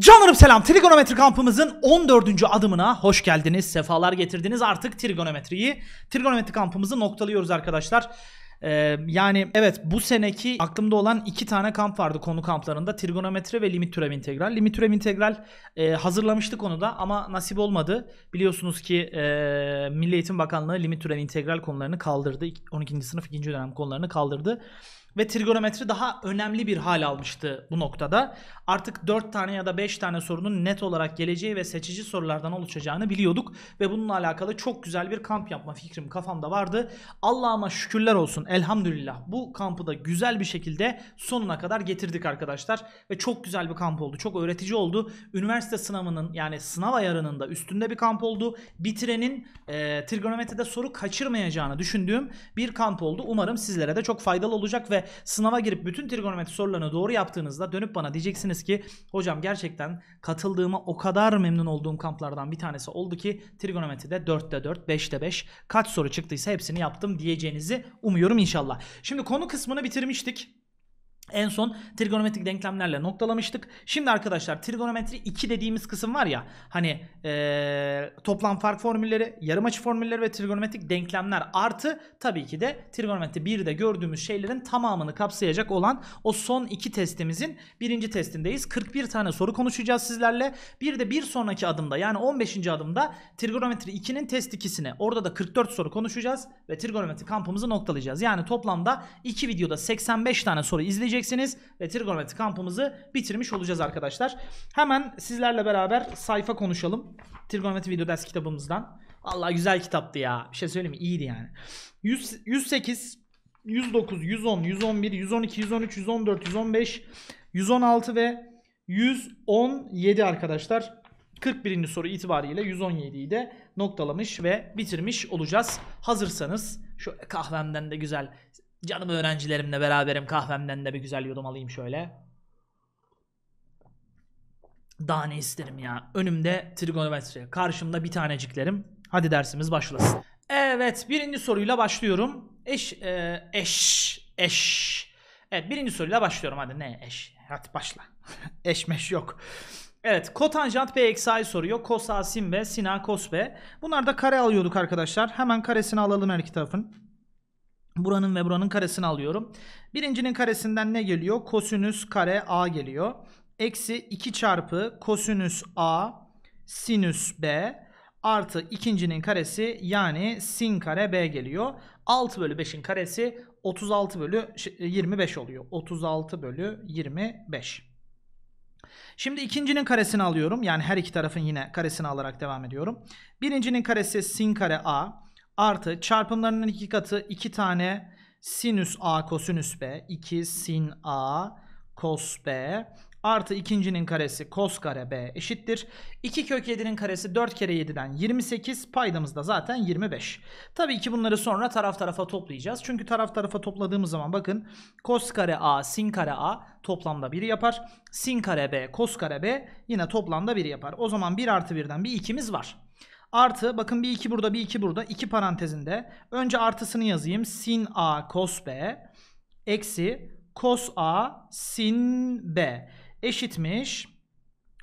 Canlarım selam. Trigonometri kampımızın 14. adımına hoş geldiniz. Sefalar getirdiniz. Artık trigonometriyi, trigonometri kampımızı noktalıyoruz arkadaşlar. Ee, yani evet bu seneki aklımda olan iki tane kamp vardı konu kamplarında. Trigonometri ve limit türev integral. Limit türev integral e, hazırlamıştık onu da ama nasip olmadı. Biliyorsunuz ki e, Milli Eğitim Bakanlığı limit türev integral konularını kaldırdı. 12. sınıf 2. dönem konularını kaldırdı. Ve trigonometri daha önemli bir hal almıştı bu noktada. Artık 4 tane ya da 5 tane sorunun net olarak geleceği ve seçici sorulardan oluşacağını biliyorduk. Ve bununla alakalı çok güzel bir kamp yapma fikrim kafamda vardı. Allah'ıma şükürler olsun elhamdülillah bu kampı da güzel bir şekilde sonuna kadar getirdik arkadaşlar. Ve çok güzel bir kamp oldu. Çok öğretici oldu. Üniversite sınavının yani sınav ayarının da üstünde bir kamp oldu. Bitirenin e, trigonometride soru kaçırmayacağını düşündüğüm bir kamp oldu. Umarım sizlere de çok faydalı olacak ve sınava girip bütün trigonometri sorularını doğru yaptığınızda dönüp bana diyeceksiniz ki hocam gerçekten katıldığıma o kadar memnun olduğum kamplardan bir tanesi oldu ki trigonometride 4'te 4, 5'te 5 kaç soru çıktıysa hepsini yaptım diyeceğinizi umuyorum inşallah. Şimdi konu kısmını bitirmiştik. En son trigonometrik denklemlerle noktalamıştık. Şimdi arkadaşlar trigonometri 2 dediğimiz kısım var ya hani ee, toplam fark formülleri, yarım açı formülleri ve trigonometrik denklemler artı tabii ki de trigonometri de gördüğümüz şeylerin tamamını kapsayacak olan o son iki testimizin birinci testindeyiz. 41 tane soru konuşacağız sizlerle. Bir de bir sonraki adımda yani 15. adımda trigonometri 2'nin test 2'sini orada da 44 soru konuşacağız ve trigonometri kampımızı noktalayacağız. Yani toplamda 2 videoda 85 tane soru izleyeceğiz göreceksiniz ve trigonometri kampımızı bitirmiş olacağız arkadaşlar. Hemen sizlerle beraber sayfa konuşalım. Trigonometri video ders kitabımızdan. Allah güzel kitaptı ya. Bir şey söyleyeyim mi? İyiydi yani. 100, 108, 109, 110, 111, 112, 113, 114, 115, 116 ve 117 arkadaşlar. 41. soru itibariyle 117'yi de noktalamış ve bitirmiş olacağız. Hazırsanız şu kahvemden de güzel Canım öğrencilerimle beraberim. Kahvemden de bir güzel yudum alayım şöyle. Daha ne isterim ya? Önümde trigonometri. Karşımda bir taneciklerim. Hadi dersimiz başlasın. Evet birinci soruyla başlıyorum. Eş, e, eş, eş. Evet birinci soruyla başlıyorum. Hadi ne eş? Hadi başla. Eşmeş yok. Evet kotanjant B eksi ay soruyor. Kos A sin B, sin A kos B. Bunlar da kare alıyorduk arkadaşlar. Hemen karesini alalım her iki tarafın. Buranın ve buranın karesini alıyorum. Birincinin karesinden ne geliyor? Kosinüs kare a geliyor. Eksi 2 çarpı kosinüs a sinüs b artı ikincinin karesi yani sin kare b geliyor. 6 bölü 5'in karesi 36 bölü 25 şey, oluyor. 36 bölü 25. Şimdi ikincinin karesini alıyorum. Yani her iki tarafın yine karesini alarak devam ediyorum. Birincinin karesi sin kare a artı çarpımlarının iki katı iki tane sinüs a kosinüs b 2 sin a kos b artı ikincinin karesi kos kare b eşittir. 2 kök 7'nin karesi 4 kere 7'den 28 paydamız da zaten 25. Tabii ki bunları sonra taraf tarafa toplayacağız. Çünkü taraf tarafa topladığımız zaman bakın kos kare a sin kare a toplamda 1 yapar. Sin kare b kos kare b yine toplamda 1 yapar. O zaman 1 artı 1'den bir 2'miz var. Artı bakın bir iki burada bir iki burada. 2 parantezinde. Önce artısını yazayım. Sin A cos B. Eksi cos A sin B. Eşitmiş.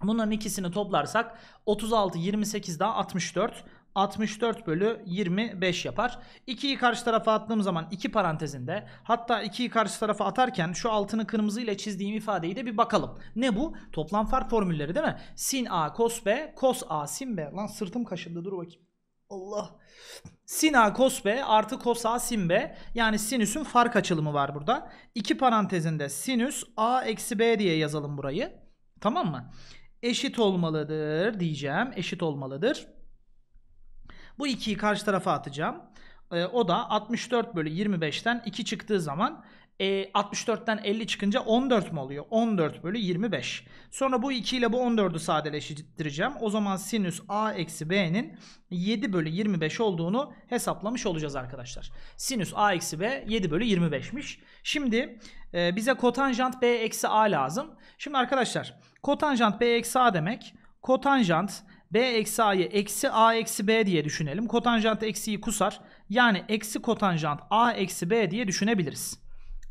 Bunların ikisini toplarsak 36, 28 daha 64. 64 bölü 25 yapar. 2'yi karşı tarafa attığım zaman 2 parantezinde hatta 2'yi karşı tarafa atarken şu altını kırmızı ile çizdiğim ifadeyi de bir bakalım. Ne bu? Toplam fark formülleri değil mi? Sin A cos B, cos A sin B. Lan sırtım kaşındı dur bakayım. Allah. Sin A cos B artı cos A sin B. Yani sinüsün fark açılımı var burada. 2 parantezinde sinüs A eksi B diye yazalım burayı. Tamam mı? Eşit olmalıdır diyeceğim. Eşit olmalıdır. Bu 2'yi karşı tarafa atacağım. E, o da 64 bölü 25'ten 2 çıktığı zaman e, 64'ten 50 çıkınca 14 mi oluyor? 14 bölü 25. Sonra bu 2 ile bu 14'ü sadeleştireceğim. O zaman sinüs a eksi b'nin 7 bölü 25 olduğunu hesaplamış olacağız arkadaşlar. Sinüs a eksi b 7 bölü 25'miş. Şimdi e, bize kotanjant b eksi a lazım. Şimdi arkadaşlar kotanjant b eksi a demek kotanjant B eksi A'yı eksi A eksi B diye düşünelim. Kotanjant eksiyi kusar. Yani eksi kotanjant A eksi B diye düşünebiliriz.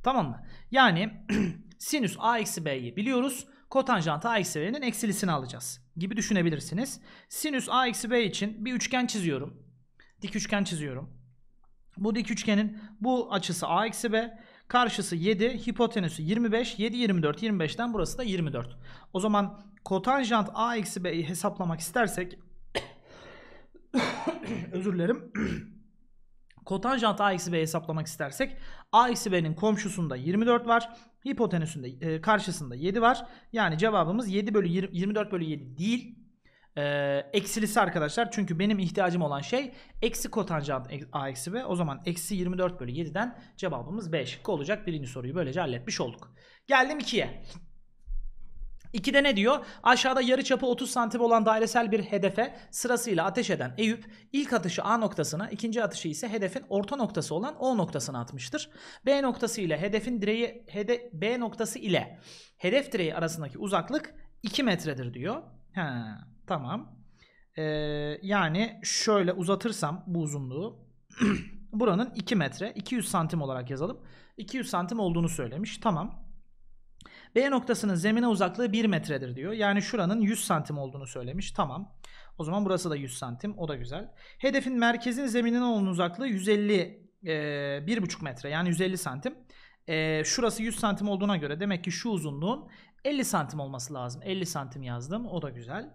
Tamam mı? Yani sinüs A eksi B'yi biliyoruz. Kotanjant A eksi B'nin eksilisini alacağız gibi düşünebilirsiniz. Sinüs A eksi B için bir üçgen çiziyorum. Dik üçgen çiziyorum. Bu dik üçgenin bu açısı A eksi B. Karşısı 7, hipotenüsü 25, 7, 24, 25'ten burası da 24. O zaman kotanjant a eksi b'yi hesaplamak istersek özür dilerim. kotanjant a eksi b'yi hesaplamak istersek a eksi b'nin komşusunda 24 var. Hipotenüsünde e, karşısında 7 var. Yani cevabımız 7 bölü 20, 24 bölü 7 değil. E, eksilisi arkadaşlar. Çünkü benim ihtiyacım olan şey eksi kotanjant a eksi b. O zaman eksi 24 bölü 7'den cevabımız 5 olacak. Birinci soruyu böylece halletmiş olduk. Geldim 2'ye. 2'de ne diyor? Aşağıda yarı çapı 30 santim olan dairesel bir hedefe sırasıyla ateş eden Eyüp ilk atışı A noktasına, ikinci atışı ise hedefin orta noktası olan O noktasına atmıştır. B noktası ile hedefin direği hede, B noktası ile hedef direği arasındaki uzaklık 2 metredir diyor. He, tamam. Ee, yani şöyle uzatırsam bu uzunluğu buranın 2 metre 200 santim olarak yazalım. 200 santim olduğunu söylemiş. Tamam. B noktasının zemine uzaklığı 1 metredir diyor. Yani şuranın 100 santim olduğunu söylemiş. Tamam. O zaman burası da 100 santim. O da güzel. Hedefin merkezin zeminine olan uzaklığı 150 e, buçuk metre. Yani 150 santim. E, şurası 100 santim olduğuna göre demek ki şu uzunluğun 50 santim olması lazım. 50 santim yazdım. O da güzel.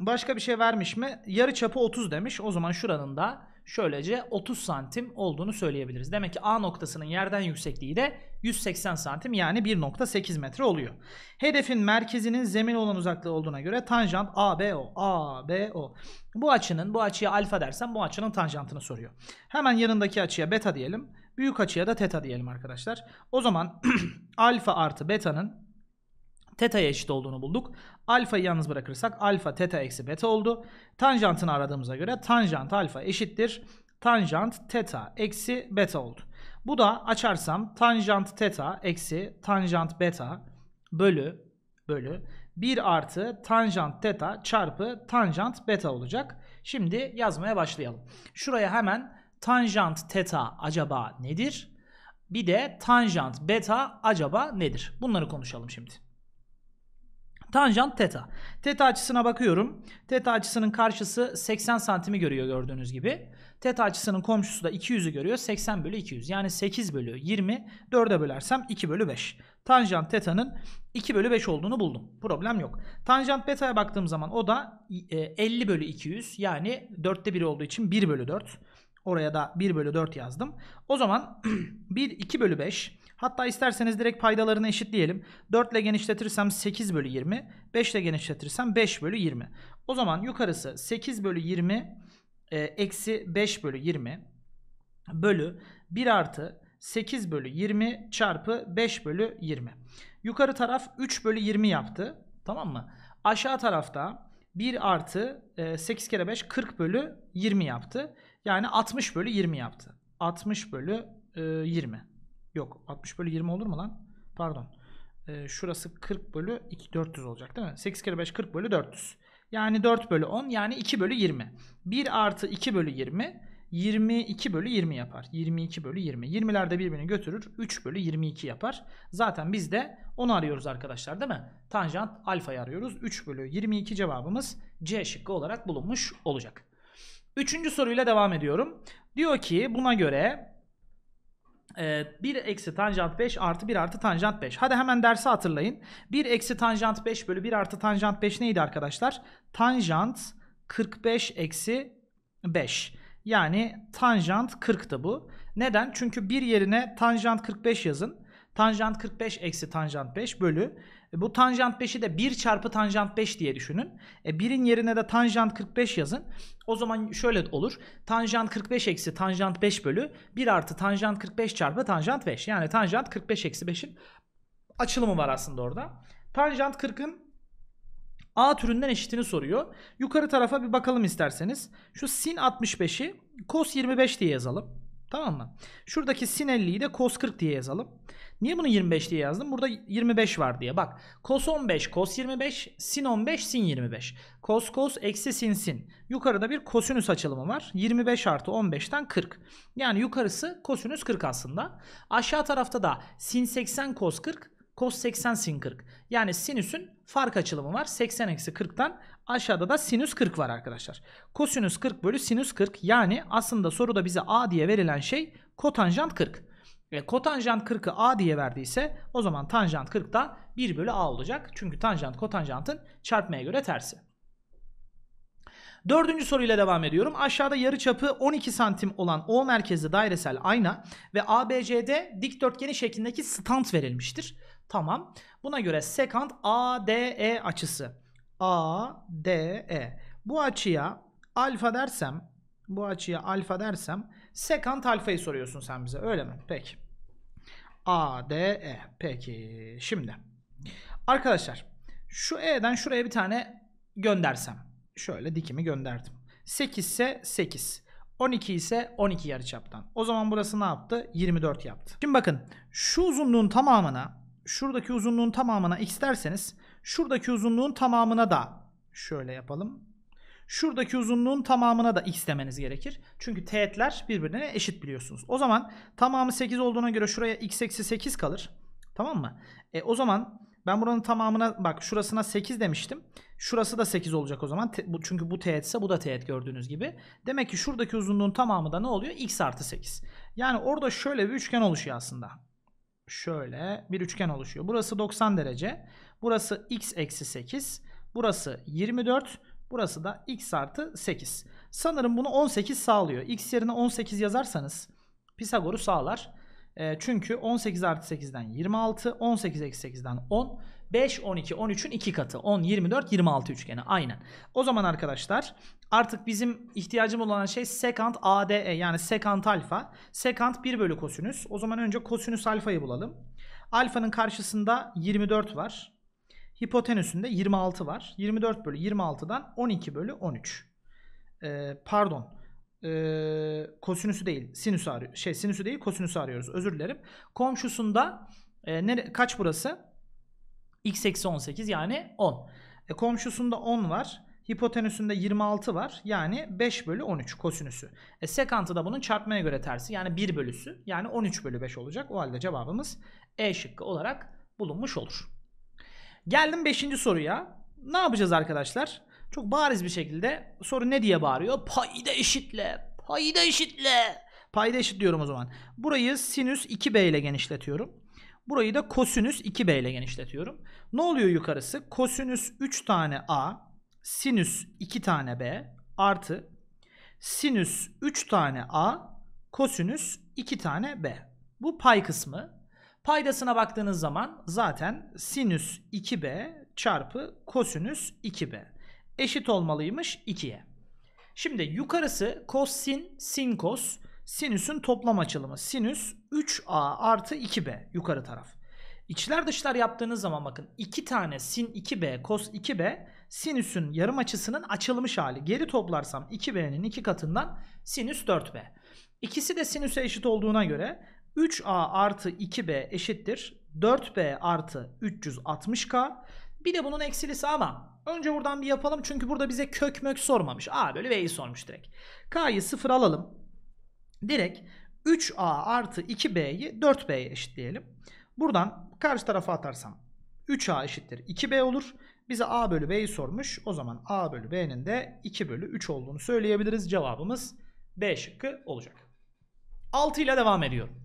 Başka bir şey vermiş mi? Yarı çapı 30 demiş. O zaman şuranın da şöylece 30 santim olduğunu söyleyebiliriz. Demek ki A noktasının yerden yüksekliği de 180 santim yani 1.8 metre oluyor. Hedefin merkezinin zemin olan uzaklığı olduğuna göre tanjant ABO. ABO. Bu açının bu açıya alfa dersen bu açının tanjantını soruyor. Hemen yanındaki açıya beta diyelim. Büyük açıya da teta diyelim arkadaşlar. O zaman alfa artı beta'nın Teta'ya eşit olduğunu bulduk. Alfa'yı yalnız bırakırsak alfa teta eksi beta oldu. Tanjantını aradığımıza göre tanjant alfa eşittir. Tanjant teta eksi beta oldu. Bu da açarsam tanjant teta eksi tanjant beta bölü bölü 1 artı tanjant teta çarpı tanjant beta olacak. Şimdi yazmaya başlayalım. Şuraya hemen tanjant teta acaba nedir? Bir de tanjant beta acaba nedir? Bunları konuşalım şimdi. Tanjant teta. Teta açısına bakıyorum. Teta açısının karşısı 80 santimi görüyor gördüğünüz gibi. Teta açısının komşusu da 200'ü görüyor. 80 bölü 200. Yani 8 bölü 20 4'e bölersem 2 bölü 5. Tanjant teta'nın 2 bölü 5 olduğunu buldum. Problem yok. Tanjant beta'ya baktığım zaman o da 50 e, bölü 200. Yani 4'te 1 olduğu için 1 bölü 4. Oraya da 1 bölü 4 yazdım. O zaman 1, 2 bölü 5 Hatta isterseniz direkt paydalarını eşitleyelim. 4 ile genişletirsem 8 bölü 20. 5 ile genişletirsem 5 bölü 20. O zaman yukarısı 8 bölü 20 e, eksi 5 bölü 20 bölü 1 artı 8 bölü 20 çarpı 5 bölü 20. Yukarı taraf 3 bölü 20 yaptı. Tamam mı? Aşağı tarafta 1 artı 8 e, kere 5 40 bölü 20 yaptı. Yani 60 bölü 20 yaptı. 60 bölü 20. E, Yok 60 bölü 20 olur mu lan? Pardon. Ee, şurası 40 bölü 2, 400 olacak değil mi? 8 kere 5 40 bölü 400. Yani 4 bölü 10 yani 2 bölü 20. 1 artı 2 bölü 20 22 bölü 20 yapar. 22 bölü 20. 20'ler de birbirini götürür. 3 bölü 22 yapar. Zaten biz de onu arıyoruz arkadaşlar değil mi? Tanjant alfayı arıyoruz. 3 bölü 22 cevabımız C şıkkı olarak bulunmuş olacak. Üçüncü soruyla devam ediyorum. Diyor ki buna göre e, ee, 1 eksi tanjant 5 artı 1 artı tanjant 5. Hadi hemen dersi hatırlayın. 1 eksi tanjant 5 bölü 1 artı tanjant 5 neydi arkadaşlar? Tanjant 45 eksi 5. Yani tanjant 40'tı bu. Neden? Çünkü bir yerine tanjant 45 yazın. Tanjant 45 eksi tanjant 5 bölü e, bu tanjant 5'i de 1 çarpı tanjant 5 diye düşünün. E 1'in yerine de tanjant 45 yazın. O zaman şöyle olur. Tanjant 45 eksi tanjant 5 bölü 1 artı tanjant 45 çarpı tanjant 5. Yani tanjant 45 eksi 5'in açılımı var aslında orada. Tanjant 40'ın A türünden eşitini soruyor. Yukarı tarafa bir bakalım isterseniz. Şu sin 65'i cos 25 diye yazalım. Tamam mı? Şuradaki sin 50'yi de cos 40 diye yazalım. Niye bunu 25 diye yazdım? Burada 25 var diye. Bak cos 15 cos 25 sin 15 sin 25. Cos cos eksi sin sin. Yukarıda bir kosinüs açılımı var. 25 artı 15'ten 40. Yani yukarısı kosinüs 40 aslında. Aşağı tarafta da sin 80 cos 40 cos 80 sin 40. Yani sinüsün fark açılımı var. 80 eksi 40'tan Aşağıda da sinüs 40 var arkadaşlar. Kosinüs 40 bölü sinüs 40 yani aslında soruda bize a diye verilen şey kotanjant 40. Ve kotanjant 40'ı a diye verdiyse o zaman tanjant 40 da 1 bölü a olacak. Çünkü tanjant kotanjantın çarpmaya göre tersi. Dördüncü soruyla devam ediyorum. Aşağıda yarı çapı 12 santim olan O merkezli dairesel ayna ve ABCD dikdörtgeni şeklindeki stand verilmiştir. Tamam. Buna göre sekant ADE açısı A, D, E. Bu açıya alfa dersem, bu açıya alfa dersem sekant alfayı soruyorsun sen bize öyle mi? Peki. A, D, E. Peki şimdi. Arkadaşlar şu E'den şuraya bir tane göndersem. Şöyle dikimi gönderdim. 8 ise 8. 12 ise 12 yarıçaptan. O zaman burası ne yaptı? 24 yaptı. Şimdi bakın şu uzunluğun tamamına şuradaki uzunluğun tamamına x derseniz Şuradaki uzunluğun tamamına da şöyle yapalım. Şuradaki uzunluğun tamamına da x demeniz gerekir. Çünkü teğetler birbirine eşit biliyorsunuz. O zaman tamamı 8 olduğuna göre şuraya x eksi 8 kalır. Tamam mı? E, o zaman ben buranın tamamına bak şurasına 8 demiştim. Şurası da 8 olacak o zaman. Te, bu, çünkü bu teğetse bu da teğet gördüğünüz gibi. Demek ki şuradaki uzunluğun tamamı da ne oluyor? x artı 8. Yani orada şöyle bir üçgen oluşuyor aslında. Şöyle bir üçgen oluşuyor. Burası 90 derece. Burası x eksi 8. Burası 24. Burası da x artı 8. Sanırım bunu 18 sağlıyor. x yerine 18 yazarsanız Pisagor'u sağlar. E, çünkü 18 artı 8'den 26, 18 eksi 8'den 10, 5, 12, 13'ün 2 katı. 10, 24, 26 üçgeni aynen. O zaman arkadaşlar artık bizim ihtiyacım olan şey sekant ADE yani sekant alfa. Sekant 1 bölü kosinüs. O zaman önce kosinüs alfayı bulalım. Alfanın karşısında 24 var. Hipotenüsünde 26 var. 24 bölü 26'dan 12 bölü 13. Ee, pardon. Ee, kosinüsü değil, sinüsü arıyor. Şey, sinüsü değil, kosinüsü arıyoruz. Özür dilerim. Komşusunda e, nere, kaç burası? x eksi 18 yani 10. E, komşusunda 10 var. Hipotenüsünde 26 var. Yani 5 bölü 13 kosinüsü. E, sekantı da bunun çarpmaya göre tersi. Yani 1 bölüsü. Yani 13 bölü 5 olacak. O halde cevabımız E şıkkı olarak bulunmuş olur. Geldim 5. soruya. Ne yapacağız arkadaşlar? Çok bariz bir şekilde soru ne diye bağırıyor? Payda eşitle. Payda eşitle. Payda eşit diyorum o zaman. Burayı sinüs 2b ile genişletiyorum. Burayı da kosinüs 2b ile genişletiyorum. Ne oluyor yukarısı? Kosinüs 3 tane a, sinüs 2 tane b artı sinüs 3 tane a, kosinüs 2 tane b. Bu pay kısmı. Paydasına baktığınız zaman zaten sinüs 2b çarpı kosinüs 2b eşit olmalıymış 2'ye. Şimdi yukarısı kosin sin sin sinüsün toplam açılımı sinüs 3a artı 2b yukarı taraf. İçler dışlar yaptığınız zaman bakın 2 tane sin 2b kos 2b sinüsün yarım açısının açılmış hali. Geri toplarsam 2b'nin 2 katından sinüs 4b. İkisi de sinüse eşit olduğuna göre 3A artı 2B eşittir 4B artı 360K. Bir de bunun eksilisi ama önce buradan bir yapalım çünkü burada bize kök mök sormamış. A bölü B'yi sormuş direkt. K'yı sıfır alalım. Direkt 3A artı 2B'yi 4B'ye eşitleyelim. Buradan karşı tarafa atarsam 3A eşittir 2B olur. Bize A bölü B'yi sormuş. O zaman A bölü B'nin de 2 bölü 3 olduğunu söyleyebiliriz. Cevabımız B şıkkı olacak. 6 ile devam ediyorum.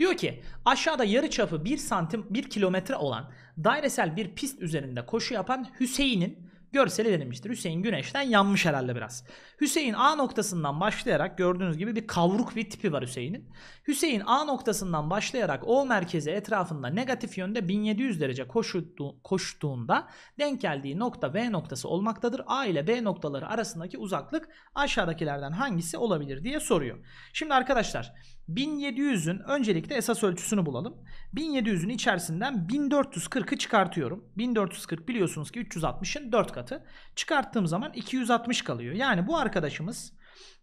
Diyor ki aşağıda yarı çapı 1 santim 1 kilometre olan dairesel bir pist üzerinde koşu yapan Hüseyin'in görseli denilmiştir. Hüseyin güneşten yanmış herhalde biraz. Hüseyin A noktasından başlayarak gördüğünüz gibi bir kavruk bir tipi var Hüseyin'in. Hüseyin A noktasından başlayarak O merkezi etrafında negatif yönde 1700 derece koştu, koştuğunda denk geldiği nokta V noktası olmaktadır. A ile B noktaları arasındaki uzaklık aşağıdakilerden hangisi olabilir diye soruyor. Şimdi arkadaşlar 1700'ün öncelikle esas ölçüsünü bulalım. 1700'ün içerisinden 1440'ı çıkartıyorum. 1440 biliyorsunuz ki 360'ın 4 katı. Çıkarttığım zaman 260 kalıyor. Yani bu arkadaşımız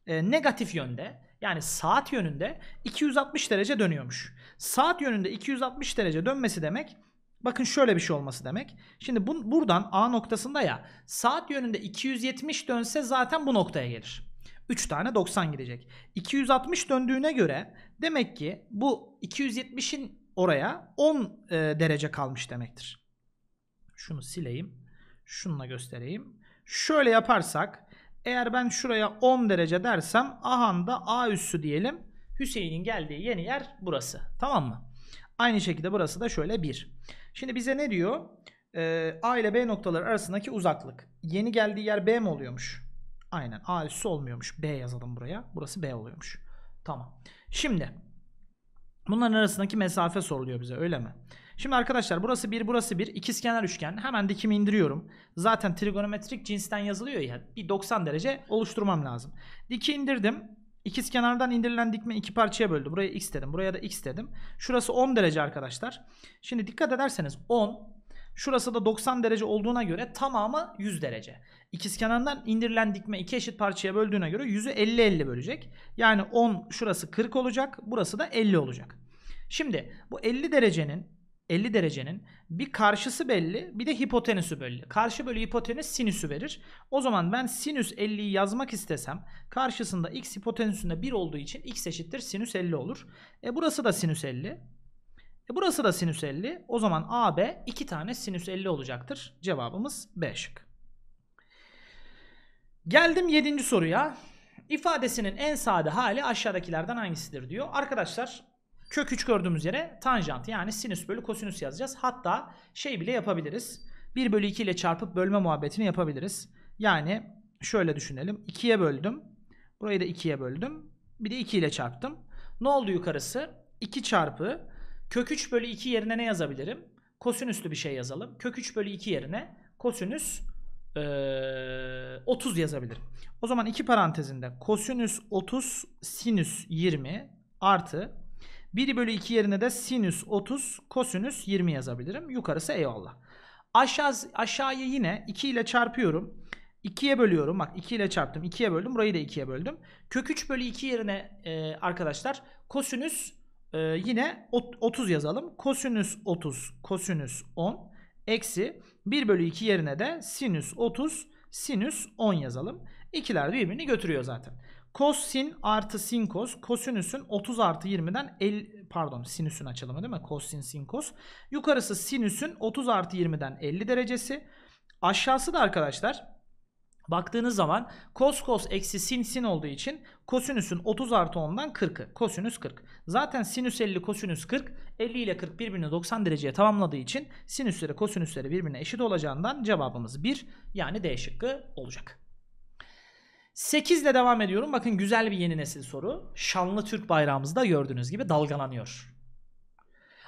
e, negatif yönde yani saat yönünde 260 derece dönüyormuş. Saat yönünde 260 derece dönmesi demek bakın şöyle bir şey olması demek. Şimdi bu, buradan A noktasında ya saat yönünde 270 dönse zaten bu noktaya gelir. 3 tane 90 gidecek. 260 döndüğüne göre demek ki bu 270'in oraya 10 e, derece kalmış demektir. Şunu sileyim. Şununla göstereyim. Şöyle yaparsak eğer ben şuraya 10 derece dersem ahanda A üssü diyelim. Hüseyin'in geldiği yeni yer burası. Tamam mı? Aynı şekilde burası da şöyle 1. Şimdi bize ne diyor? Ee, A ile B noktaları arasındaki uzaklık. Yeni geldiği yer B mi oluyormuş? Aynen A üssü olmuyormuş. B yazalım buraya. Burası B oluyormuş. Tamam. Şimdi bunların arasındaki mesafe soruluyor bize öyle mi? Şimdi arkadaşlar burası 1 burası 1 ikizkenar üçgen. Hemen dikimi indiriyorum. Zaten trigonometrik cinsten yazılıyor ya. Bir 90 derece oluşturmam lazım. Diki indirdim. İkiz indirilen dikme iki parçaya böldü. Buraya x dedim. Buraya da x dedim. Şurası 10 derece arkadaşlar. Şimdi dikkat ederseniz 10 Şurası da 90 derece olduğuna göre tamamı 100 derece. İkizkenardan indirilen dikme iki eşit parçaya böldüğüne göre 100'ü 50-50 bölecek. Yani 10 şurası 40 olacak. Burası da 50 olacak. Şimdi bu 50 derecenin 50 derecenin bir karşısı belli bir de hipotenüsü belli. Karşı bölü hipotenüs sinüsü verir. O zaman ben sinüs 50'yi yazmak istesem karşısında x hipotenüsünde 1 olduğu için x eşittir sinüs 50 olur. E burası da sinüs 50. E burası da sinüs 50. O zaman AB 2 tane sinüs 50 olacaktır. Cevabımız B şık. Geldim 7. soruya. İfadesinin en sade hali aşağıdakilerden hangisidir diyor. Arkadaşlar kök 3 gördüğümüz yere tanjant yani sinüs bölü kosinüs yazacağız. Hatta şey bile yapabiliriz. 1 bölü 2 ile çarpıp bölme muhabbetini yapabiliriz. Yani şöyle düşünelim. 2'ye böldüm. Burayı da 2'ye böldüm. Bir de 2 ile çarptım. Ne oldu yukarısı? 2 çarpı Kök 3 bölü 2 yerine ne yazabilirim? Kosinüslü bir şey yazalım. Kök 3 bölü 2 yerine kosinüs e, 30 yazabilirim. O zaman iki parantezinde kosinüs 30 sinüs 20 artı 1 bölü 2 yerine de sinüs 30 kosinüs 20 yazabilirim. Yukarısı eyvallah. Aşağı, aşağıya yine 2 ile çarpıyorum. 2'ye bölüyorum. Bak 2 ile çarptım. 2'ye böldüm. Burayı da 2'ye böldüm. Kök 3 bölü 2 yerine e, arkadaşlar kosinüs ee, yine 30 yazalım. Kosinüs 30, kosinüs 10 eksi 1 bölü 2 yerine de sinüs 30, sinüs 10 yazalım. İkiler birbirini götürüyor zaten. Kos sin artı sin kos. Kosinüsün 30 artı 20'den 50 pardon sinüsün açılımı değil mi? Kos sin sin kos. Yukarısı sinüsün 30 artı 20'den 50 derecesi. Aşağısı da arkadaşlar Baktığınız zaman cos cos eksi sin sin olduğu için kosinüsün 30 artı 10'dan 40'ı. Kosinüs 40. Zaten sinüs 50 kosinüs 40. 50 ile 40 birbirini 90 dereceye tamamladığı için sinüsleri kosinüsleri birbirine eşit olacağından cevabımız 1 yani D şıkkı olacak. 8 ile devam ediyorum. Bakın güzel bir yeni nesil soru. Şanlı Türk bayrağımızda gördüğünüz gibi dalgalanıyor.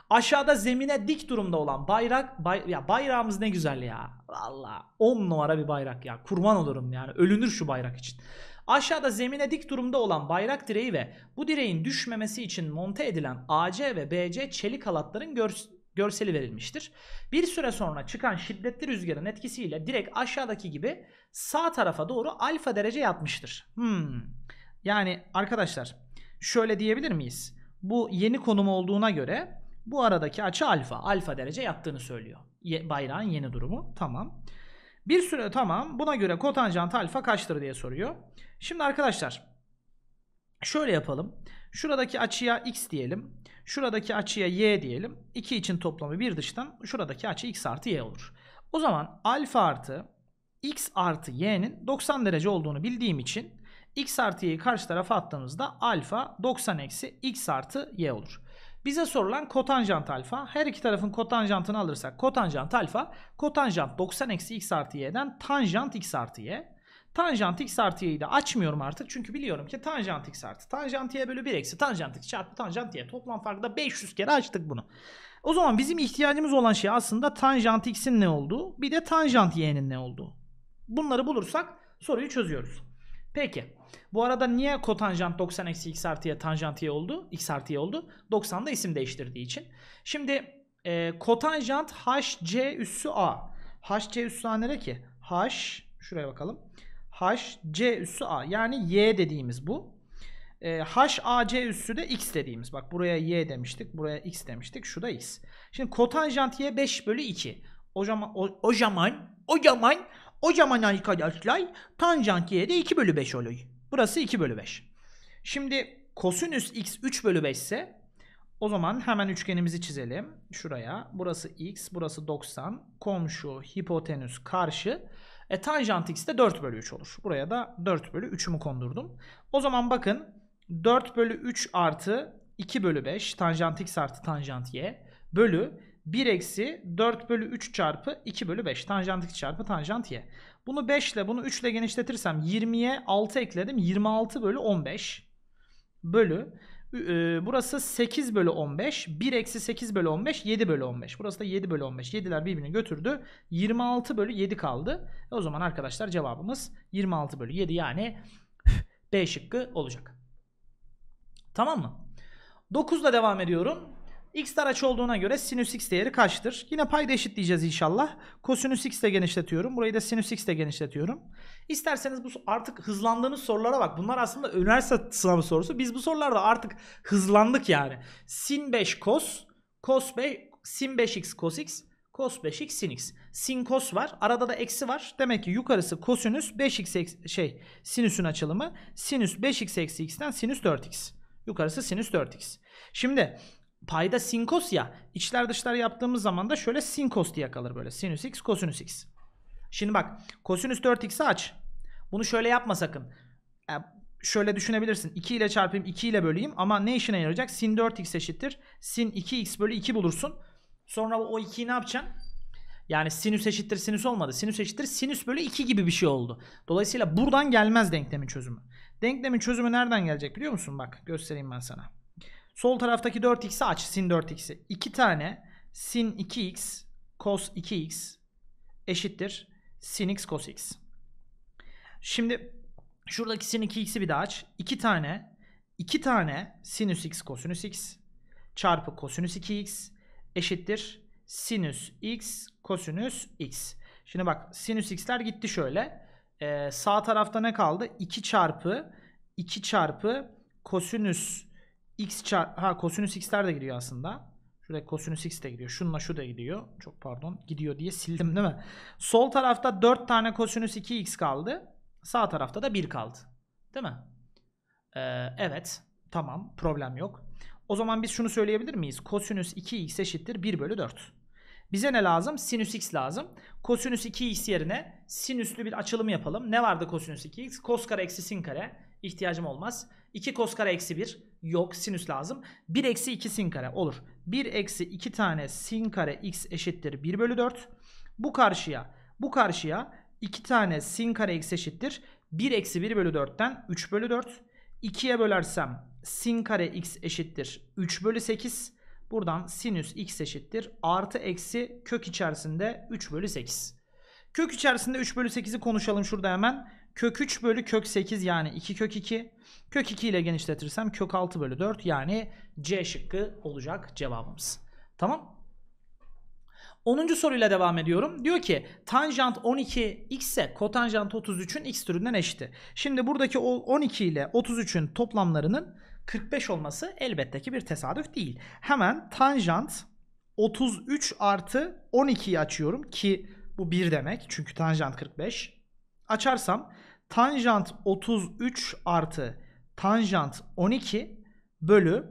Aşağıda zemine dik durumda olan bayrak bay, ya bayrağımız ne güzel ya. Valla 10 numara bir bayrak ya. Kurban olurum yani. Ölünür şu bayrak için. Aşağıda zemine dik durumda olan bayrak direği ve bu direğin düşmemesi için monte edilen AC ve BC çelik halatların görs görseli verilmiştir. Bir süre sonra çıkan şiddetli rüzgarın etkisiyle direkt aşağıdaki gibi sağ tarafa doğru alfa derece yatmıştır. Hmm. Yani arkadaşlar şöyle diyebilir miyiz? Bu yeni konum olduğuna göre bu aradaki açı alfa. Alfa derece yattığını söylüyor. Ye, bayrağın yeni durumu. Tamam. Bir süre tamam. Buna göre kotanjant alfa kaçtır diye soruyor. Şimdi arkadaşlar şöyle yapalım. Şuradaki açıya x diyelim. Şuradaki açıya y diyelim. 2 için toplamı bir dıştan şuradaki açı x artı y olur. O zaman alfa artı x artı y'nin 90 derece olduğunu bildiğim için x artı y'yi karşı tarafa attığımızda alfa 90 eksi x artı y olur. Bize sorulan kotanjant alfa. Her iki tarafın kotanjantını alırsak kotanjant alfa. Kotanjant 90 eksi x artı y'den tanjant x artı y. Tanjant x artı y'yi de açmıyorum artık. Çünkü biliyorum ki tanjant x artı tanjant y bölü 1 eksi tanjant x çarpı tanjant y. Toplam farkı da 500 kere açtık bunu. O zaman bizim ihtiyacımız olan şey aslında tanjant x'in ne olduğu bir de tanjant y'nin ne olduğu. Bunları bulursak soruyu çözüyoruz. Peki. Bu arada niye kotanjant 90 eksi x artı y tanjant y oldu? x artı y oldu. 90'da isim değiştirdiği için. Şimdi e, kotanjant hc üssü a. hc üssü a nere ki? h şuraya bakalım. hc üssü a yani y dediğimiz bu. E, HAC üssü de x dediğimiz. Bak buraya y demiştik. Buraya x demiştik. Şu da x. Şimdi kotanjant y 5 bölü 2. O zaman o, o zaman o zaman o zaman arkadaşlar tanjant y de 2 bölü 5 oluyor. Burası 2 bölü 5. Şimdi kosinüs x 3 bölü 5 ise o zaman hemen üçgenimizi çizelim. Şuraya. Burası x, burası 90. Komşu, hipotenüs, karşı. E tanjant x de 4 bölü 3 olur. Buraya da 4 bölü 3'ümü kondurdum. O zaman bakın 4 bölü 3 artı 2 bölü 5 tanjant x artı tanjant y bölü 1 eksi 4 bölü 3 çarpı 2 bölü 5 tanjant x çarpı tanjant y. Bunu 5 ile bunu 3 ile genişletirsem 20'ye 6 ekledim. 26 bölü 15 bölü e, burası 8 bölü 15. 1 eksi 8 bölü 15 7 bölü 15. Burası da 7 bölü 15. 7'ler birbirini götürdü. 26 bölü 7 kaldı. E, o zaman arkadaşlar cevabımız 26 bölü 7 yani B şıkkı olacak. Tamam mı? 9 ile devam ediyorum. X araç olduğuna göre sinüs x değeri kaçtır? Yine payda eşitleyeceğiz inşallah. Kosinüs x de genişletiyorum. Burayı da sinüs x de genişletiyorum. İsterseniz bu artık hızlandığınız sorulara bak. Bunlar aslında üniversite sınavı sorusu. Biz bu sorularda artık hızlandık yani. Sin 5 kos, kos 5, sin 5x kos x, kos 5x sin x. Sin kos var. Arada da eksi var. Demek ki yukarısı kosinüs 5x şey sinüsün açılımı. Sinüs 5x eksi x'ten sinüs 4x. Yukarısı sinüs 4x. Şimdi payda sinkos ya. İçler dışlar yaptığımız zaman da şöyle sinkos diye kalır böyle. Sinüs x, kosinüs x. Şimdi bak kosinüs 4x'i aç. Bunu şöyle yapma sakın. Yani e, şöyle düşünebilirsin. 2 ile çarpayım 2 ile böleyim ama ne işine yarayacak? Sin 4x eşittir. Sin 2x bölü 2 bulursun. Sonra o 2'yi ne yapacaksın? Yani sinüs eşittir sinüs olmadı. Sinüs eşittir sinüs bölü 2 gibi bir şey oldu. Dolayısıyla buradan gelmez denklemin çözümü. Denklemin çözümü nereden gelecek biliyor musun? Bak göstereyim ben sana. Sol taraftaki 4x'i aç sin 4x'i. 2 tane sin 2x cos 2x eşittir sin x cos x. Şimdi şuradaki sin 2x'i bir daha aç. 2 tane 2 tane sinüs x kosinüs x çarpı kosinüs 2x eşittir sinüs x kosinüs x. Şimdi bak sinüs x'ler gitti şöyle. Ee, sağ tarafta ne kaldı? 2 çarpı 2 çarpı kosinüs x çarp ha kosinüs x'ler de gidiyor aslında. Şuraya kosinüs x de gidiyor. Şununla şu da gidiyor. Çok pardon. Gidiyor diye sildim değil mi? Sol tarafta 4 tane kosinüs 2x kaldı. Sağ tarafta da 1 kaldı. Değil mi? Ee, evet. Tamam. Problem yok. O zaman biz şunu söyleyebilir miyiz? Kosinüs 2x eşittir 1 bölü 4. Bize ne lazım? Sinüs x lazım. Kosinüs 2x yerine sinüslü bir açılım yapalım. Ne vardı kosinüs 2x? Kos kare eksi sin kare. İhtiyacım olmaz. 2 kos kare eksi 1 yok sinüs lazım. 1 eksi 2 sin kare olur. 1 eksi 2 tane sin kare x eşittir 1 bölü 4. Bu karşıya bu karşıya 2 tane sin kare x eşittir 1 eksi 1 bölü 4'ten 3 bölü 4. 2'ye bölersem sin kare x eşittir 3 bölü 8. Buradan sinüs x eşittir artı eksi kök içerisinde 3 bölü 8. Kök içerisinde 3 bölü 8'i konuşalım şurada hemen. Kök 3 bölü kök 8 yani 2 kök 2. Kök 2 ile genişletirsem kök 6 bölü 4 yani C şıkkı olacak cevabımız. Tamam. 10. soruyla devam ediyorum. Diyor ki tanjant 12 x ise kotanjant 33'ün x türünden eşit. Şimdi buradaki 12 ile 33'ün toplamlarının 45 olması elbette ki bir tesadüf değil. Hemen tanjant 33 artı 12'yi açıyorum ki bu 1 demek. Çünkü tanjant 45. Açarsam tanjant 33 artı tanjant 12 bölü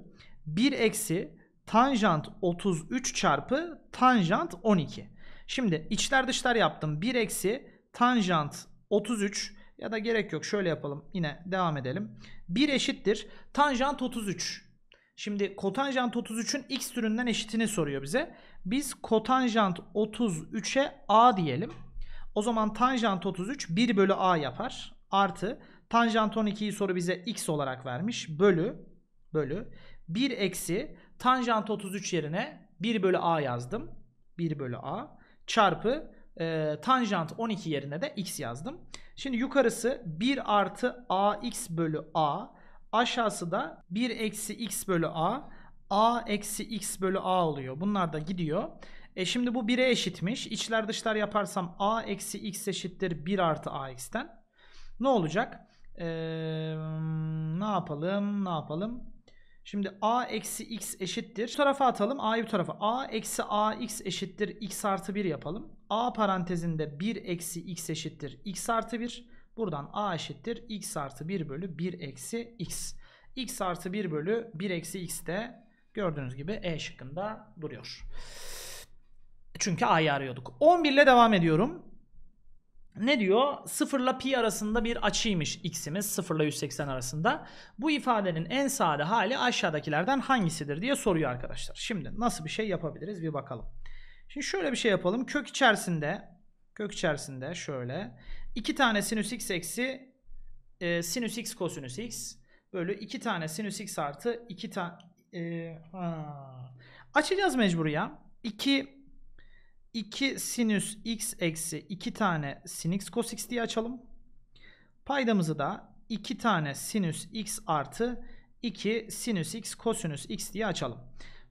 1 eksi tanjant 33 çarpı tanjant 12. Şimdi içler dışlar yaptım. 1 eksi tanjant 33 ya da gerek yok şöyle yapalım yine devam edelim. 1 eşittir tanjant 33. Şimdi kotanjant 33'ün x türünden eşitini soruyor bize. Biz kotanjant 33'e a diyelim. O zaman tanjant 33 1 bölü a yapar. Artı tanjant 12'yi soru bize x olarak vermiş. Bölü bölü 1 eksi tanjant 33 yerine 1 bölü a yazdım. 1 bölü a çarpı e, tanjant 12 yerine de x yazdım. Şimdi yukarısı 1 artı ax bölü a. Aşağısı da 1 eksi x bölü a. a eksi x bölü a oluyor. Bunlar da gidiyor. E şimdi bu 1'e eşitmiş. İçler dışlar yaparsam a eksi x eşittir 1 artı ax'ten. Ne olacak? Ee, ne yapalım? Ne yapalım? Şimdi a eksi x eşittir. Bu tarafa atalım. a'yı bu tarafa. a eksi ax eşittir x artı 1 yapalım. a parantezinde 1 eksi x eşittir x artı 1. Buradan a eşittir x artı 1 bölü 1 eksi x. x artı 1 bölü 1 eksi x de gördüğünüz gibi e şıkkında duruyor. Çünkü a'yı arıyorduk. 11 ile devam ediyorum. Ne diyor? 0 ile pi arasında bir açıymış x'imiz 0 ile 180 arasında. Bu ifadenin en sade hali aşağıdakilerden hangisidir diye soruyor arkadaşlar. Şimdi nasıl bir şey yapabiliriz bir bakalım. Şimdi şöyle bir şey yapalım. Kök içerisinde kök içerisinde şöyle iki tane sinüs x eksi e, sinüs x kosinüs x bölü iki tane sinüs x artı iki tane açacağız mecbur ya. 2 2 sinüs x eksi 2 tane sin x cos x diye açalım. Paydamızı da 2 tane sinüs x artı 2 sinüs x kosinüs x diye açalım.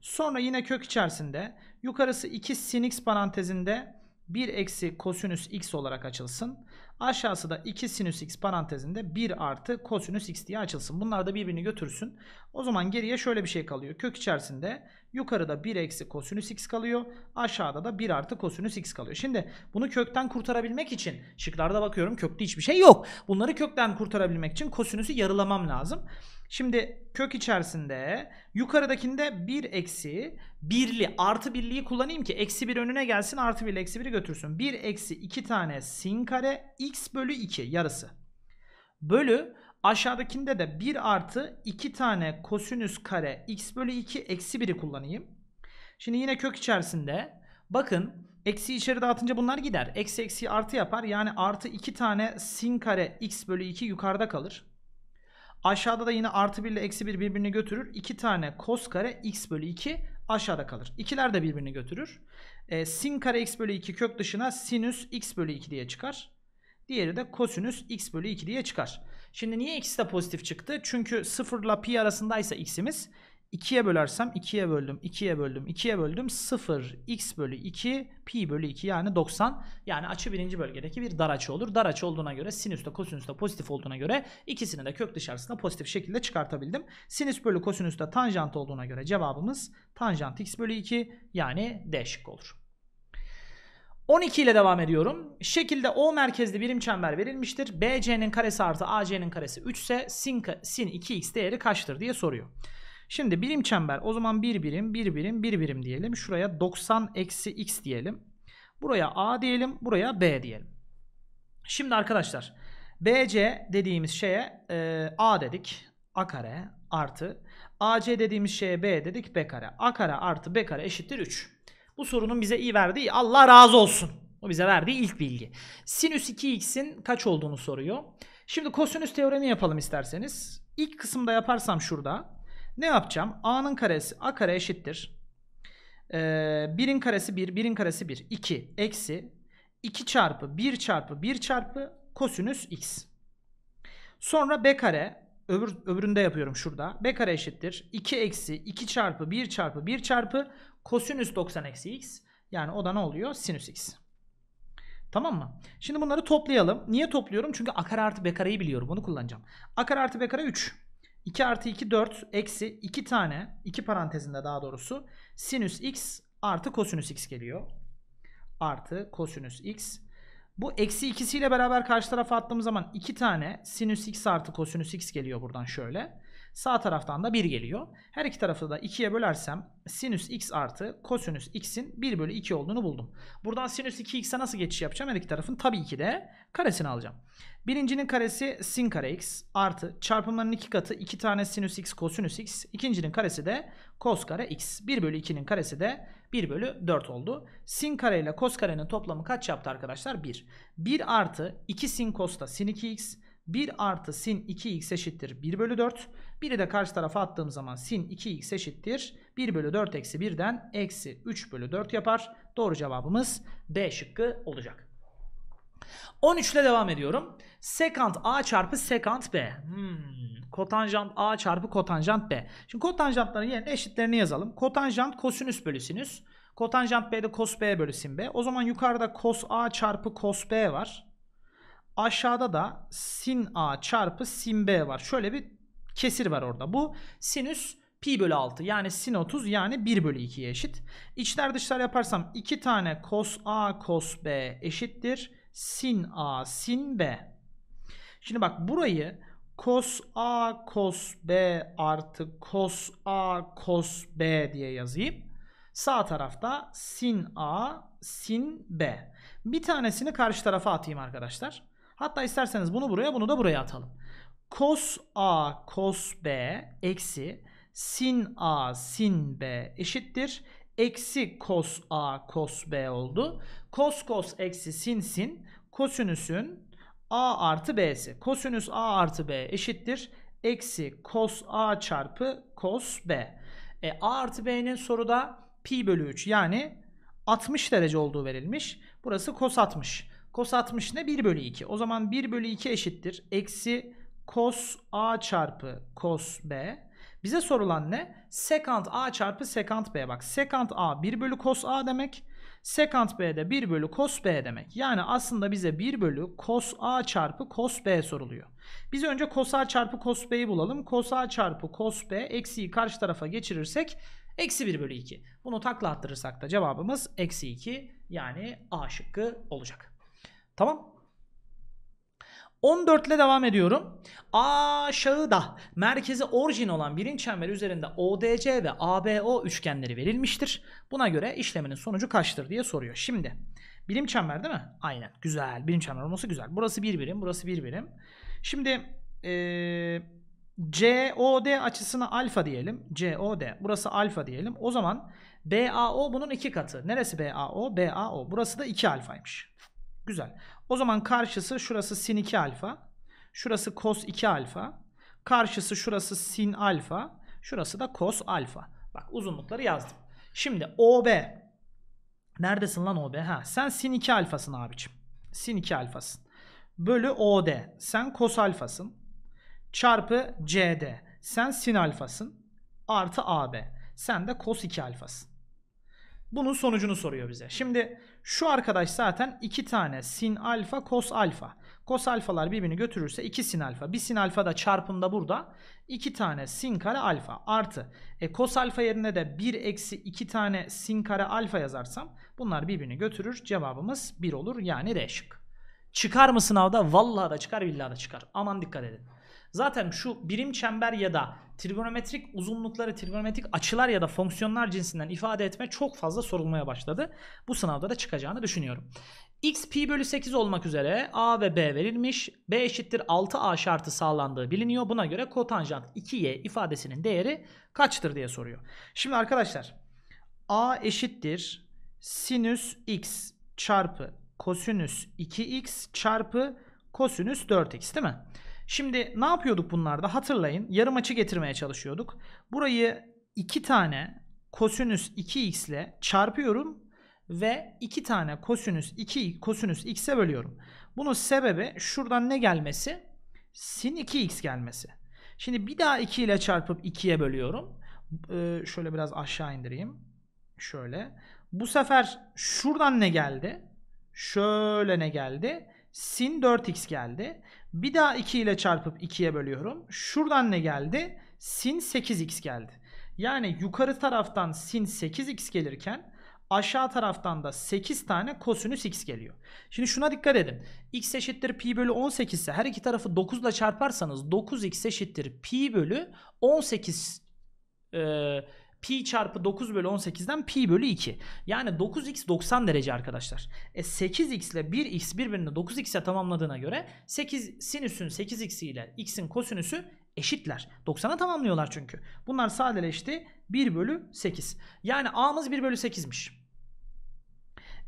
Sonra yine kök içerisinde yukarısı 2 sin x parantezinde 1 eksi kosinüs x olarak açılsın. Aşağısı da 2 sinüs x parantezinde 1 artı kosinüs x diye açılsın. Bunlar da birbirini götürsün. O zaman geriye şöyle bir şey kalıyor. Kök içerisinde Yukarıda 1 eksi kosinüs x kalıyor. Aşağıda da 1 artı kosinüs x kalıyor. Şimdi bunu kökten kurtarabilmek için şıklarda bakıyorum kökte hiçbir şey yok. Bunları kökten kurtarabilmek için kosinüsü yarılamam lazım. Şimdi kök içerisinde yukarıdakinde 1 eksi birli artı birliği kullanayım ki eksi 1 önüne gelsin artı 1 eksi 1'i götürsün. 1 eksi 2 tane sin kare x bölü 2 yarısı. Bölü Aşağıdakinde de 1 artı 2 tane kosinüs kare x bölü 2 eksi 1'i kullanayım. Şimdi yine kök içerisinde bakın eksi içeri dağıtınca bunlar gider. Eksi eksi artı yapar. Yani artı 2 tane sin kare x bölü 2 yukarıda kalır. Aşağıda da yine artı 1 ile eksi 1 birbirini götürür. 2 tane kos kare x bölü 2 aşağıda kalır. İkiler de birbirini götürür. E, sin kare x bölü 2 kök dışına sinüs x bölü 2 diye çıkar. Diğeri de kosinüs x bölü 2 diye çıkar. Şimdi niye x de pozitif çıktı? Çünkü 0 ile pi arasındaysa x'imiz 2'ye bölersem 2'ye böldüm, 2'ye böldüm, 2'ye böldüm. 0 x bölü 2 pi bölü 2 yani 90. Yani açı birinci bölgedeki bir dar açı olur. Dar açı olduğuna göre sinüs de kosinüs de pozitif olduğuna göre ikisini de kök dışarısında pozitif şekilde çıkartabildim. Sinüs bölü kosinüs de tanjant olduğuna göre cevabımız tanjant x bölü 2 yani D şıkkı olur. 12 ile devam ediyorum. Şekilde O merkezli birim çember verilmiştir. BC'nin karesi artı AC'nin karesi 3 ise sin, sin 2x değeri kaçtır diye soruyor. Şimdi birim çember o zaman bir birim bir birim bir birim diyelim. Şuraya 90 eksi x diyelim. Buraya A diyelim buraya B diyelim. Şimdi arkadaşlar BC dediğimiz şeye e, A dedik. A kare artı AC dediğimiz şeye B dedik B kare. A kare artı B kare eşittir 3. Bu sorunun bize iyi verdiği Allah razı olsun. O bize verdiği ilk bilgi. Sinüs 2x'in kaç olduğunu soruyor. Şimdi kosinüs teoremi yapalım isterseniz. İlk kısımda yaparsam şurada. Ne yapacağım? A'nın karesi A kare eşittir. Ee, 1'in karesi 1, 1'in karesi 1, 2 eksi 2 çarpı 1 çarpı 1 çarpı kosinüs x. Sonra B kare öbür, öbüründe yapıyorum şurada. B kare eşittir 2 eksi 2 çarpı 1 çarpı 1 çarpı kosinüs 90 eksi x. Yani o da ne oluyor? Sinüs x. Tamam mı? Şimdi bunları toplayalım. Niye topluyorum? Çünkü a kare artı b kareyi biliyorum. Onu kullanacağım. A kare artı b kare 3. 2 artı 2 4 eksi 2 tane 2 parantezinde daha doğrusu sinüs x artı kosinüs x geliyor. Artı kosinüs x bu eksi ikisiyle beraber karşı tarafa attığım zaman iki tane sinüs x artı kosinüs x geliyor buradan şöyle. Sağ taraftan da 1 geliyor. Her iki tarafı da 2'ye bölersem sinüs x artı kosinüs x'in 1 bölü 2 olduğunu buldum. Buradan sinüs 2x'e nasıl geçiş yapacağım? Her iki tarafın tabii ki de karesini alacağım. Birincinin karesi sin kare x artı çarpımların iki katı iki tane sinüs x kosinüs x. İkincinin karesi de kos kare x. 1 bölü 2'nin karesi de 1 bölü 4 oldu. Sin kare ile kos karenin toplamı kaç yaptı arkadaşlar? 1. 1 artı 2 sin kos da sin 2x. 1 artı sin 2x eşittir 1 bölü 4. Biri de karşı tarafa attığım zaman sin 2x eşittir 1 bölü 4 eksi 1'den eksi 3 bölü 4 yapar. Doğru cevabımız B şıkkı olacak. 13 ile devam ediyorum. Sekant A çarpı sekant B. Hmm. Kotanjant A çarpı kotanjant B. Şimdi kotanjantların yerine eşitlerini yazalım. Kotanjant kosinüs bölü sinüs. Kotanjant b de cos B bölü sin B. O zaman yukarıda cos A çarpı cos B var. Aşağıda da sin A çarpı sin B var. Şöyle bir kesir var orada. Bu sinüs pi bölü 6 yani sin 30 yani 1 bölü 2'ye eşit. İçler dışlar yaparsam 2 tane cos A cos B eşittir. Sin A, sin B. Şimdi bak burayı cos A, cos B artı cos A, cos B diye yazayım. Sağ tarafta sin A, sin B. Bir tanesini karşı tarafa atayım arkadaşlar. Hatta isterseniz bunu buraya, bunu da buraya atalım. Cos A, cos B eksi sin A, sin B eşittir eksi cos a cos b oldu. Cos cos eksi sin sin kosinüsün a artı b'si. Kosinüs a artı b eşittir. Eksi cos a çarpı cos b. E, a artı b'nin soruda pi bölü 3 yani 60 derece olduğu verilmiş. Burası cos 60. Cos 60 ne? 1 bölü 2. O zaman 1 bölü 2 eşittir. Eksi cos a çarpı cos b bize sorulan ne? Sekant A çarpı sekant B. Bak sekant A 1 bölü cos A demek. Sekant B de 1 bölü cos B demek. Yani aslında bize 1 bölü cos A çarpı cos B soruluyor. Biz önce cos A çarpı cos B'yi bulalım. Cos A çarpı cos B eksiyi karşı tarafa geçirirsek eksi 1 bölü 2. Bunu takla attırırsak da cevabımız eksi 2 yani A şıkkı olacak. Tamam. 14 ile devam ediyorum. Aşağıda merkezi orijin olan birinci çember üzerinde ODC ve ABO üçgenleri verilmiştir. Buna göre işleminin sonucu kaçtır diye soruyor. Şimdi birim çember değil mi? Aynen güzel birim çember olması güzel. Burası bir birim burası bir birim. Şimdi ee, COD açısına alfa diyelim. COD burası alfa diyelim. O zaman BAO bunun iki katı. Neresi BAO? BAO burası da 2 alfaymış. Güzel. O zaman karşısı şurası sin 2 alfa. Şurası kos 2 alfa. Karşısı şurası sin alfa. Şurası da kos alfa. Bak uzunlukları yazdım. Şimdi OB. Neredesin lan OB? Ha, sen sin 2 alfasın abicim. Sin 2 alfasın. Bölü OD. Sen kos alfasın. Çarpı CD. Sen sin alfasın. Artı AB. Sen de kos 2 alfasın. Bunun sonucunu soruyor bize. Şimdi şu arkadaş zaten 2 tane sin alfa kos alfa. Kos alfalar birbirini götürürse 2 sin alfa. Bir sin alfa da çarpımda burada. 2 tane sin kare alfa artı. E, kos alfa yerine de 1 eksi 2 tane sin kare alfa yazarsam bunlar birbirini götürür. Cevabımız 1 olur yani D şık. Çıkar mı sınavda? Vallahi da çıkar billahi da çıkar. Aman dikkat edin. Zaten şu birim çember ya da trigonometrik uzunlukları, trigonometrik açılar ya da fonksiyonlar cinsinden ifade etme çok fazla sorulmaya başladı. Bu sınavda da çıkacağını düşünüyorum. x pi bölü 8 olmak üzere a ve b verilmiş. b eşittir 6a şartı sağlandığı biliniyor. Buna göre kotanjant 2y ifadesinin değeri kaçtır diye soruyor. Şimdi arkadaşlar a eşittir sinüs x çarpı kosinüs 2x çarpı kosinüs 4x değil mi? Şimdi ne yapıyorduk bunlarda? Hatırlayın. Yarım açı getirmeye çalışıyorduk. Burayı iki tane kosinüs 2x ile çarpıyorum ve iki tane kosinüs 2 kosinüs x'e bölüyorum. Bunun sebebi şuradan ne gelmesi? Sin 2x gelmesi. Şimdi bir daha 2 ile çarpıp 2'ye bölüyorum. Ee, şöyle biraz aşağı indireyim. Şöyle. Bu sefer şuradan ne geldi? Şöyle ne geldi? Sin 4x geldi. Bir daha 2 ile çarpıp 2'ye bölüyorum. Şuradan ne geldi? Sin 8x geldi. Yani yukarı taraftan sin 8x gelirken aşağı taraftan da 8 tane kosinüs x geliyor. Şimdi şuna dikkat edin. x eşittir pi bölü 18 ise her iki tarafı 9 ile çarparsanız 9x eşittir pi bölü 18 e, pi çarpı 9 bölü 18'den pi bölü 2. Yani 9x 90 derece arkadaşlar. E 8x ile 1x birbirini 9x'e tamamladığına göre 8 sinüsün 8 x ile x'in kosinüsü eşitler. 90'a tamamlıyorlar çünkü. Bunlar sadeleşti 1 bölü 8. Yani a'mız 1 bölü 8'miş.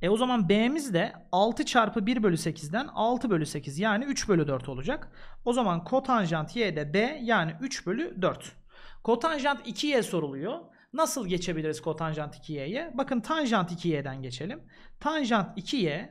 E o zaman b'miz de 6 çarpı 1 bölü 8'den 6 bölü 8 yani 3 bölü 4 olacak. O zaman kotanjant y'de b yani 3 bölü 4. Kotanjant 2y soruluyor. Nasıl geçebiliriz kotanjant 2y'ye? Bakın tanjant 2y'den geçelim. Tanjant 2y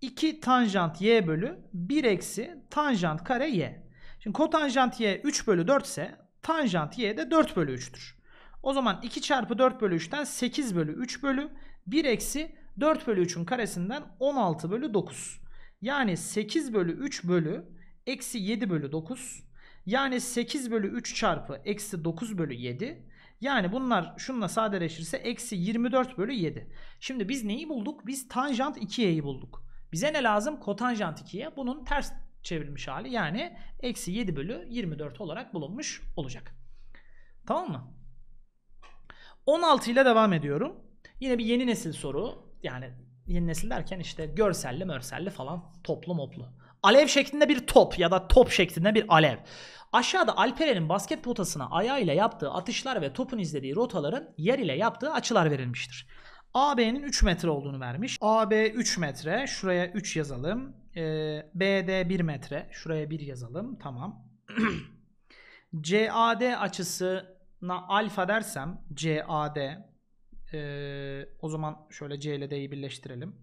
2 tanjant y bölü 1 eksi tanjant kare y. Şimdi kotanjant y 3 bölü 4 ise tanjant y de 4 bölü 3'tür. O zaman 2 çarpı 4 bölü 3'ten 8 bölü 3 bölü 1 eksi 4 bölü 3'ün karesinden 16 bölü 9. Yani 8 bölü 3 bölü eksi 7 bölü 9. Yani 8 bölü 3 çarpı eksi 9 bölü 7 yani bunlar şununla sadeleşirse eksi 24 bölü 7. Şimdi biz neyi bulduk? Biz tanjant 2y'yi bulduk. Bize ne lazım? Kotanjant 2'ye. Bunun ters çevrilmiş hali yani eksi 7 bölü 24 olarak bulunmuş olacak. Tamam mı? 16 ile devam ediyorum. Yine bir yeni nesil soru. Yani yeni nesil derken işte görselli mörselli falan toplu moplu. Alev şeklinde bir top ya da top şeklinde bir alev. Aşağıda Alperen'in basket potasına ayağıyla yaptığı atışlar ve topun izlediği rotaların yer ile yaptığı açılar verilmiştir. AB'nin 3 metre olduğunu vermiş. AB 3 metre. Şuraya 3 yazalım. Ee, BD 1 metre. Şuraya 1 yazalım. Tamam. CAD açısına alfa dersem CAD e, o zaman şöyle C ile D'yi birleştirelim.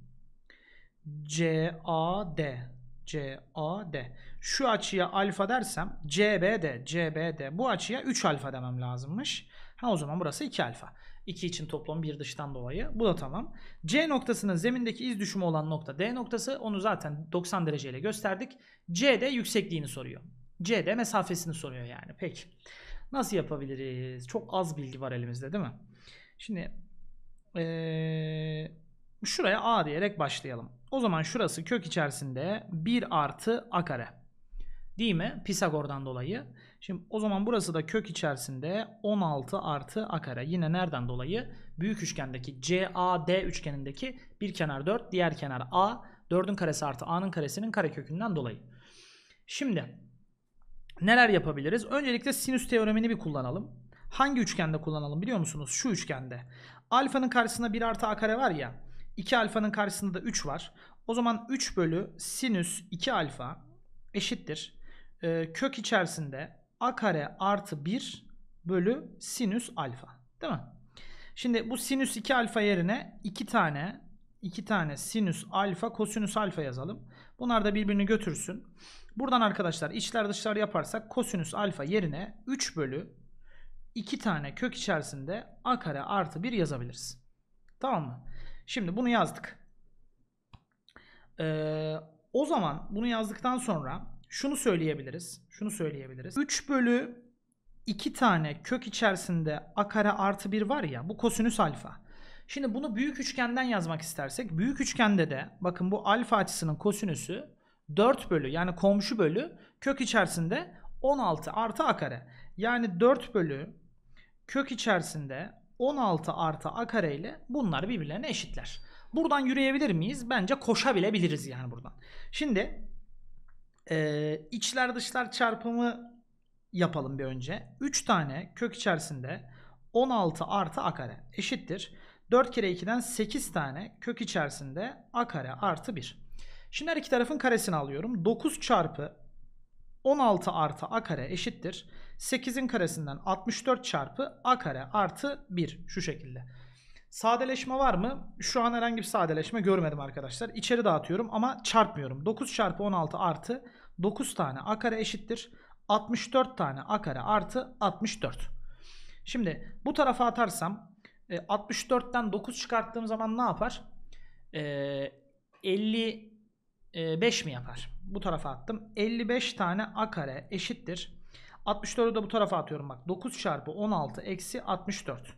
CAD C A D. Şu açıya alfa dersem C C B D, B D. Bu açıya 3 alfa demem lazımmış. Ha o zaman burası 2 alfa. 2 için toplam bir dıştan dolayı. Bu da tamam. C noktasının zemindeki iz düşümü olan nokta D noktası. Onu zaten 90 dereceyle gösterdik. C CD yüksekliğini soruyor. C CD mesafesini soruyor yani. Peki. Nasıl yapabiliriz? Çok az bilgi var elimizde değil mi? Şimdi ee, şuraya A diyerek başlayalım. O zaman şurası kök içerisinde 1 artı a kare. Değil mi? Pisagor'dan dolayı. Şimdi o zaman burası da kök içerisinde 16 artı a kare. Yine nereden dolayı? Büyük üçgendeki CAD üçgenindeki bir kenar 4, diğer kenar a. 4'ün karesi artı a'nın karesinin karekökünden dolayı. Şimdi neler yapabiliriz? Öncelikle sinüs teoremini bir kullanalım. Hangi üçgende kullanalım biliyor musunuz? Şu üçgende. Alfanın karşısında 1 artı a kare var ya. 2 alfanın karşısında da 3 var. O zaman 3 bölü sinüs 2 alfa eşittir. E, kök içerisinde a kare artı 1 bölü sinüs alfa. Değil mi? Şimdi bu sinüs 2 alfa yerine 2 tane 2 tane sinüs alfa kosinüs alfa yazalım. Bunlar da birbirini götürsün. Buradan arkadaşlar içler dışlar yaparsak kosinüs alfa yerine 3 bölü 2 tane kök içerisinde a kare artı 1 yazabiliriz. Tamam mı? Şimdi bunu yazdık. Ee, o zaman bunu yazdıktan sonra şunu söyleyebiliriz. Şunu söyleyebiliriz. 3 bölü 2 tane kök içerisinde a kare artı 1 var ya bu kosinüs alfa. Şimdi bunu büyük üçgenden yazmak istersek büyük üçgende de bakın bu alfa açısının kosinüsü 4 bölü yani komşu bölü kök içerisinde 16 artı a kare. Yani 4 bölü kök içerisinde 16 artı a kare ile bunlar birbirlerine eşitler. Buradan yürüyebilir miyiz? Bence koşabilebiliriz yani buradan. Şimdi e, içler dışlar çarpımı yapalım bir önce. 3 tane kök içerisinde 16 artı a kare eşittir. 4 kere 2'den 8 tane kök içerisinde a kare artı 1. Şimdi her iki tarafın karesini alıyorum. 9 çarpı 16 artı a kare eşittir. 8'in karesinden 64 çarpı a kare artı 1 şu şekilde. Sadeleşme var mı? Şu an herhangi bir sadeleşme görmedim arkadaşlar. İçeri dağıtıyorum ama çarpmıyorum. 9 çarpı 16 artı 9 tane a kare eşittir. 64 tane a kare artı 64. Şimdi bu tarafa atarsam 64'ten e, 9 çıkarttığım zaman ne yapar? 50 e, 5 e, mi yapar? Bu tarafa attım. 55 tane a kare eşittir. 64'ü de bu tarafa atıyorum bak. 9 çarpı 16 eksi 64.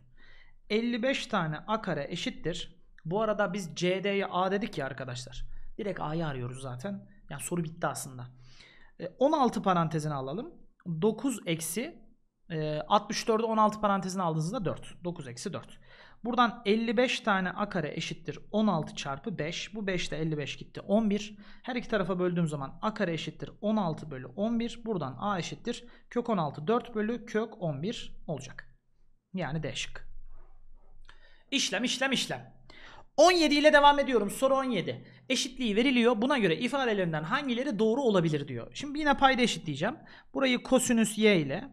55 tane a kare eşittir. Bu arada biz cd'ye a dedik ya arkadaşlar. Direkt a'yı arıyoruz zaten. Yani soru bitti aslında. 16 e, parantezine alalım. 9 eksi 64'ü e, 16 parantezine aldığınızda 4. 9 eksi 4. Buradan 55 tane a kare eşittir 16 çarpı 5. Bu 5 ile 55 gitti 11. Her iki tarafa böldüğüm zaman a kare eşittir 16 bölü 11. Buradan a eşittir kök 16 4 bölü kök 11 olacak. Yani D şık. İşlem işlem işlem. 17 ile devam ediyorum. Soru 17. Eşitliği veriliyor. Buna göre ifadelerinden hangileri doğru olabilir diyor. Şimdi yine payda eşitleyeceğim. Burayı kosinüs y ile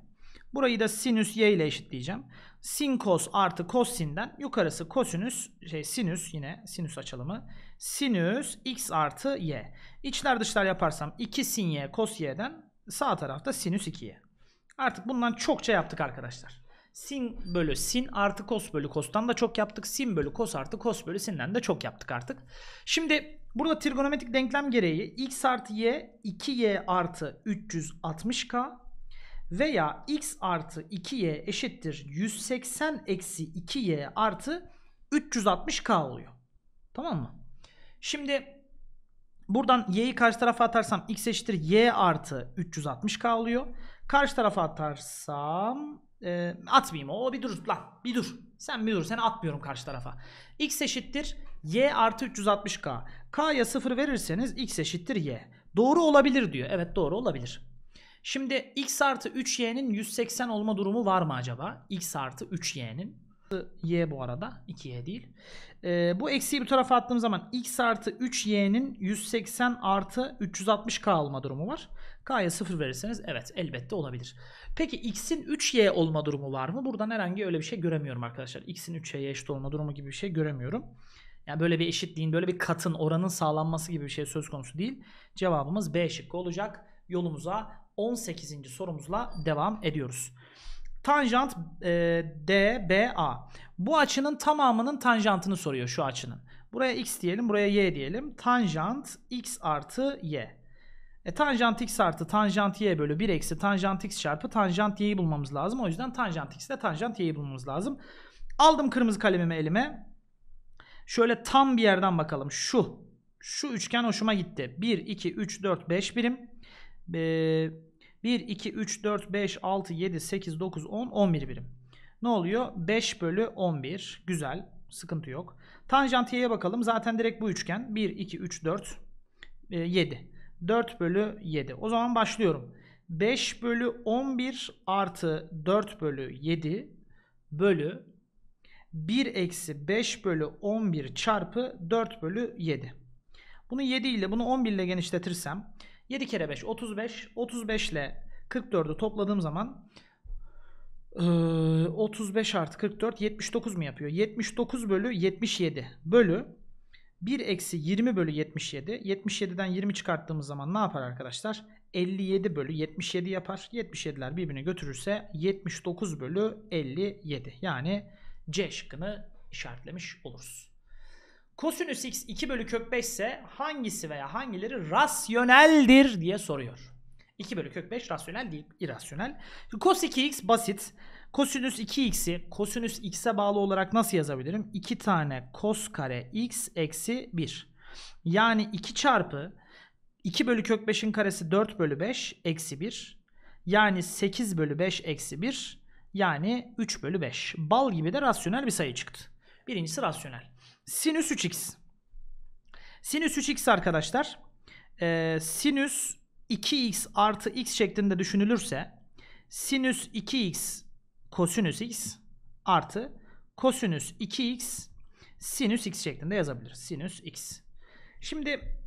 Burayı da sinüs y ile eşitleyeceğim. Sin kos artı kosinden yukarısı kosinüs şey sinüs yine sinüs açılımı. Sinüs x artı y. İçler dışlar yaparsam 2 sin y kos y'den sağ tarafta sinüs 2y. Artık bundan çokça yaptık arkadaşlar. Sin bölü sin artı kos bölü kostan da çok yaptık. Sin bölü kos artı kos bölü sinden de çok yaptık artık. Şimdi burada trigonometrik denklem gereği x artı y 2y artı 360k veya x artı 2y eşittir 180 eksi 2y artı 360k oluyor. Tamam mı? Şimdi buradan y'yi karşı tarafa atarsam x eşittir y artı 360k oluyor. Karşı tarafa atarsam e, atmayayım o bir dur lan bir dur. Sen bir dur seni atmıyorum karşı tarafa. x eşittir y artı 360k. k'ya 0 verirseniz x eşittir y. Doğru olabilir diyor. Evet doğru olabilir. Şimdi x artı 3y'nin 180 olma durumu var mı acaba? x artı 3y'nin. y bu arada 2y değil. Ee, bu eksiği bir tarafa attığım zaman x artı 3y'nin 180 artı 360k olma durumu var. K'ya 0 verirseniz evet elbette olabilir. Peki x'in 3y olma durumu var mı? Buradan herhangi öyle bir şey göremiyorum arkadaşlar. x'in 3y'ye eşit olma durumu gibi bir şey göremiyorum. Yani böyle bir eşitliğin, böyle bir katın, oranın sağlanması gibi bir şey söz konusu değil. Cevabımız B şıkkı olacak. Yolumuza 18. sorumuzla devam ediyoruz. Tanjant e, DBA. Bu açının tamamının tanjantını soruyor şu açının. Buraya x diyelim, buraya y diyelim. Tanjant x artı y. E, tanjant x artı tanjant y bölü 1 eksi tanjant x çarpı tanjant y'yi bulmamız lazım. O yüzden tanjant x ile tanjant y'yi bulmamız lazım. Aldım kırmızı kalemimi elime. Şöyle tam bir yerden bakalım. Şu. Şu üçgen hoşuma gitti. 1, 2, 3, 4, 5 birim. Ee, 1, 2, 3, 4, 5, 6, 7, 8, 9, 10, 11 birim. Ne oluyor? 5 bölü 11. Güzel. Sıkıntı yok. Tanjant y'ye bakalım. Zaten direkt bu üçgen. 1, 2, 3, 4, 7. 4 bölü 7. O zaman başlıyorum. 5 bölü 11 artı 4 bölü 7 bölü 1 eksi 5 bölü 11 çarpı 4 bölü 7. Bunu 7 ile bunu 11 ile genişletirsem 7 kere 5 35. 35 ile 44'ü topladığım zaman 35 artı 44 79 mu yapıyor? 79 bölü 77 bölü 1 eksi 20 bölü 77. 77'den 20 çıkarttığımız zaman ne yapar arkadaşlar? 57 bölü 77 yapar. 77'ler birbirine götürürse 79 bölü 57. Yani C şıkkını işaretlemiş oluruz. Kosinüs x 2 bölü kök 5 ise hangisi veya hangileri rasyoneldir diye soruyor. 2 bölü kök 5 rasyonel değil irrasyonel. Kos 2x basit. Kosinüs 2x'i kosinüs x'e bağlı olarak nasıl yazabilirim? 2 tane kos kare x eksi 1. Yani 2 çarpı 2 bölü kök 5'in karesi 4 bölü 5 eksi 1. Yani 8 bölü 5 eksi 1. Yani 3 bölü 5. Bal gibi de rasyonel bir sayı çıktı. Birincisi rasyonel. Sinüs 3x. Sinüs 3x arkadaşlar e, sinüs 2x artı x şeklinde düşünülürse sinüs 2x kosinüs x artı kosinüs 2x sinüs x şeklinde yazabiliriz. Sinüs x. Şimdi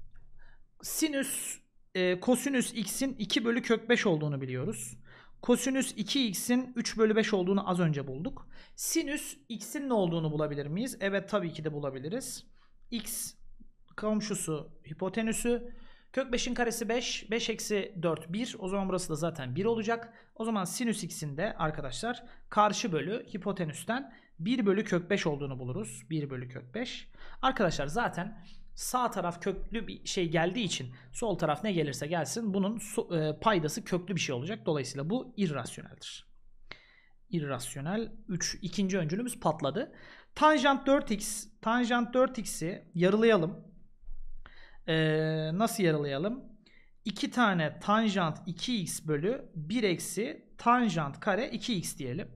sinüs e, kosinüs x'in 2 bölü kök 5 olduğunu biliyoruz. Kosinüs 2x'in 3 bölü 5 olduğunu az önce bulduk. Sinüs x'in ne olduğunu bulabilir miyiz? Evet tabii ki de bulabiliriz. x komşusu hipotenüsü. Kök 5'in karesi 5. 5 eksi 4 1. O zaman burası da zaten 1 olacak. O zaman sinüs x'in de arkadaşlar karşı bölü hipotenüsten 1 bölü kök 5 olduğunu buluruz. 1 bölü kök 5. Arkadaşlar zaten sağ taraf köklü bir şey geldiği için sol taraf ne gelirse gelsin bunun su, e, paydası köklü bir şey olacak. Dolayısıyla bu irrasyoneldir. İrrasyonel 3 ikinci öncülümüz patladı. Tanjant 4x tanjant 4x'i yarılayalım. Ee, nasıl yarılayalım? 2 tane tanjant 2x bölü 1 eksi tanjant kare 2x diyelim.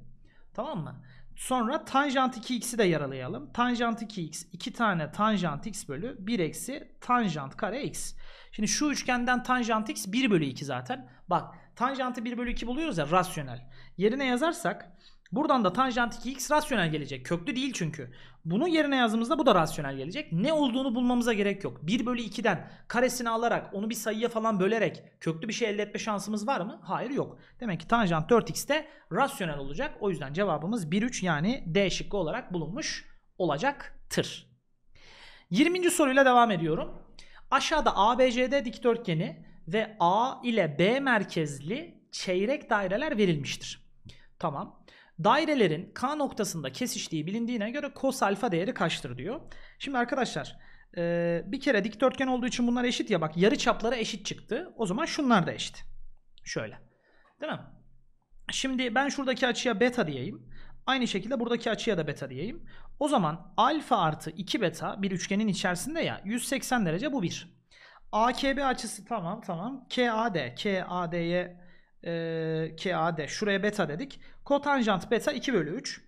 Tamam mı? Sonra tanjant 2x'i de yaralayalım. Tanjant 2x 2 tane tanjant x bölü 1 eksi tanjant kare x. Şimdi şu üçgenden tanjant x 1 bölü 2 zaten. Bak tanjantı 1 bölü 2 buluyoruz ya rasyonel. Yerine yazarsak Buradan da tanjant 2x rasyonel gelecek. Köklü değil çünkü. Bunun yerine yazdığımızda bu da rasyonel gelecek. Ne olduğunu bulmamıza gerek yok. 1 bölü 2'den karesini alarak onu bir sayıya falan bölerek köklü bir şey elde etme şansımız var mı? Hayır yok. Demek ki tanjant 4x de rasyonel olacak. O yüzden cevabımız 1 3 yani D şıkkı olarak bulunmuş olacaktır. 20. soruyla devam ediyorum. Aşağıda ABCD dikdörtgeni ve A ile B merkezli çeyrek daireler verilmiştir. Tamam. Dairelerin K noktasında kesiştiği bilindiğine göre kos alfa değeri kaçtır diyor. Şimdi arkadaşlar e, bir kere dikdörtgen olduğu için bunlar eşit ya bak yarı çapları eşit çıktı. O zaman şunlar da eşit. Şöyle. Değil mi? Şimdi ben şuradaki açıya beta diyeyim. Aynı şekilde buradaki açıya da beta diyeyim. O zaman alfa artı 2 beta bir üçgenin içerisinde ya 180 derece bu 1. AKB açısı tamam tamam. KAD, KAD'ye e, KAD. Şuraya beta dedik. Kotanjant beta 2 bölü 3.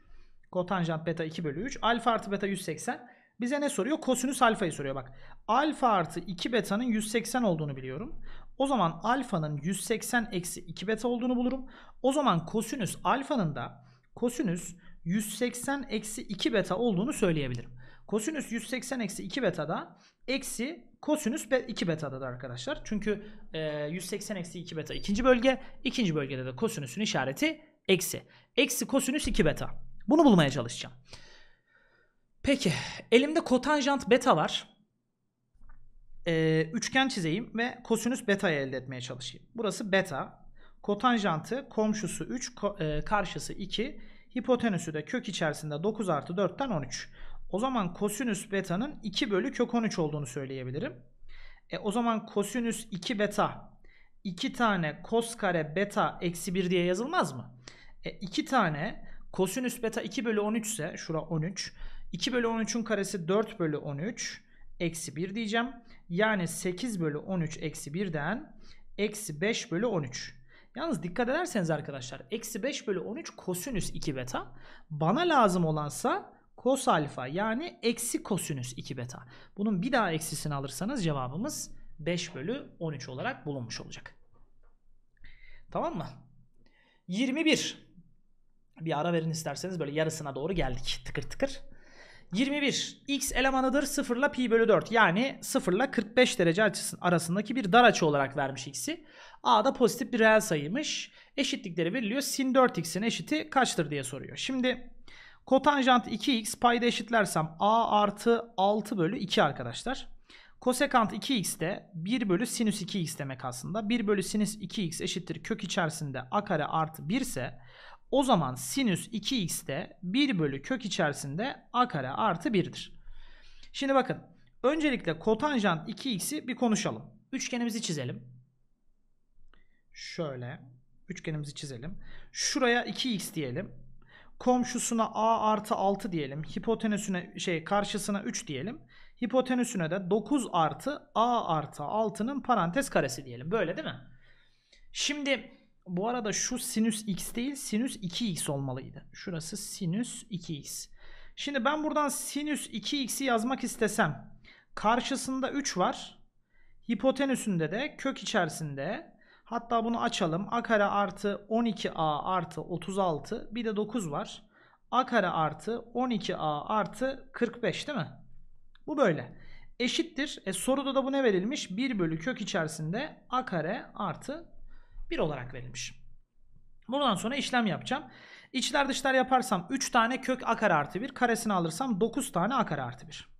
Kotanjant beta 2 bölü 3. Alfa artı beta 180. Bize ne soruyor? Kosinüs alfayı soruyor bak. Alfa artı 2 beta'nın 180 olduğunu biliyorum. O zaman alfanın 180 eksi 2 beta olduğunu bulurum. O zaman kosinüs alfanın da kosinüs 180 eksi 2 beta olduğunu söyleyebilirim. Kosinüs 180 eksi 2 beta da eksi Kosinüs 2 betadadır arkadaşlar. Çünkü e, 180 eksi 2 beta ikinci bölge. ikinci bölgede de kosinüsün işareti eksi. Eksi kosinüs 2 beta. Bunu bulmaya çalışacağım. Peki elimde kotanjant beta var. E, üçgen çizeyim ve kosinüs beta'yı elde etmeye çalışayım. Burası beta. Kotanjantı komşusu 3 ko, e, karşısı 2. Hipotenüsü de kök içerisinde 9 artı 4'ten 13. O zaman kosinüs beta'nın 2 bölü kök 13 olduğunu söyleyebilirim. E, o zaman kosinüs 2 beta 2 tane kos kare beta eksi 1 diye yazılmaz mı? E, 2 tane kosinüs beta 2 bölü 13 ise şura 13. 2 bölü 13'ün karesi 4 bölü 13 eksi 1 diyeceğim. Yani 8 bölü 13 eksi 1'den eksi 5 bölü 13. Yalnız dikkat ederseniz arkadaşlar eksi 5 bölü 13 kosinüs 2 beta. Bana lazım olansa kos alfa yani eksi kosinüs 2 beta. Bunun bir daha eksisini alırsanız cevabımız 5 bölü 13 olarak bulunmuş olacak. Tamam mı? 21. Bir ara verin isterseniz böyle yarısına doğru geldik tıkır tıkır. 21. X elemanıdır 0 ile pi bölü 4. Yani 0 ile 45 derece açısının arasındaki bir dar açı olarak vermiş x'i. A da pozitif bir reel sayıymış. Eşitlikleri veriliyor. Sin 4x'in eşiti kaçtır diye soruyor. Şimdi Kotanjant 2x payda eşitlersem a artı 6 bölü 2 arkadaşlar. Kosekant 2x de 1 bölü sinüs 2x demek aslında. 1 bölü sinüs 2x eşittir kök içerisinde a kare artı 1 ise o zaman sinüs 2x de 1 bölü kök içerisinde a kare artı 1'dir. Şimdi bakın öncelikle kotanjant 2x'i bir konuşalım. Üçgenimizi çizelim. Şöyle üçgenimizi çizelim. Şuraya 2x diyelim komşusuna a artı 6 diyelim. Hipotenüsüne şey karşısına 3 diyelim. Hipotenüsüne de 9 artı a artı 6'nın parantez karesi diyelim. Böyle değil mi? Şimdi bu arada şu sinüs x değil sinüs 2x olmalıydı. Şurası sinüs 2x. Şimdi ben buradan sinüs 2x'i yazmak istesem karşısında 3 var. Hipotenüsünde de kök içerisinde Hatta bunu açalım. A kare artı 12A artı 36 bir de 9 var. A kare artı 12A artı 45 değil mi? Bu böyle. Eşittir. E, soruda da bu ne verilmiş? 1 bölü kök içerisinde A kare artı 1 olarak verilmiş. Buradan sonra işlem yapacağım. İçler dışlar yaparsam 3 tane kök A kare artı 1. Karesini alırsam 9 tane A kare artı 1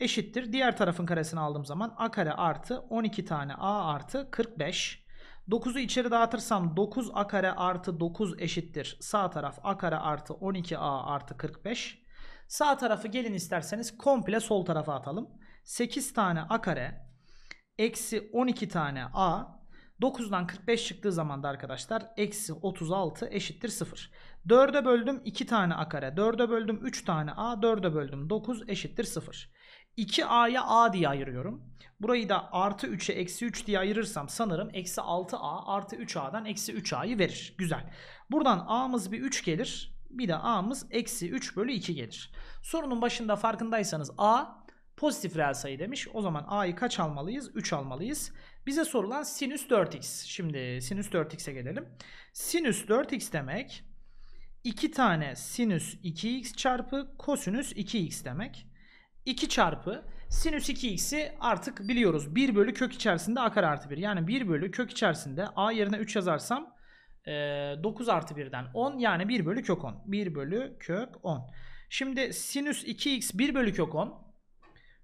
eşittir. Diğer tarafın karesini aldığım zaman a kare artı 12 tane a artı 45. 9'u içeri dağıtırsam 9 a kare artı 9 eşittir. Sağ taraf a kare artı 12 a artı 45. Sağ tarafı gelin isterseniz komple sol tarafa atalım. 8 tane a kare eksi 12 tane a 9'dan 45 çıktığı zaman da arkadaşlar eksi 36 eşittir 0. 4'e böldüm 2 tane a kare 4'e böldüm 3 tane a 4'e böldüm 9 eşittir 0. 2a'ya a diye ayırıyorum. Burayı da artı 3'e eksi 3 diye ayırırsam sanırım eksi 6a artı 3a'dan eksi 3a'yı verir. Güzel. Buradan a'mız bir 3 gelir. Bir de a'mız eksi 3 bölü 2 gelir. Sorunun başında farkındaysanız a pozitif reel sayı demiş. O zaman a'yı kaç almalıyız? 3 almalıyız. Bize sorulan sinüs 4x. Şimdi sinüs 4x'e gelelim. Sinüs 4x demek 2 tane sinüs 2x çarpı kosinüs 2x demek. 2 çarpı sinüs 2x'i artık biliyoruz. 1 bölü kök içerisinde a kare artı 1. Yani 1 bölü kök içerisinde a yerine 3 yazarsam e, 9 artı 1'den 10 yani 1 bölü kök 10. 1 bölü kök 10. Şimdi sinüs 2x 1 bölü kök 10.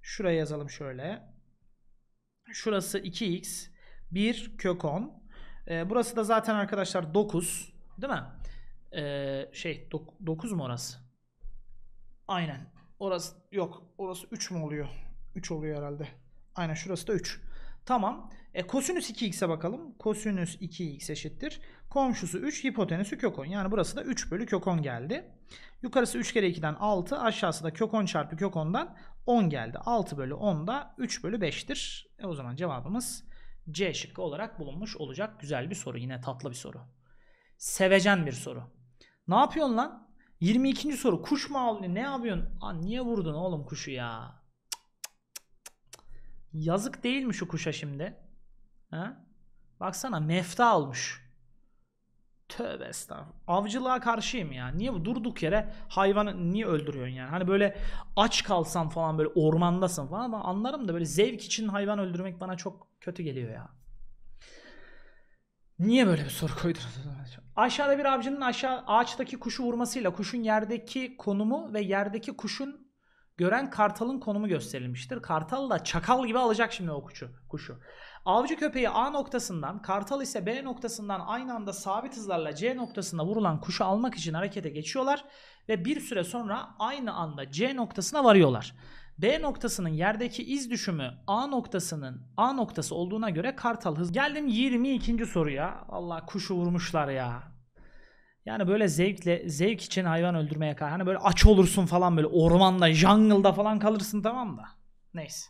Şuraya yazalım şöyle. Şurası 2x 1 kök 10. E, burası da zaten arkadaşlar 9 değil mi? E, şey 9 mu orası? Aynen Orası yok. Orası 3 mü oluyor? 3 oluyor herhalde. Aynen şurası da 3. Tamam. E, kosinüs 2x'e bakalım. Kosinüs 2x eşittir. Komşusu 3, hipotenüsü kök 10. Yani burası da 3 bölü kök 10 geldi. Yukarısı 3 kere 2'den 6, aşağısı da kök 10 çarpı kök 10'dan 10 geldi. 6 bölü 10 da 3 bölü 5'tir. E, o zaman cevabımız C şıkkı olarak bulunmuş olacak. Güzel bir soru. Yine tatlı bir soru. Sevecen bir soru. Ne yapıyorsun lan? 22. soru. Kuş mu avlıyorsun? Ne yapıyorsun? Aa, niye vurdun oğlum kuşu ya? Yazık değil mi şu kuşa şimdi? Ha? Baksana mefta almış. Tövbe estağfurullah. Avcılığa karşıyım ya. Niye bu durduk yere hayvanı niye öldürüyorsun yani? Hani böyle aç kalsam falan böyle ormandasın falan ama anlarım da böyle zevk için hayvan öldürmek bana çok kötü geliyor ya. Niye böyle bir soru koydunuz? Aşağıda bir avcının aşağı ağaçtaki kuşu vurmasıyla kuşun yerdeki konumu ve yerdeki kuşun gören kartalın konumu gösterilmiştir. Kartal da çakal gibi alacak şimdi o kuşu. kuşu. Avcı köpeği A noktasından, kartal ise B noktasından aynı anda sabit hızlarla C noktasına vurulan kuşu almak için harekete geçiyorlar ve bir süre sonra aynı anda C noktasına varıyorlar. B noktasının yerdeki iz düşümü A noktasının A noktası olduğuna göre kartal hız. Geldim 22. soruya. Allah kuşu vurmuşlar ya. Yani böyle zevkle zevk için hayvan öldürmeye kalk. Hani böyle aç olursun falan böyle ormanda, jungle'da falan kalırsın tamam da. Neyse.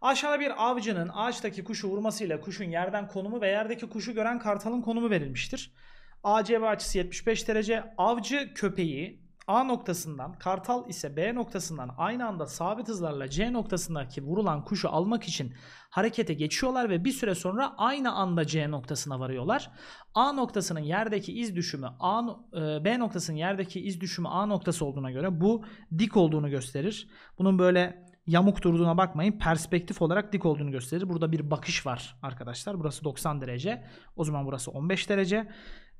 Aşağıda bir avcının ağaçtaki kuşu vurmasıyla kuşun yerden konumu ve yerdeki kuşu gören kartalın konumu verilmiştir. ve açısı 75 derece. Avcı köpeği A noktasından Kartal ise B noktasından aynı anda sabit hızlarla C noktasındaki vurulan kuşu almak için harekete geçiyorlar ve bir süre sonra aynı anda C noktasına varıyorlar. A noktasının yerdeki iz düşümü A, e, B noktasının yerdeki iz düşümü A noktası olduğuna göre bu dik olduğunu gösterir. Bunun böyle yamuk durduğuna bakmayın. Perspektif olarak dik olduğunu gösterir. Burada bir bakış var arkadaşlar. Burası 90 derece. O zaman burası 15 derece.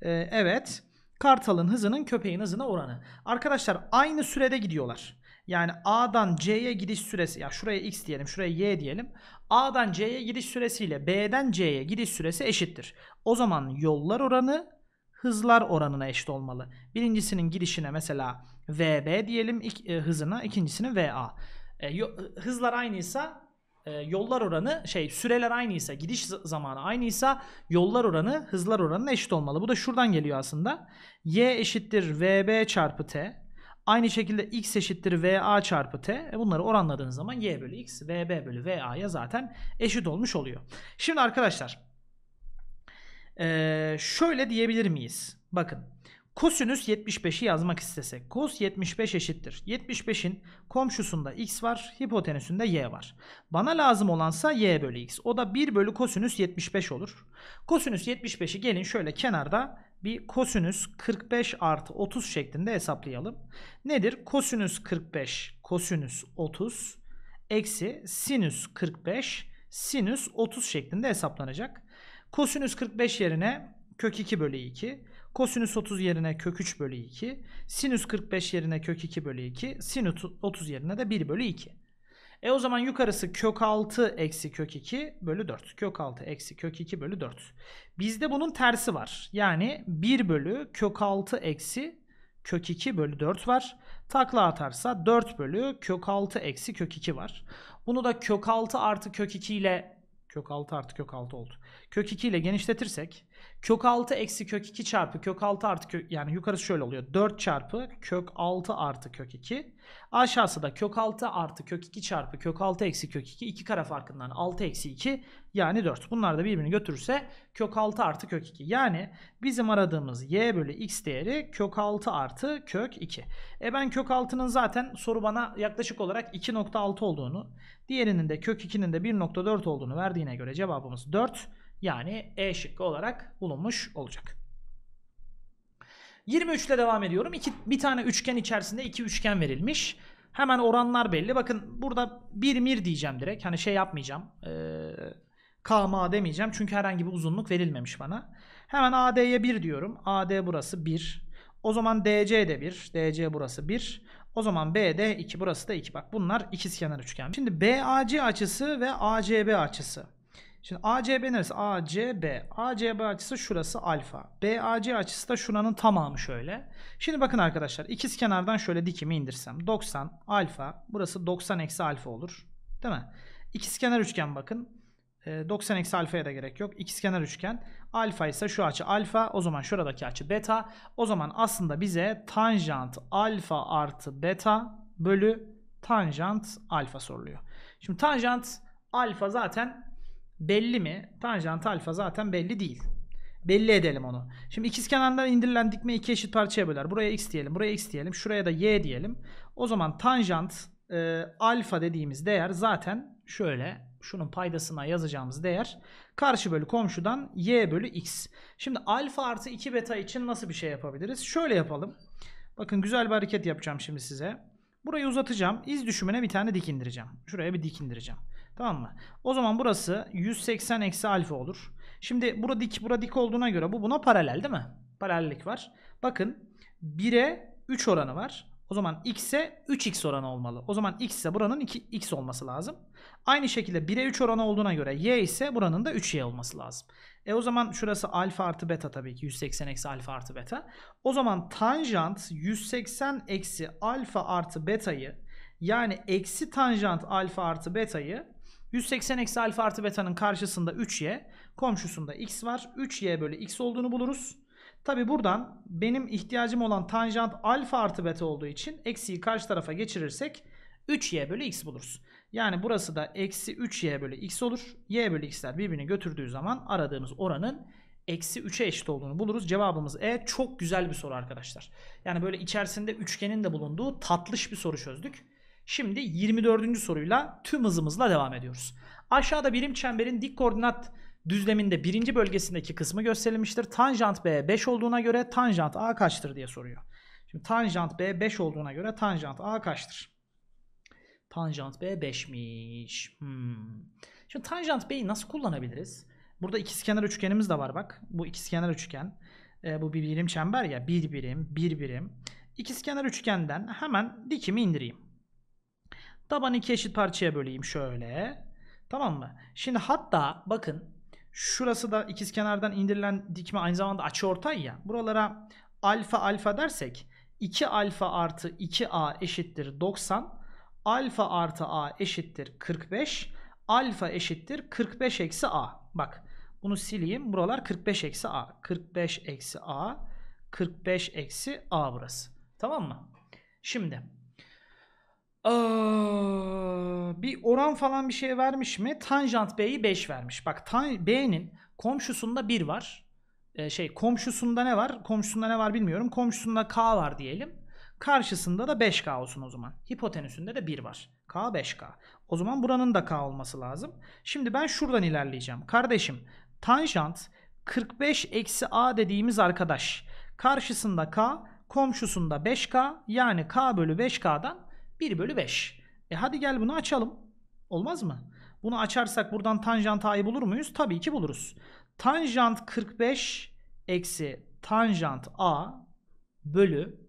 Ee, evet. Kartalın hızının köpeğin hızına oranı. Arkadaşlar aynı sürede gidiyorlar. Yani A'dan C'ye gidiş süresi ya şuraya X diyelim şuraya Y diyelim. A'dan C'ye gidiş süresiyle B'den C'ye gidiş süresi eşittir. O zaman yollar oranı hızlar oranına eşit olmalı. Birincisinin gidişine mesela VB diyelim ik, e, hızına ikincisinin VA. E, yo, hızlar aynıysa e, yollar oranı şey süreler aynıysa gidiş zamanı aynıysa yollar oranı hızlar oranına eşit olmalı. Bu da şuradan geliyor aslında. Y eşittir VB çarpı T. Aynı şekilde x eşittir VA çarpı T. E, bunları oranladığınız zaman Y bölü X, VB bölü VA'ya zaten eşit olmuş oluyor. Şimdi arkadaşlar e, şöyle diyebilir miyiz? Bakın Kosinüs 75'i yazmak istesek. Kos 75 eşittir. 75'in komşusunda x var, hipotenüsünde y var. Bana lazım olansa y bölü x. O da 1 bölü kosinüs 75 olur. Kosinüs 75'i gelin şöyle kenarda bir kosinüs 45 artı 30 şeklinde hesaplayalım. Nedir? Kosinüs 45, kosinüs 30 eksi sinüs 45, sinüs 30 şeklinde hesaplanacak. Kosinüs 45 yerine kök 2 bölü 2. Kosinüs 30 yerine kök 3 bölü 2. Sinüs 45 yerine kök 2 bölü 2. Sinüs 30 yerine de 1 bölü 2. E o zaman yukarısı kök 6 eksi kök 2 bölü 4. Kök 6 eksi kök 2 bölü 4. Bizde bunun tersi var. Yani 1 bölü kök 6 eksi kök 2 bölü 4 var. Takla atarsa 4 bölü kök 6 eksi kök 2 var. Bunu da kök 6 artı kök 2 ile kök 6 artı kök 6 oldu. Kök 2 ile genişletirsek Kök 6 eksi kök 2 çarpı kök 6 artı kök yani yukarısı şöyle oluyor. 4 çarpı kök 6 artı kök 2. Aşağısı da kök 6 artı kök 2 çarpı kök 6 eksi kök 2. 2 kare farkından 6 eksi 2 yani 4. Bunlar da birbirini götürürse kök 6 artı kök 2. Yani bizim aradığımız y bölü x değeri kök 6 artı kök 2. E ben kök 6'nın zaten soru bana yaklaşık olarak 2.6 olduğunu diğerinin de kök 2'nin de 1.4 olduğunu verdiğine göre cevabımız 4. Yani E şıkkı olarak bulunmuş olacak. 23 ile devam ediyorum. İki, bir tane üçgen içerisinde iki üçgen verilmiş. Hemen oranlar belli. Bakın burada 1 mir diyeceğim direkt. Hani şey yapmayacağım. Ee, KMA demeyeceğim. Çünkü herhangi bir uzunluk verilmemiş bana. Hemen AD'ye 1 diyorum. AD burası 1. O zaman DC de 1. DC burası 1. O zaman BD 2. Burası da 2. Bak bunlar ikizkenar üçgen. Şimdi BAC açısı ve ACB açısı. Şimdi ACB neresi? ACB. ACB açısı şurası alfa. BAC açısı da şuranın tamamı şöyle. Şimdi bakın arkadaşlar ikiz kenardan şöyle dikimi indirsem. 90 alfa. Burası 90 eksi alfa olur. Değil mi? İkiz kenar üçgen bakın. 90 ee, eksi alfaya da gerek yok. İkiz kenar üçgen. Alfa ise şu açı alfa. O zaman şuradaki açı beta. O zaman aslında bize tanjant alfa artı beta bölü tanjant alfa soruluyor. Şimdi tanjant alfa zaten belli mi? Tanjant alfa zaten belli değil. Belli edelim onu. Şimdi kenarından indirilen dikme iki eşit parçaya böler. Buraya x diyelim, buraya x diyelim, şuraya da y diyelim. O zaman tanjant e, alfa dediğimiz değer zaten şöyle şunun paydasına yazacağımız değer karşı bölü komşudan y bölü x. Şimdi alfa artı 2 beta için nasıl bir şey yapabiliriz? Şöyle yapalım. Bakın güzel bir hareket yapacağım şimdi size. Burayı uzatacağım. İz düşümüne bir tane dik indireceğim. Şuraya bir dik indireceğim. Tamam mı? O zaman burası 180 eksi alfa olur. Şimdi bura dik bura dik olduğuna göre bu buna paralel değil mi? Paralellik var. Bakın 1'e 3 oranı var. O zaman x'e 3x oranı olmalı. O zaman x ise buranın 2x olması lazım. Aynı şekilde 1'e 3 oranı olduğuna göre y ise buranın da 3y olması lazım. E o zaman şurası alfa artı beta tabii ki 180 eksi alfa artı beta. O zaman tanjant 180 eksi alfa artı betayı yani eksi tanjant alfa artı betayı 180 eksi alfa artı beta'nın karşısında 3y, komşusunda x var. 3y bölü x olduğunu buluruz. Tabi buradan benim ihtiyacım olan tanjant alfa artı beta olduğu için eksiyi karşı tarafa geçirirsek 3y bölü x buluruz. Yani burası da eksi 3y bölü x olur. y bölü x'ler birbirini götürdüğü zaman aradığımız oranın eksi 3'e eşit olduğunu buluruz. Cevabımız E. Çok güzel bir soru arkadaşlar. Yani böyle içerisinde üçgenin de bulunduğu tatlış bir soru çözdük. Şimdi 24. soruyla tüm hızımızla devam ediyoruz. Aşağıda birim çemberin dik koordinat düzleminde birinci bölgesindeki kısmı gösterilmiştir. Tanjant B 5 olduğuna göre tanjant A kaçtır diye soruyor. Şimdi tanjant B 5 olduğuna göre tanjant A kaçtır? Tanjant B 5'miş. Hmm. Şimdi tanjant B'yi nasıl kullanabiliriz? Burada ikizkenar üçgenimiz de var bak. Bu ikizkenar üçgen. E, bu bir birim çember ya. Bir birim, bir birim. İkizkenar üçgenden hemen dikimi indireyim. Tabanı iki eşit parçaya böleyim şöyle. Tamam mı? Şimdi hatta bakın şurası da ikizkenardan indirilen dikme aynı zamanda açı ortay ya. Buralara alfa alfa dersek 2 alfa artı 2a eşittir 90. Alfa artı a eşittir 45. Alfa eşittir 45 eksi a. Bak bunu sileyim. Buralar 45 eksi a. 45 eksi a. 45 eksi a burası. Tamam mı? Şimdi bir oran falan bir şey vermiş mi? Tanjant B'yi 5 vermiş. Bak tan B'nin komşusunda 1 var. Ee, şey komşusunda ne var? Komşusunda ne var bilmiyorum. Komşusunda K var diyelim. Karşısında da 5K olsun o zaman. Hipotenüsünde de 1 var. K 5K. O zaman buranın da K olması lazım. Şimdi ben şuradan ilerleyeceğim. Kardeşim tanjant 45 eksi A dediğimiz arkadaş. Karşısında K, komşusunda 5K yani K bölü 5K'dan 1 bölü 5. E hadi gel bunu açalım. Olmaz mı? Bunu açarsak buradan tanjant a'yı bulur muyuz? Tabii ki buluruz. Tanjant 45 eksi tanjant a bölü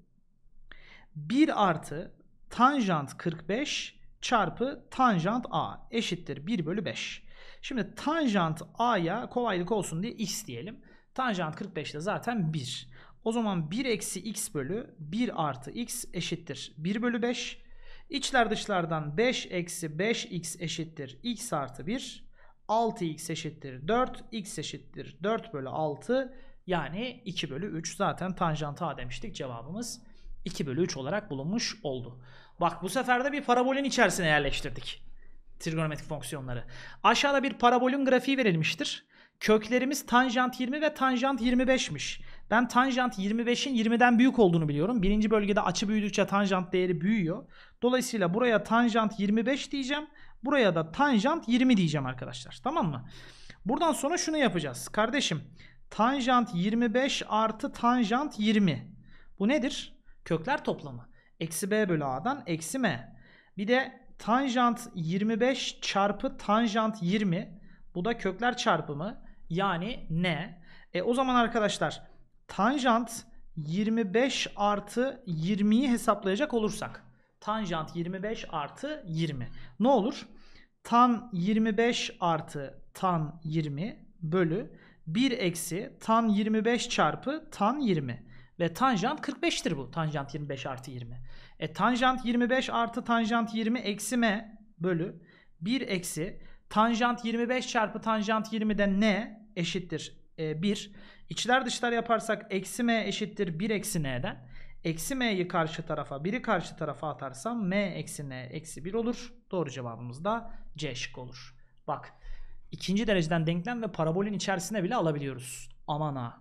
1 artı tanjant 45 çarpı tanjant a eşittir 1 bölü 5. Şimdi tanjant a'ya kolaylık olsun diye x diyelim. Tanjant 45 de zaten 1. O zaman 1 eksi x bölü 1 artı x eşittir 1 bölü 5. İçler dışlardan 5 eksi 5x eşittir x artı 1. 6x eşittir 4. x eşittir 4 bölü 6. Yani 2 bölü 3. Zaten tanjant a demiştik cevabımız 2 bölü 3 olarak bulunmuş oldu. Bak bu sefer de bir parabolün içerisine yerleştirdik. Trigonometrik fonksiyonları. Aşağıda bir parabolün grafiği verilmiştir. Köklerimiz tanjant 20 ve tanjant 25'miş. Ben tanjant 25'in 20'den büyük olduğunu biliyorum. Birinci bölgede açı büyüdükçe tanjant değeri büyüyor. Dolayısıyla buraya tanjant 25 diyeceğim. Buraya da tanjant 20 diyeceğim arkadaşlar. Tamam mı? Buradan sonra şunu yapacağız. Kardeşim tanjant 25 artı tanjant 20. Bu nedir? Kökler toplamı. Eksi b bölü a'dan eksi m. Bir de tanjant 25 çarpı tanjant 20. Bu da kökler çarpımı. Yani ne? E, o zaman arkadaşlar tanjant 25 artı 20'yi hesaplayacak olursak tanjant 25 artı 20. Ne olur? Tan 25 artı tan 20 bölü 1 eksi tan 25 çarpı tan 20. Ve tanjant 45'tir bu. Tanjant 25 artı 20. E tanjant 25 artı tanjant 20 eksi m bölü 1 eksi tanjant 25 çarpı tanjant 20'den n eşittir? E, 1. İçler dışlar yaparsak eksi m eşittir 1 eksi n'den. Eksi m'yi karşı tarafa 1'i karşı tarafa atarsam m eksi n eksi 1 olur. Doğru cevabımız da c şık olur. Bak ikinci dereceden denklem ve parabolün içerisine bile alabiliyoruz. Aman ha.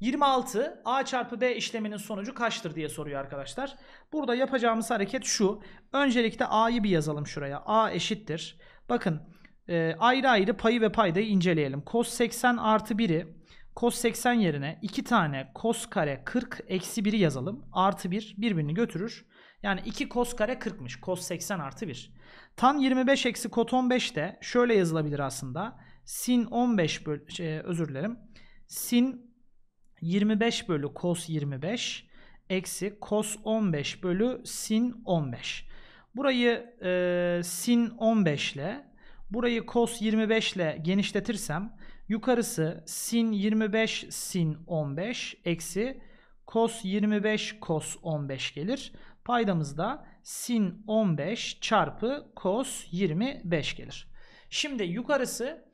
26 a çarpı b işleminin sonucu kaçtır diye soruyor arkadaşlar. Burada yapacağımız hareket şu. Öncelikle a'yı bir yazalım şuraya. a eşittir. Bakın e, ayrı ayrı payı ve paydayı inceleyelim. Cos 80 artı 1'i Cos 80 yerine 2 tane cos kare 40 eksi 1'i yazalım. Artı 1 birbirini götürür. Yani 2 cos kare 40'mış. Cos 80 artı 1. Tan 25 eksi kot 15 de şöyle yazılabilir aslında. Sin 15 böl şey, özür dilerim. Sin 25 bölü cos 25 eksi cos 15 bölü sin 15. Burayı e, sin 15 ile burayı cos 25 ile genişletirsem Yukarısı sin 25 sin 15 eksi cos 25 cos 15 gelir. Paydamız da sin 15 çarpı cos 25 gelir. Şimdi yukarısı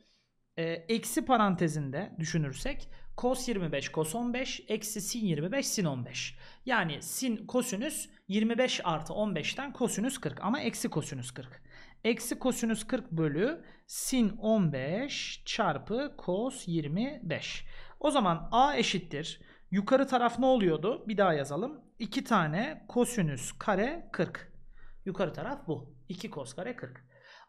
e, eksi parantezinde düşünürsek cos 25 cos 15 eksi sin 25 sin 15. Yani sin kosinüs 25 artı 15'ten kosinüs 40 ama eksi kosinüs 40. Eksi kosinüs 40 bölü sin 15 çarpı kos 25. O zaman a eşittir. Yukarı taraf ne oluyordu? Bir daha yazalım. 2 tane kosinüs kare 40. Yukarı taraf bu. 2 kos kare 40.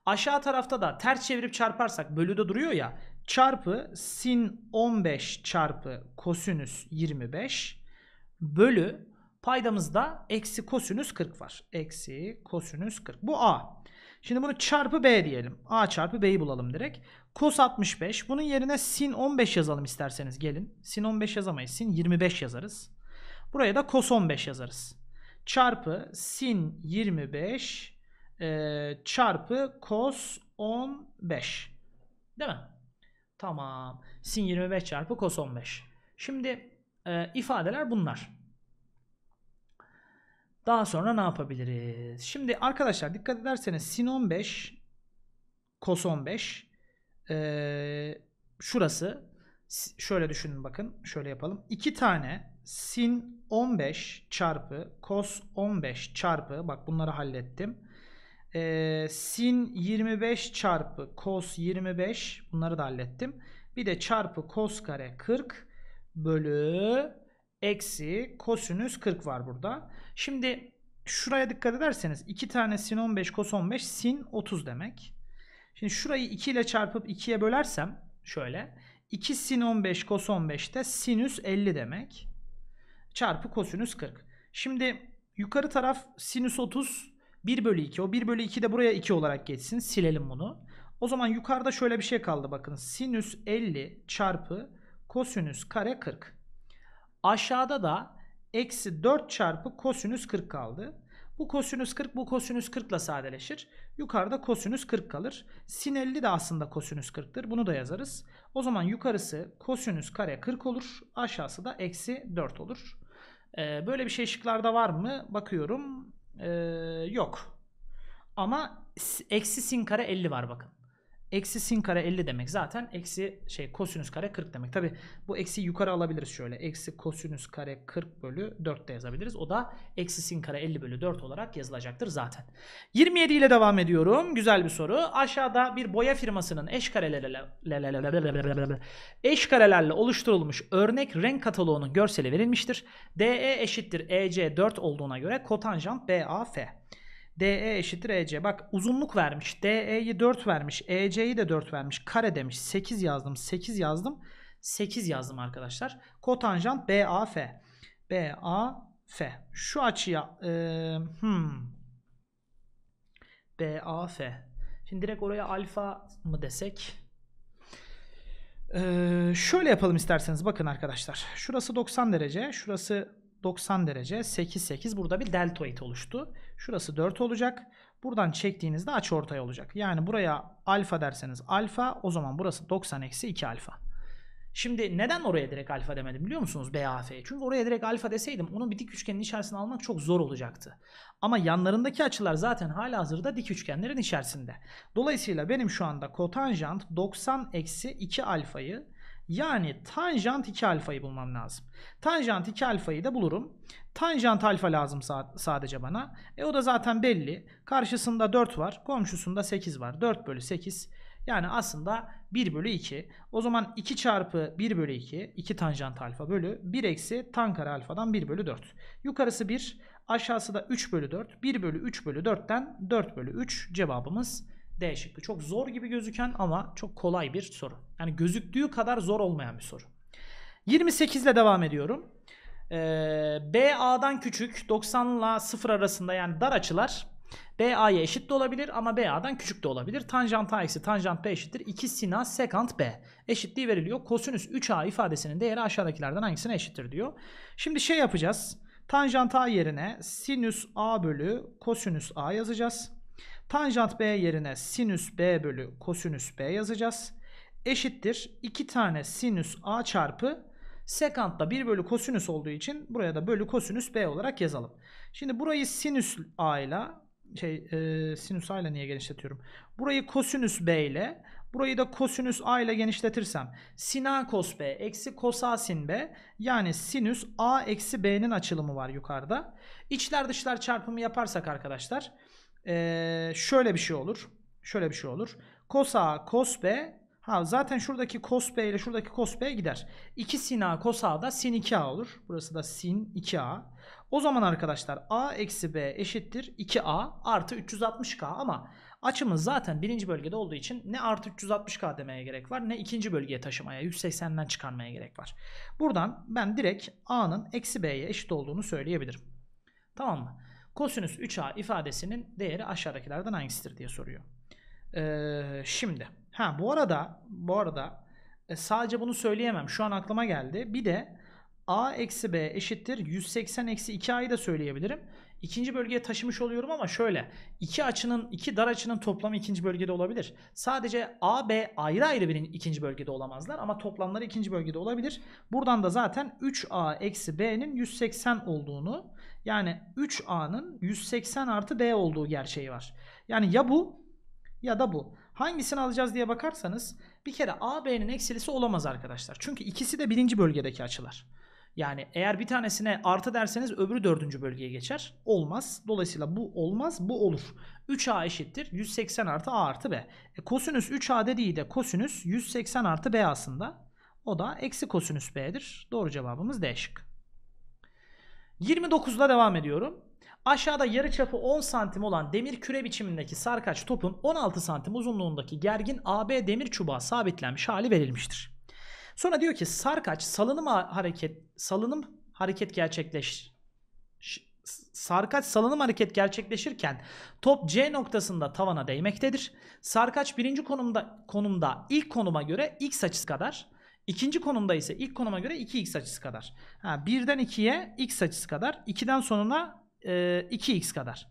Aşağı tarafta da ters çevirip çarparsak bölüde duruyor ya. Çarpı sin 15 çarpı kosinüs 25 bölü paydamızda eksi kosinüs 40 var. Eksi kosinüs 40. Bu a. Şimdi bunu çarpı b diyelim. A çarpı b'yi bulalım direkt. Kos 65. Bunun yerine sin 15 yazalım isterseniz gelin. Sin 15 yazamayız. Sin 25 yazarız. Buraya da kos 15 yazarız. Çarpı sin 25 e, çarpı kos 15. Değil mi? Tamam. Sin 25 çarpı kos 15. Şimdi e, ifadeler bunlar. Daha sonra ne yapabiliriz? Şimdi arkadaşlar dikkat ederseniz sin 15 cos 15 ee, şurası şöyle düşünün bakın. Şöyle yapalım. İki tane sin 15 çarpı cos 15 çarpı bak bunları hallettim. Ee, sin 25 çarpı cos 25 bunları da hallettim. Bir de çarpı cos kare 40 bölü eksi kosinüs 40 var burada. Şimdi şuraya dikkat ederseniz 2 tane sin 15 kos 15 sin 30 demek. Şimdi şurayı 2 ile çarpıp 2'ye bölersem şöyle 2 sin 15 kos 15 de sinüs 50 demek. Çarpı kosinüs 40. Şimdi yukarı taraf sinüs 30 1 bölü 2. O 1 bölü 2 de buraya 2 olarak geçsin. Silelim bunu. O zaman yukarıda şöyle bir şey kaldı bakın. Sinüs 50 çarpı kosinüs kare 40. Aşağıda da eksi 4 çarpı kosinüs 40 kaldı. Bu kosinüs 40 bu kosinüs 40 ile sadeleşir. Yukarıda kosinüs 40 kalır. Sin 50 de aslında kosinüs 40'tır. Bunu da yazarız. O zaman yukarısı kosinüs kare 40 olur. Aşağısı da eksi 4 olur. Ee, böyle bir şey şıklarda var mı? Bakıyorum. Ee, yok. Ama eksi sin kare 50 var bakın. Eksi sin kare 50 demek zaten eksi şey kosinüs kare 40 demek. Tabi bu eksi yukarı alabiliriz şöyle. Eksi kosinüs kare 40 bölü 4 de yazabiliriz. O da eksi sin kare 50 bölü 4 olarak yazılacaktır zaten. 27 ile devam ediyorum. Güzel bir soru. Aşağıda bir boya firmasının eş karelerle eş karelerle oluşturulmuş örnek renk kataloğunun görseli verilmiştir. DE eşittir EC4 olduğuna göre kotanjant BAF. DE eşittir EC. Bak uzunluk vermiş. DE'yi 4 vermiş. EC'yi de 4 vermiş. Kare demiş. 8 yazdım. 8 yazdım. 8 yazdım arkadaşlar. Kotanjant BAF. BAF. Şu açıya e, hmm. BAF. Şimdi direkt oraya alfa mı desek? Ee, şöyle yapalım isterseniz. Bakın arkadaşlar. Şurası 90 derece. Şurası 90 derece 8 8 burada bir deltoid oluştu. Şurası 4 olacak. Buradan çektiğinizde açı ortay olacak. Yani buraya alfa derseniz alfa o zaman burası 90 eksi 2 alfa. Şimdi neden oraya direkt alfa demedim biliyor musunuz BAF'ye? Çünkü oraya direkt alfa deseydim onun bir dik üçgenin içerisinde almak çok zor olacaktı. Ama yanlarındaki açılar zaten hala hazırda dik üçgenlerin içerisinde. Dolayısıyla benim şu anda kotanjant 90 eksi 2 alfayı yani tanjant 2 alfayı bulmam lazım. Tanjant 2 alfayı da bulurum. Tanjant alfa lazım sadece bana. E o da zaten belli. Karşısında 4 var. Komşusunda 8 var. 4 bölü 8. Yani aslında 1 bölü 2. O zaman 2 çarpı 1 bölü 2. 2 tanjant alfa bölü. 1 eksi tan kare alfadan 1 bölü 4. Yukarısı 1. Aşağısı da 3 bölü 4. 1 bölü 3 bölü 4'ten 4 bölü 3 cevabımız D şıkkı. Çok zor gibi gözüken ama çok kolay bir soru. Yani gözüktüğü kadar zor olmayan bir soru. 28 ile devam ediyorum. Ee, B küçük 90 ile 0 arasında yani dar açılar B eşit de olabilir ama B A'dan küçük de olabilir. Tanjant A eksi tanjant B eşittir. 2 sina sekant B. Eşitliği veriliyor. Kosinüs 3A ifadesinin değeri aşağıdakilerden hangisine eşittir diyor. Şimdi şey yapacağız. Tanjant A yerine sinüs A bölü kosinüs A yazacağız. Tanjant B yerine sinüs B bölü kosinüs B yazacağız. Eşittir 2 tane sinüs A çarpı sekant da 1 bölü kosinüs olduğu için buraya da bölü kosinüs B olarak yazalım. Şimdi burayı sinüs A ile şey e, sinüs A ile niye genişletiyorum? Burayı kosinüs B ile Burayı da kosinüs a ile genişletirsem sin A kos b eksi kos A sin b yani sinüs a eksi b'nin açılımı var yukarıda. İçler dışlar çarpımı yaparsak arkadaşlar ee, şöyle bir şey olur. Şöyle bir şey olur. Cos A, cos B. Ha zaten şuradaki cos B ile şuradaki cos B gider. 2 sin A, cos A da sin 2A olur. Burası da sin 2A. O zaman arkadaşlar A eksi B eşittir 2A artı 360K ama açımız zaten birinci bölgede olduğu için ne artı 360K demeye gerek var ne ikinci bölgeye taşımaya 180'den çıkarmaya gerek var. Buradan ben direkt A'nın eksi B'ye eşit olduğunu söyleyebilirim. Tamam mı? Kosinüs 3a ifadesinin değeri aşağıdakilerden hangisidir diye soruyor. Ee, şimdi ha bu arada bu arada e, sadece bunu söyleyemem. Şu an aklıma geldi. Bir de a eksi b eşittir 180 eksi 2a'yı da söyleyebilirim. İkinci bölgeye taşımış oluyorum ama şöyle iki açının iki dar açının toplamı ikinci bölgede olabilir. Sadece a b ayrı ayrı birin ikinci bölgede olamazlar ama toplamları ikinci bölgede olabilir. Buradan da zaten 3a eksi b'nin 180 olduğunu yani 3A'nın 180 artı B olduğu gerçeği var. Yani ya bu ya da bu. Hangisini alacağız diye bakarsanız bir kere A B'nin eksilisi olamaz arkadaşlar. Çünkü ikisi de birinci bölgedeki açılar. Yani eğer bir tanesine artı derseniz öbürü dördüncü bölgeye geçer. Olmaz. Dolayısıyla bu olmaz. Bu olur. 3A eşittir. 180 artı A artı B. E, kosinüs 3A dediği de kosinüs 180 artı B aslında. O da eksi kosinüs B'dir. Doğru cevabımız D şıkkı. 29'la devam ediyorum. Aşağıda yarı çapı 10 santim olan demir küre biçimindeki sarkaç topun 16 santim uzunluğundaki gergin AB demir çubuğa sabitlenmiş hali verilmiştir. Sonra diyor ki sarkaç salınım hareket salınım hareket gerçekleş sarkaç salınım hareket gerçekleşirken top C noktasında tavana değmektedir. Sarkaç birinci konumda konumda ilk konuma göre x açısı kadar İkinci konumda ise ilk konuma göre 2x açısı kadar. Ha, 1'den 2'ye x açısı kadar. 2'den sonuna e, 2x kadar.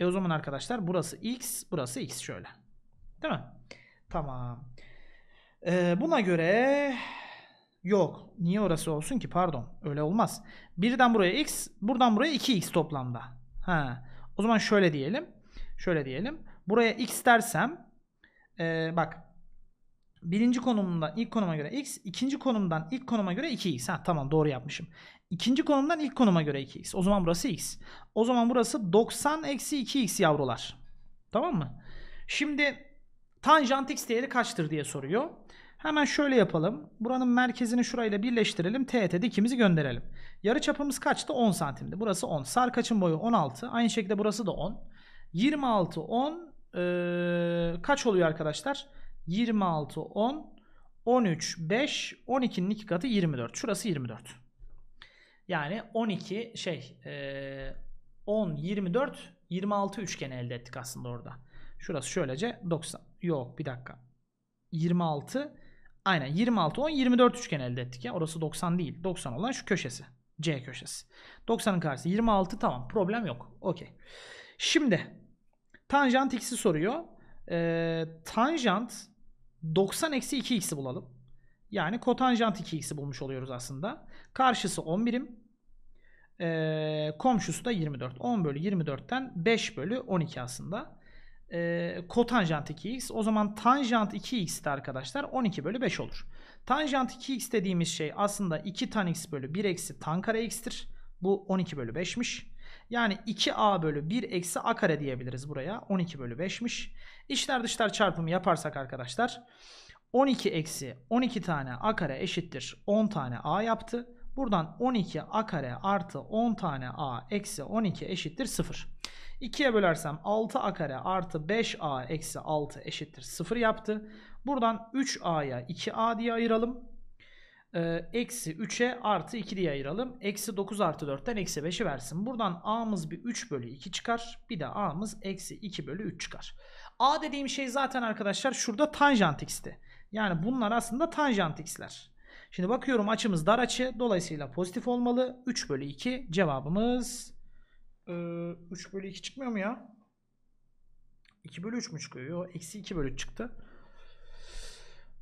E o zaman arkadaşlar burası x, burası x şöyle. Değil mi? Tamam. E, buna göre yok. Niye orası olsun ki? Pardon. Öyle olmaz. 1'den buraya x, buradan buraya 2x toplamda. Ha. O zaman şöyle diyelim. Şöyle diyelim. Buraya x dersem e, bak Birinci konumdan ilk konuma göre x, ikinci konumdan ilk konuma göre 2x. Ha tamam doğru yapmışım. İkinci konumdan ilk konuma göre 2x. O zaman burası x. O zaman burası 90 eksi 2x yavrular. Tamam mı? Şimdi tanjant x değeri kaçtır diye soruyor. Hemen şöyle yapalım. Buranın merkezini şurayla birleştirelim. TET dikimizi gönderelim. Yarı çapımız kaçtı? 10 santimdi. Burası 10. Sarkaçın boyu 16. Aynı şekilde burası da 10. 26, 10. Ee, kaç oluyor arkadaşlar? 26, 10, 13, 5, 12'nin iki katı 24. Şurası 24. Yani 12 şey e, 10, 24, 26 üçgen elde ettik aslında orada. Şurası şöylece 90. Yok bir dakika. 26 aynen 26, 10, 24 üçgen elde ettik ya. Orası 90 değil. 90 olan şu köşesi. C köşesi. 90'ın karşısı 26 tamam problem yok. Okey. Şimdi tanjant x'i soruyor. E, tanjant 90 eksi 2x'i bulalım. Yani kotanjant 2x'i bulmuş oluyoruz aslında. Karşısı 10 birim. E, komşusu da 24. 10 bölü 24'ten 5 bölü 12 aslında. E, kotanjant 2x. O zaman tanjant 2x de arkadaşlar 12 bölü 5 olur. Tanjant 2x dediğimiz şey aslında 2 tan x bölü 1 eksi tan kare x'tir. Bu 12 bölü 5'miş. Yani 2a bölü 1 eksi a kare diyebiliriz buraya. 12 bölü 5'miş. İçler dışlar çarpımı yaparsak arkadaşlar 12 eksi 12 tane a kare eşittir 10 tane a yaptı. Buradan 12 a kare artı 10 tane a eksi 12 eşittir 0. 2'ye bölersem 6 a kare artı 5 a eksi 6 eşittir 0 yaptı. Buradan 3a'ya 2a diye ayıralım. Ee, eksi 3'e artı 2 diye ayıralım. Eksi 9 artı 4'ten eksi 5'i versin. Buradan a'mız bir 3 bölü 2 çıkar. Bir de a'mız eksi 2 bölü 3 çıkar. a dediğim şey zaten arkadaşlar şurada tanjant x'ti. Yani bunlar aslında tanjant x'ler. Şimdi bakıyorum açımız dar açı. Dolayısıyla pozitif olmalı. 3 bölü 2 cevabımız ee, 3 bölü 2 çıkmıyor mu ya? 2 bölü 3 mü çıkıyor? Yok eksi 2 bölü 3 çıktı.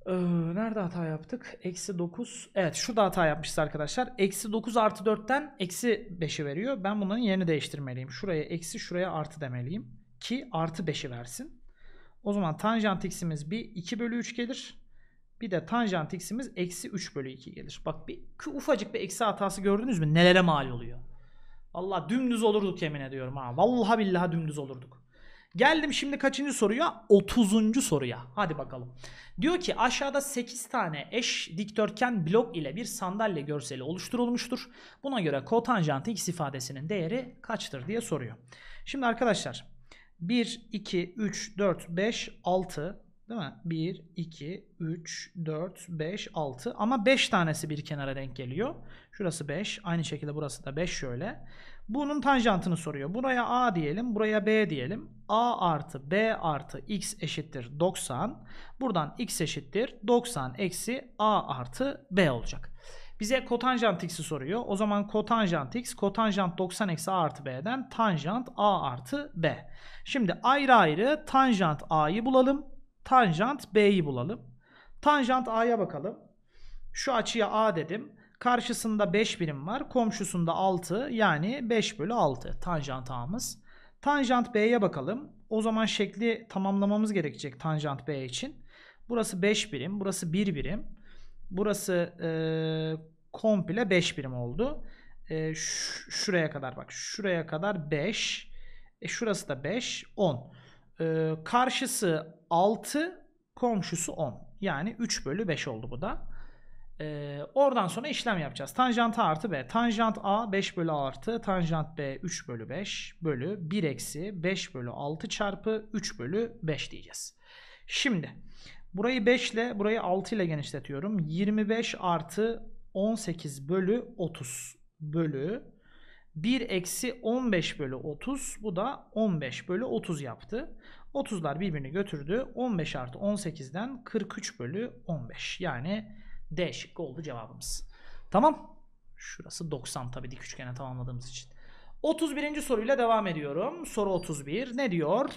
Ee, nerede hata yaptık? Eksi 9. Evet şurada hata yapmışız arkadaşlar. Eksi 9 artı 4'ten eksi 5'i veriyor. Ben bunların yerini değiştirmeliyim. Şuraya eksi şuraya artı demeliyim. Ki artı 5'i versin. O zaman tanjant x'imiz bir 2 bölü 3 gelir. Bir de tanjant x'imiz eksi 3 bölü 2 gelir. Bak bir ufacık bir eksi hatası gördünüz mü? Nelere mal oluyor. Allah dümdüz olurduk yemin ediyorum ha. Vallahi billahi dümdüz olurduk. Geldim şimdi kaçıncı soruya? 30. soruya. Hadi bakalım. Diyor ki aşağıda 8 tane eş dikdörtgen blok ile bir sandalye görseli oluşturulmuştur. Buna göre kotanjant x ifadesinin değeri kaçtır diye soruyor. Şimdi arkadaşlar 1, 2, 3, 4, 5, 6 değil mi? 1, 2, 3, 4, 5, 6 ama 5 tanesi bir kenara denk geliyor. Şurası 5 aynı şekilde burası da 5 şöyle. Bunun tanjantını soruyor. Buraya A diyelim, buraya B diyelim. A artı B artı X eşittir 90. Buradan X eşittir 90 eksi A artı B olacak. Bize kotanjant x'i soruyor. O zaman kotanjant x, kotanjant 90 eksi a artı b'den tanjant a artı b. Şimdi ayrı ayrı tanjant a'yı bulalım. Tanjant b'yi bulalım. Tanjant a'ya bakalım. Şu açıya a dedim. Karşısında 5 birim var. Komşusunda 6 yani 5 bölü 6 tanjant ağımız. Tanjant b'ye bakalım. O zaman şekli tamamlamamız gerekecek tanjant b için. Burası 5 birim. Burası 1 birim. Burası e, komple 5 birim oldu. E, şuraya kadar bak. Şuraya kadar 5. E, şurası da 5. 10. E, karşısı 6. Komşusu 10. Yani 3 bölü 5 oldu bu da. Ee, oradan sonra işlem yapacağız. Tanjant A artı B. Tanjant A 5 bölü A artı. Tanjant B 3 bölü 5 bölü 1 eksi 5 bölü 6 çarpı 3 bölü 5 diyeceğiz. Şimdi burayı 5 ile burayı 6 ile genişletiyorum. 25 artı 18 bölü 30 bölü 1 eksi 15 bölü 30 bu da 15 bölü 30 yaptı. 30'lar birbirini götürdü. 15 artı 18'den 43 bölü 15 yani D şıkkı oldu cevabımız. Tamam. Şurası 90 tabii dik üçgene tamamladığımız için. 31. soruyla devam ediyorum. Soru 31. Ne diyor?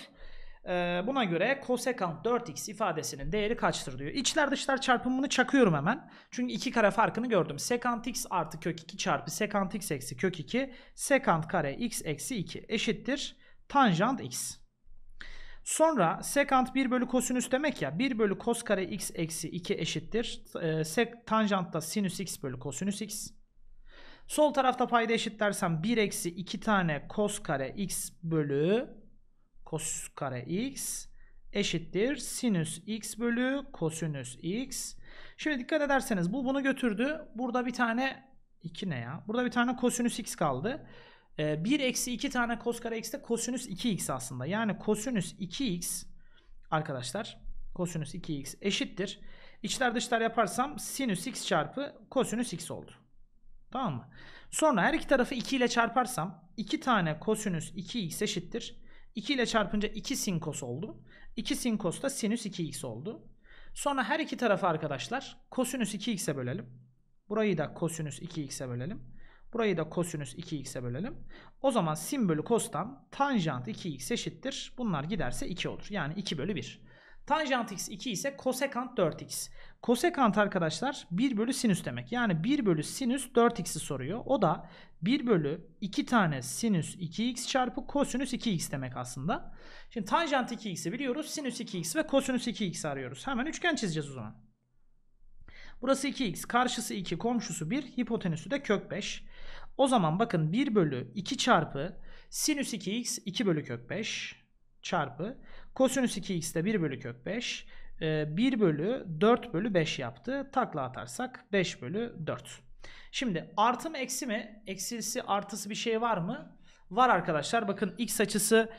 Ee, buna göre kosekant 4x ifadesinin değeri kaçtır diyor. İçler dışlar çarpımını çakıyorum hemen. Çünkü iki kare farkını gördüm. Sekant x artı kök 2 çarpı sekant x eksi kök 2 sekant kare x eksi 2 eşittir tanjant x. Sonra sekant 1 bölü kosinüs demek ya. 1 bölü kos kare x eksi 2 eşittir. E, ee, sek, tanjant da sinüs x bölü kosinüs x. Sol tarafta payda eşit eşitlersem 1 eksi 2 tane kos kare x bölü kos kare x eşittir. Sinüs x bölü kosinüs x. Şimdi dikkat ederseniz bu bunu götürdü. Burada bir tane 2 ne ya? Burada bir tane kosinüs x kaldı. E, ee, 1 eksi 2 tane cos kare x de kosinüs 2x aslında. Yani kosinüs 2x arkadaşlar kosinüs 2x eşittir. İçler dışlar yaparsam sinüs x çarpı kosinüs x oldu. Tamam mı? Sonra her iki tarafı 2 ile çarparsam 2 tane kosinüs 2x eşittir. 2 ile çarpınca 2 sin kos oldu. 2 sin kos da sinüs 2x oldu. Sonra her iki tarafı arkadaşlar kosinüs 2x'e bölelim. Burayı da kosinüs 2x'e bölelim. Burayı da kosinüs 2x'e bölelim. O zaman sin bölü kostan tanjant 2x eşittir. Bunlar giderse 2 olur. Yani 2 bölü 1. Tanjant x 2 ise kosekant 4x. Kosekant arkadaşlar 1 bölü sinüs demek. Yani 1 bölü sinüs 4x'i soruyor. O da 1 bölü 2 tane sinüs 2x çarpı kosinüs 2x demek aslında. Şimdi tanjant 2x'i biliyoruz. Sinüs 2x ve kosinüs 2x arıyoruz. Hemen üçgen çizeceğiz o zaman. Burası 2x, karşısı 2, komşusu 1, hipotenüsü de kök 5. O zaman bakın 1 bölü 2 çarpı sinüs 2x 2 bölü kök 5 çarpı kosinüs 2x de 1 bölü kök 5 1 e, bölü 4 bölü 5 yaptı. Takla atarsak 5 bölü 4. Şimdi artı mı eksi mi? Eksisi artısı bir şey var mı? Var arkadaşlar. Bakın x açısı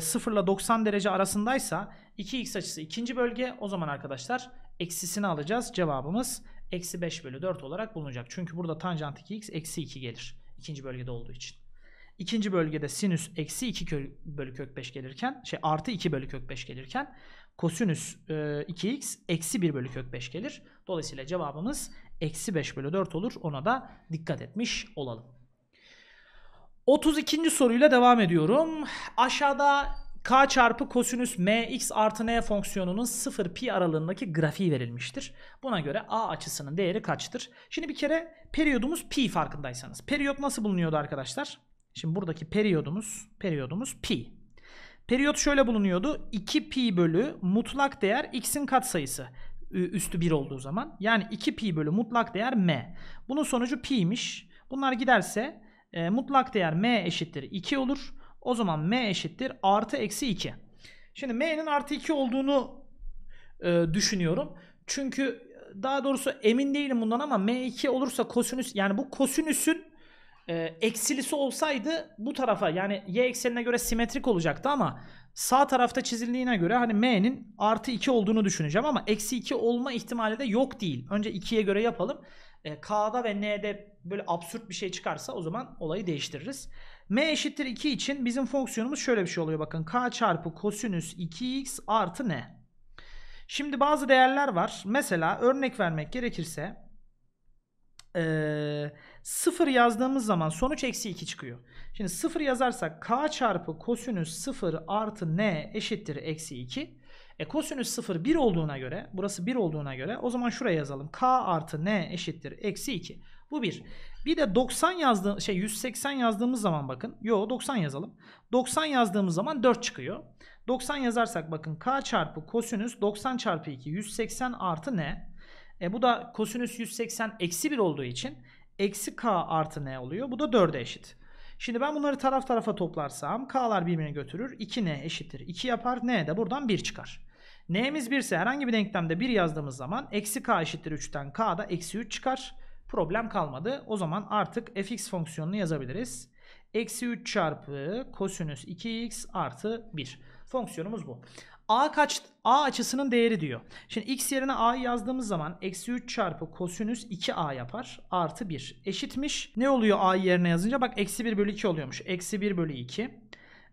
0 ile 90 derece arasındaysa 2x açısı ikinci bölge. O zaman arkadaşlar eksisini alacağız. Cevabımız eksi 5 bölü 4 olarak bulunacak. Çünkü burada tanjant 2x eksi 2 gelir. ikinci bölgede olduğu için. İkinci bölgede sinüs eksi 2 kö bölü kök 5 gelirken şey artı 2 bölü kök 5 gelirken kosinüs e, 2x eksi 1 bölü kök 5 gelir. Dolayısıyla cevabımız eksi 5 bölü 4 olur. Ona da dikkat etmiş olalım. 32. soruyla devam ediyorum. Aşağıda k çarpı kosinüs mx artı n fonksiyonunun 0 pi aralığındaki grafiği verilmiştir. Buna göre a açısının değeri kaçtır? Şimdi bir kere periyodumuz pi farkındaysanız. Periyot nasıl bulunuyordu arkadaşlar? Şimdi buradaki periyodumuz, periyodumuz pi. Periyot şöyle bulunuyordu. 2 pi bölü mutlak değer x'in katsayısı üstü 1 olduğu zaman. Yani 2 pi bölü mutlak değer m. Bunun sonucu pi'miş. Bunlar giderse e, mutlak değer m eşittir 2 olur. O zaman m eşittir artı eksi 2. Şimdi m'nin artı 2 olduğunu e, düşünüyorum. Çünkü e, daha doğrusu emin değilim bundan ama m2 olursa kosinüs yani bu kosinüsün e, eksilisi olsaydı bu tarafa yani y eksenine göre simetrik olacaktı ama sağ tarafta çizildiğine göre hani m'nin artı 2 olduğunu düşüneceğim ama eksi 2 olma ihtimali de yok değil. Önce 2'ye göre yapalım. E, K'da ve N'de böyle absürt bir şey çıkarsa o zaman olayı değiştiririz m eşittir 2 için bizim fonksiyonumuz şöyle bir şey oluyor bakın. k çarpı kosinüs 2x artı ne? Şimdi bazı değerler var. Mesela örnek vermek gerekirse e, 0 yazdığımız zaman sonuç eksi 2 çıkıyor. Şimdi 0 yazarsak k çarpı kosinüs 0 artı n eşittir eksi 2. E kosinüs 0 1 olduğuna göre burası 1 olduğuna göre o zaman şuraya yazalım. K artı N eşittir eksi 2. Bu 1. Bir de 90 yazdığım şey 180 yazdığımız zaman bakın. Yo 90 yazalım. 90 yazdığımız zaman 4 çıkıyor. 90 yazarsak bakın K çarpı kosinüs 90 çarpı 2 180 artı N. E bu da kosinüs 180 eksi 1 olduğu için eksi K artı N oluyor. Bu da 4'e eşit. Şimdi ben bunları taraf tarafa toplarsam K'lar birbirine götürür. 2N eşittir. 2 yapar. N de buradan 1 çıkar n'miz 1 ise herhangi bir denklemde 1 yazdığımız zaman eksi k eşittir 3'ten k'da eksi 3 çıkar. Problem kalmadı. O zaman artık fx fonksiyonunu yazabiliriz. Eksi 3 çarpı kosinüs 2x artı 1. Fonksiyonumuz bu. A kaç? A açısının değeri diyor. Şimdi x yerine A yazdığımız zaman eksi 3 çarpı kosinüs 2a yapar. Artı 1 eşitmiş. Ne oluyor a yerine yazınca? Bak eksi 1 bölü 2 oluyormuş. Eksi 1 bölü 2.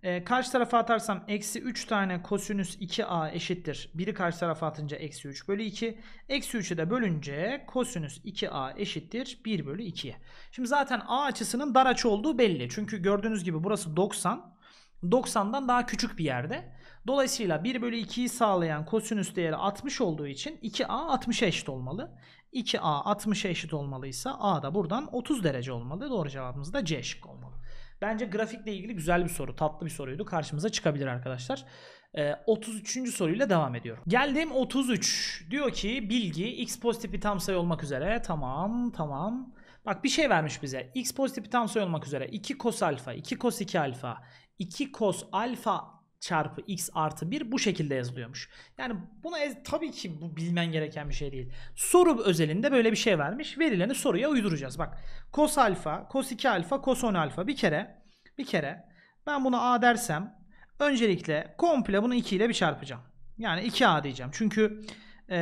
E, karşı tarafa atarsam eksi 3 tane kosinüs 2a eşittir. Biri karşı tarafa atınca eksi 3 bölü 2. Eksi 3'ü de bölünce kosinüs 2a eşittir 1 bölü 2'ye. Şimdi zaten a açısının dar açı olduğu belli. Çünkü gördüğünüz gibi burası 90. 90'dan daha küçük bir yerde. Dolayısıyla 1 bölü 2'yi sağlayan kosinüs değeri 60 olduğu için 2a 60'a eşit olmalı. 2a 60'a eşit olmalıysa a da buradan 30 derece olmalı. Doğru cevabımız da C şık olmalı. Bence grafikle ilgili güzel bir soru, tatlı bir soruydu. Karşımıza çıkabilir arkadaşlar. 33. Ee, soruyla devam ediyorum. Geldim 33. Diyor ki bilgi x pozitif bir tam sayı olmak üzere. Tamam tamam. Bak bir şey vermiş bize. x pozitif bir tam sayı olmak üzere. 2 cos alfa, 2 cos 2 alfa, 2 cos alfa çarpı x artı 1 bu şekilde yazılıyormuş. Yani buna tabii ki bu bilmen gereken bir şey değil. Soru özelinde böyle bir şey vermiş. Verileni soruya uyduracağız. Bak cos alfa, cos 2 alfa, cos 10 alfa bir kere bir kere ben buna a dersem öncelikle komple bunu 2 ile bir çarpacağım. Yani 2a diyeceğim. Çünkü e,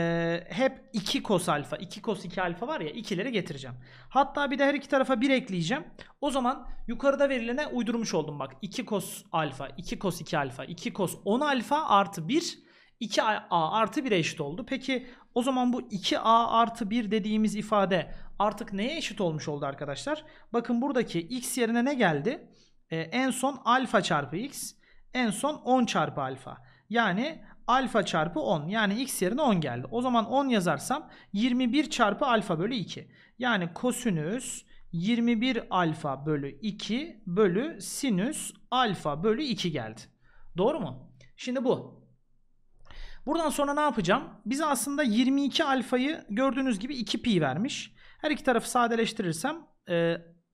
hep 2 cos alfa, 2 cos 2 alfa var ya ikileri getireceğim. Hatta bir de her iki tarafa 1 ekleyeceğim. O zaman yukarıda verilene uydurmuş oldum bak. 2 cos alfa, 2 cos 2 alfa, 2 cos 10 alfa artı 1 2a artı 1'e eşit oldu. Peki o zaman bu 2a artı 1 dediğimiz ifade artık neye eşit olmuş oldu arkadaşlar? Bakın buradaki x yerine ne geldi? Ee, en son alfa çarpı x, en son 10 çarpı alfa. Yani alfa çarpı 10. Yani x yerine 10 geldi. O zaman 10 yazarsam 21 çarpı alfa bölü 2. Yani kosinüs 21 alfa bölü 2 bölü sinüs alfa bölü 2 geldi. Doğru mu? Şimdi bu. Buradan sonra ne yapacağım? Bize aslında 22 alfayı gördüğünüz gibi 2 pi vermiş. Her iki tarafı sadeleştirirsem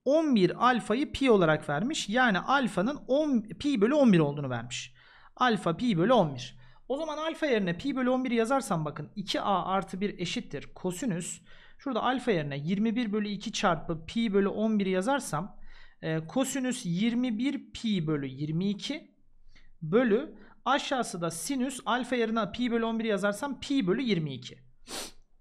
11 e, alfayı pi olarak vermiş. Yani alfanın 10, pi bölü 11 olduğunu vermiş. Alfa pi bölü 11. O zaman alfa yerine pi bölü 11 yazarsam bakın 2a artı 1 eşittir kosinüs. Şurada alfa yerine 21 bölü 2 çarpı pi bölü 11 yazarsam e, 21 pi bölü 22 bölü aşağısı da sinüs alfa yerine pi bölü 11 yazarsam pi bölü 22.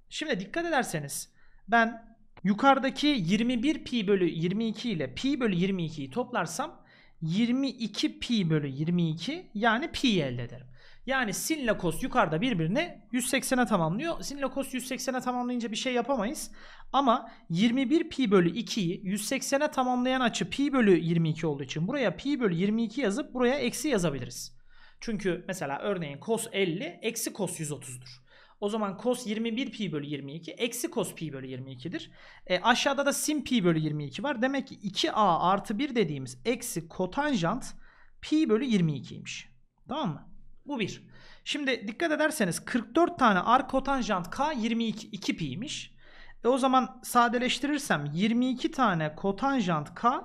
Şimdi dikkat ederseniz ben yukarıdaki 21 pi bölü 22 ile pi bölü 22'yi toplarsam 22 pi bölü 22 yani pi elde ederim. Yani sin ile cos yukarıda birbirini 180'e tamamlıyor. Sin ile cos 180'e tamamlayınca bir şey yapamayız. Ama 21 pi bölü 2'yi 180'e tamamlayan açı pi bölü 22 olduğu için buraya pi bölü 22 yazıp buraya eksi yazabiliriz. Çünkü mesela örneğin kos 50 eksi kos 130'dur. O zaman kos 21 pi bölü 22 eksi kos pi bölü 22'dir. E, aşağıda da sin pi bölü 22 var. Demek ki 2a artı 1 dediğimiz eksi kotanjant pi bölü 22'ymiş. Tamam mı? Bu bir. Şimdi dikkat ederseniz 44 tane arkotanjant K 22 2 pi'ymiş. E o zaman sadeleştirirsem 22 tane kotanjant K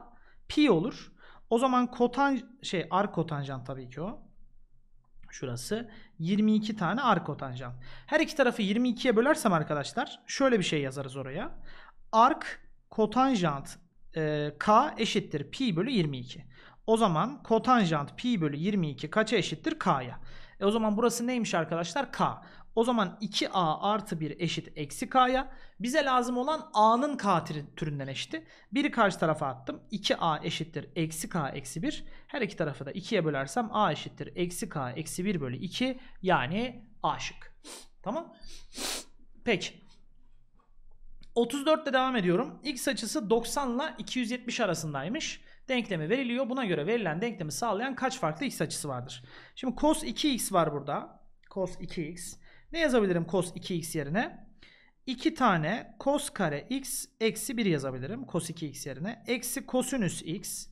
pi olur. O zaman kotan şey arkotanjant tabii ki o. Şurası 22 tane arkotanjant. Her iki tarafı 22'ye bölersem arkadaşlar şöyle bir şey yazarız oraya. Ark kotanjant e, K eşittir pi bölü 22. O zaman kotanjant pi bölü 22 kaça eşittir? K'ya. E o zaman burası neymiş arkadaşlar? K. O zaman 2a artı 1 eşit eksi k'ya. Bize lazım olan a'nın k türünden eşitti. Biri karşı tarafa attım. 2a eşittir eksi k eksi 1. Her iki tarafı da 2'ye bölersem a eşittir eksi k eksi 1 bölü 2. Yani a şık. Tamam. Peki. 34'te devam ediyorum. X açısı 90 ile 270 arasındaymış denklemi veriliyor. Buna göre verilen denklemi sağlayan kaç farklı x açısı vardır? Şimdi cos 2x var burada. Cos 2x. Ne yazabilirim cos 2x yerine? 2 tane cos kare x eksi 1 yazabilirim. Cos 2x yerine. Eksi kosinüs x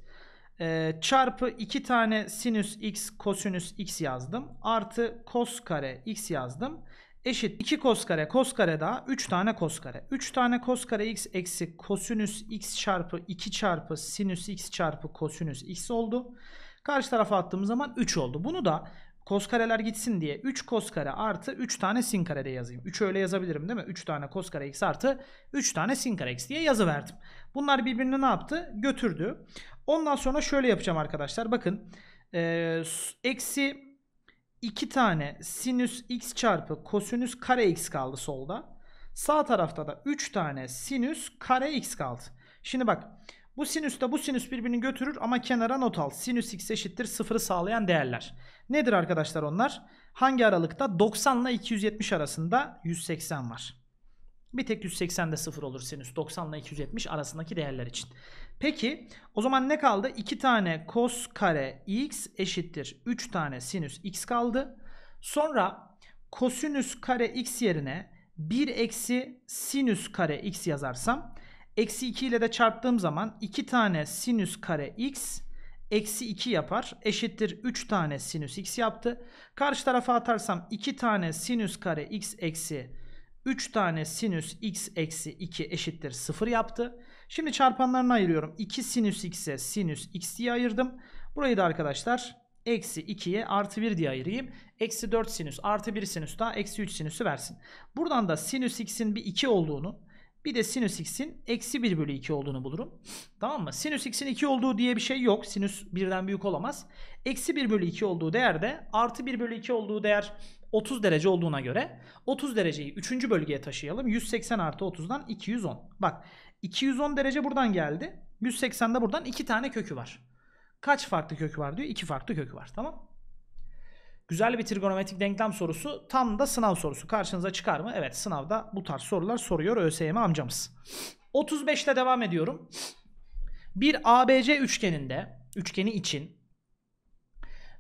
e, çarpı 2 tane sinüs x kosinüs x yazdım. Artı cos kare x yazdım eşit 2 kos kare kos kare daha 3 tane kos kare. 3 tane kos kare x eksi kosinüs x çarpı 2 çarpı sinüs x çarpı kosinüs x oldu. Karşı tarafa attığımız zaman 3 oldu. Bunu da kos kareler gitsin diye 3 kos kare artı 3 tane sin kare de yazayım. 3 öyle yazabilirim değil mi? 3 tane kos kare x artı 3 tane sin kare x diye yazı verdim. Bunlar birbirini ne yaptı? Götürdü. Ondan sonra şöyle yapacağım arkadaşlar. Bakın eksi 2 tane sinüs x çarpı kosinüs kare x kaldı solda. Sağ tarafta da 3 tane sinüs kare x kaldı. Şimdi bak bu sinüs de bu sinüs birbirini götürür ama kenara not al. Sinüs x eşittir sıfırı sağlayan değerler. Nedir arkadaşlar onlar? Hangi aralıkta? 90 ile 270 arasında 180 var. Bir tek 180'de sıfır olur sinüs 90 ile 270 arasındaki değerler için. Peki o zaman ne kaldı? 2 tane cos kare x eşittir 3 tane sinüs x kaldı. Sonra kosinüs kare x yerine 1 eksi sinüs kare x yazarsam eksi 2 ile de çarptığım zaman 2 tane sinüs kare x eksi 2 yapar. Eşittir 3 tane sinüs x yaptı. Karşı tarafa atarsam 2 tane sinüs kare x eksi 3 tane sinüs x eksi 2 eşittir 0 yaptı. Şimdi çarpanlarını ayırıyorum. 2 sinüs x'e sinüs x diye ayırdım. Burayı da arkadaşlar eksi 2'ye artı 1 diye ayırayım. Eksi 4 sinüs artı 1 sinüs daha eksi 3 sinüsü versin. Buradan da sinüs x'in bir 2 olduğunu bir de sinüs x'in eksi 1 bölü 2 olduğunu bulurum. Tamam mı? Sinüs x'in 2 olduğu diye bir şey yok. Sinüs birden büyük olamaz. Eksi 1 bölü 2 olduğu değer de artı 1 bölü 2 olduğu değer 30 derece olduğuna göre 30 dereceyi 3. bölgeye taşıyalım. 180 artı 30'dan 210. Bak 210 derece buradan geldi. 180'de buradan iki tane kökü var. Kaç farklı kökü var diyor. İki farklı kökü var. Tamam. Güzel bir trigonometrik denklem sorusu. Tam da sınav sorusu. Karşınıza çıkar mı? Evet sınavda bu tarz sorular soruyor ÖSYM amcamız. 35 ile devam ediyorum. Bir ABC üçgeninde, üçgeni için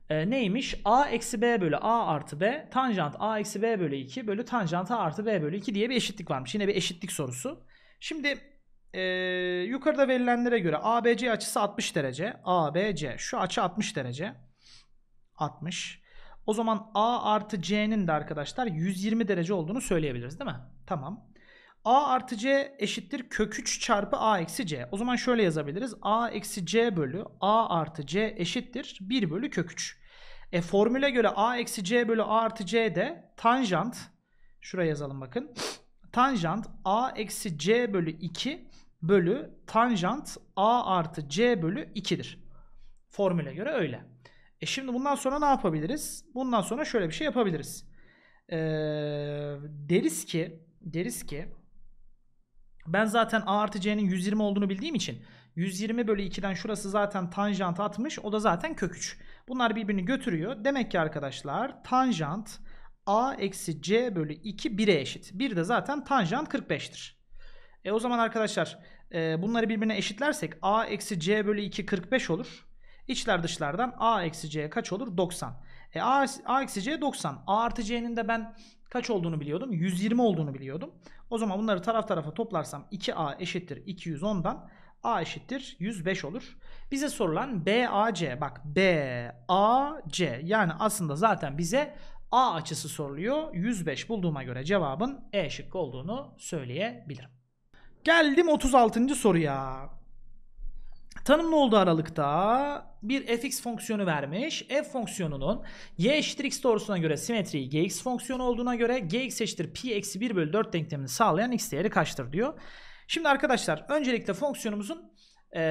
e, neymiş? A eksi B bölü A artı B tanjant A eksi B bölü 2 bölü tanjant A artı B bölü 2 diye bir eşitlik varmış. Yine bir eşitlik sorusu. Şimdi e, yukarıda verilenlere göre ABC açısı 60 derece. ABC şu açı 60 derece. 60. O zaman A artı C'nin de arkadaşlar 120 derece olduğunu söyleyebiliriz değil mi? Tamam. A artı C eşittir kök 3 çarpı A eksi C. O zaman şöyle yazabiliriz. A eksi C bölü A artı C eşittir 1 bölü kök 3. E formüle göre A eksi C bölü A artı C de tanjant. Şuraya yazalım bakın. Tanjant A eksi C bölü 2 bölü tanjant a artı c bölü 2'dir. Formüle göre öyle. E şimdi bundan sonra ne yapabiliriz? Bundan sonra şöyle bir şey yapabiliriz. Ee, deriz ki deriz ki ben zaten a artı c'nin 120 olduğunu bildiğim için 120 bölü 2'den şurası zaten tanjant 60 o da zaten kök 3. Bunlar birbirini götürüyor. Demek ki arkadaşlar tanjant a eksi c bölü 2 1'e eşit. 1 de zaten tanjant 45'tir. E o zaman arkadaşlar e, bunları birbirine eşitlersek a eksi c bölü 2 45 olur. İçler dışlardan a eksi c kaç olur? 90. E, a, a eksi c 90. a artı c'nin de ben kaç olduğunu biliyordum? 120 olduğunu biliyordum. O zaman bunları taraf tarafa toplarsam 2a eşittir 210'dan a eşittir 105 olur. Bize sorulan BAC bak BAC yani aslında zaten bize A açısı soruluyor. 105 bulduğuma göre cevabın E şıkkı olduğunu söyleyebilirim. Geldim 36. soruya. ne oldu aralıkta bir fx fonksiyonu vermiş. F fonksiyonunun y eşittir x doğrusuna göre simetriği gx fonksiyonu olduğuna göre gx eşittir pi eksi 1 bölü 4 denklemini sağlayan x değeri kaçtır diyor. Şimdi arkadaşlar öncelikle fonksiyonumuzun e,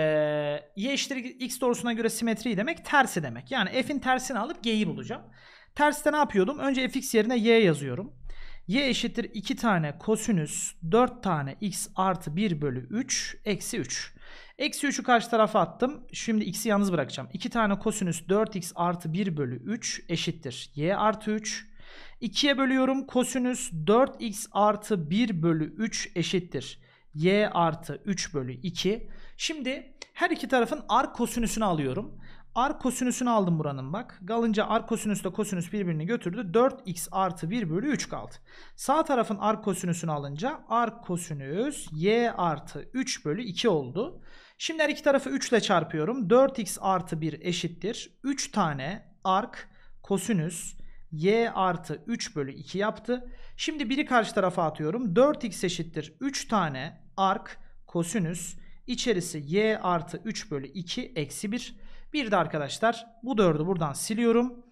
y eşittir x doğrusuna göre simetriği demek tersi demek. Yani f'in tersini alıp g'yi bulacağım. Terste ne yapıyordum? Önce fx yerine y yazıyorum y eşittir 2 tane kosinüs 4 tane x artı 1 bölü 3 eksi 3. Eksi 3'ü karşı tarafa attım. Şimdi x'i yalnız bırakacağım. 2 tane kosinüs 4x artı 1 bölü 3 eşittir. y artı 3. 2'ye bölüyorum. Kosinüs 4x artı 1 bölü 3 eşittir. y artı 3 bölü 2. Şimdi her iki tarafın ar kosinüsünü alıyorum. R kosinüsünü aldım buranın bak. Galınca R kosinüs de kosinüs birbirini götürdü. 4x artı 1 bölü 3 kaldı. Sağ tarafın R kosinüsünü alınca R kosinüs y artı 3 bölü 2 oldu. Şimdi her iki tarafı 3 ile çarpıyorum. 4x artı 1 eşittir. 3 tane ark kosinüs y artı 3 bölü 2 yaptı. Şimdi biri karşı tarafa atıyorum. 4x eşittir 3 tane ark kosinüs içerisi y artı 3 bölü 2 eksi 1. Bir de arkadaşlar bu 4'ü buradan siliyorum.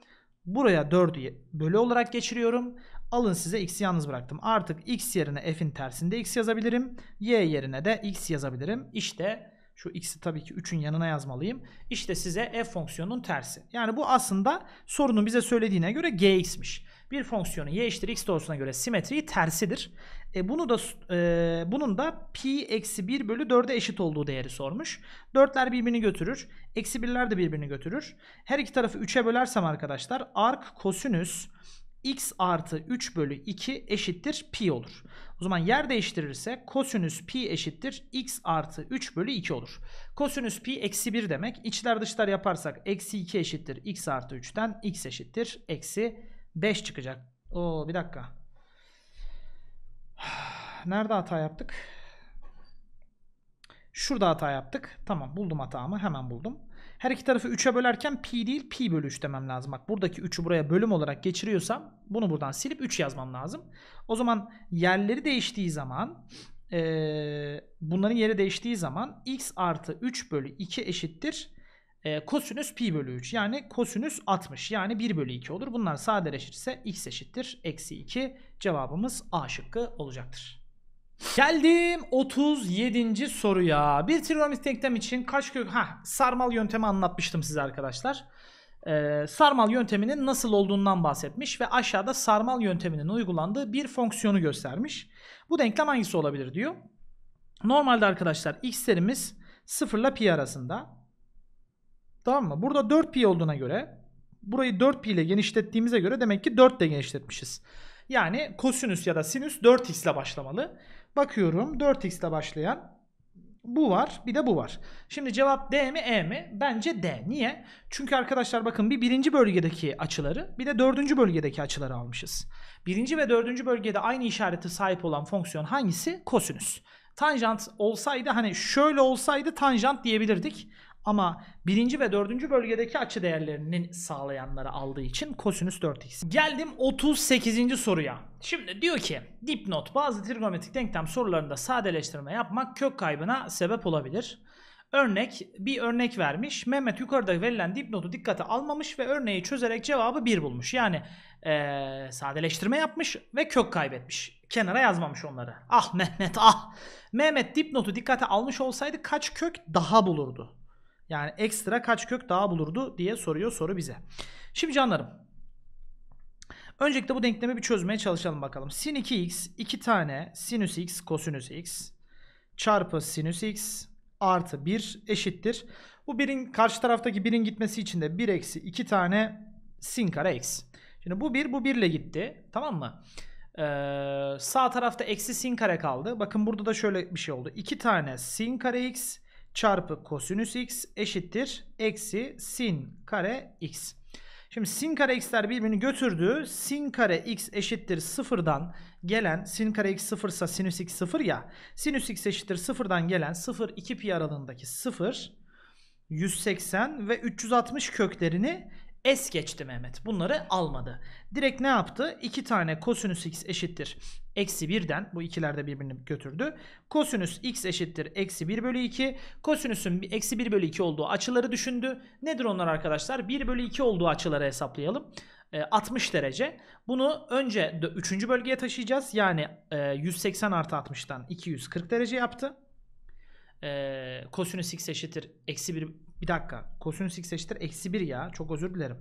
Buraya 4'ü bölü olarak geçiriyorum. Alın size x'i yalnız bıraktım. Artık x yerine f'in tersinde x yazabilirim. Y yerine de x yazabilirim. İşte şu x'i tabii ki 3'ün yanına yazmalıyım. İşte size f fonksiyonunun tersi. Yani bu aslında sorunun bize söylediğine göre gx'miş. Bir fonksiyonun y eşittir x doğrusuna göre simetriği tersidir. E, bunu da e, bunun da pi eksi 1 bölü 4'e eşit olduğu değeri sormuş. 4'ler birbirini götürür. Eksi 1'ler de birbirini götürür. Her iki tarafı 3'e bölersem arkadaşlar ark kosinüs x artı 3 bölü 2 eşittir pi olur. O zaman yer değiştirirse kosinüs pi eşittir x artı 3 bölü 2 olur. Kosinüs pi eksi 1 demek. İçler dışlar yaparsak eksi 2 eşittir x artı 3'ten x eşittir eksi 5 çıkacak. Oo bir dakika. Nerede hata yaptık? Şurada hata yaptık. Tamam buldum hatamı. Hemen buldum. Her iki tarafı 3'e bölerken pi değil pi bölü 3 demem lazım. Bak buradaki 3'ü buraya bölüm olarak geçiriyorsam bunu buradan silip 3 yazmam lazım. O zaman yerleri değiştiği zaman e, bunların yeri değiştiği zaman x artı 3 bölü 2 eşittir e, kosinüs pi bölü 3 yani kosinüs 60 yani 1 bölü 2 olur. Bunlar sadeleşirse x eşittir eksi 2 cevabımız A şıkkı olacaktır. Geldim 37. soruya. Bir trigonometrik denklem için kaç kök... Ha, sarmal yöntemi anlatmıştım size arkadaşlar. Ee, sarmal yönteminin nasıl olduğundan bahsetmiş ve aşağıda sarmal yönteminin uygulandığı bir fonksiyonu göstermiş. Bu denklem hangisi olabilir diyor. Normalde arkadaşlar x'lerimiz 0 ile pi arasında. Tamam mı? Burada 4pi olduğuna göre burayı 4pi ile genişlettiğimize göre demek ki 4 ile genişletmişiz. Yani kosinüs ya da sinüs 4x ile başlamalı. Bakıyorum 4x ile başlayan bu var bir de bu var. Şimdi cevap D mi E mi? Bence D. Niye? Çünkü arkadaşlar bakın bir birinci bölgedeki açıları bir de dördüncü bölgedeki açıları almışız. Birinci ve dördüncü bölgede aynı işareti sahip olan fonksiyon hangisi? Kosinüs. Tanjant olsaydı hani şöyle olsaydı tanjant diyebilirdik. Ama birinci ve dördüncü bölgedeki açı değerlerini sağlayanları aldığı için kosinüs 4x. Geldim 38. soruya. Şimdi diyor ki dipnot bazı trigonometrik denklem sorularında sadeleştirme yapmak kök kaybına sebep olabilir. Örnek bir örnek vermiş. Mehmet yukarıda verilen dipnotu dikkate almamış ve örneği çözerek cevabı 1 bulmuş. Yani ee, sadeleştirme yapmış ve kök kaybetmiş. Kenara yazmamış onları. Ah Mehmet ah. Mehmet dipnotu dikkate almış olsaydı kaç kök daha bulurdu? Yani ekstra kaç kök daha bulurdu diye soruyor soru bize. Şimdi canlarım. Öncelikle bu denklemi bir çözmeye çalışalım bakalım. Sin 2x 2 tane sinüs x kosinüs x çarpı sinüs x artı 1 eşittir. Bu birin karşı taraftaki birin gitmesi için de 1 eksi 2 tane sin kare x. Şimdi bu 1 bu 1 ile gitti. Tamam mı? Ee, sağ tarafta eksi sin kare kaldı. Bakın burada da şöyle bir şey oldu. 2 tane sin kare x çarpı kosinüs x eşittir eksi sin kare x. Şimdi sin kare x'ler birbirini götürdü. Sin kare x eşittir sıfırdan gelen sin kare x sıfırsa sinüs x sıfır ya. Sinüs x eşittir sıfırdan gelen sıfır 2 pi aralığındaki sıfır 180 ve 360 köklerini Es geçti Mehmet. Bunları almadı. Direkt ne yaptı? 2 tane kosinüs x eşittir. Eksi 1'den bu ikilerde birbirini götürdü. Kosinüs x eşittir. Eksi 1 bölü 2. Kosinüsün eksi 1 bölü 2 olduğu açıları düşündü. Nedir onlar arkadaşlar? 1 bölü 2 olduğu açıları hesaplayalım. 60 ee, derece. Bunu önce 3. bölgeye taşıyacağız. Yani 180 e, artı 60'tan 240 derece yaptı. Ee, kosinüs x eşittir. Eksi 1 bir dakika. Kosinüs x eşittir eksi 1 ya. Çok özür dilerim.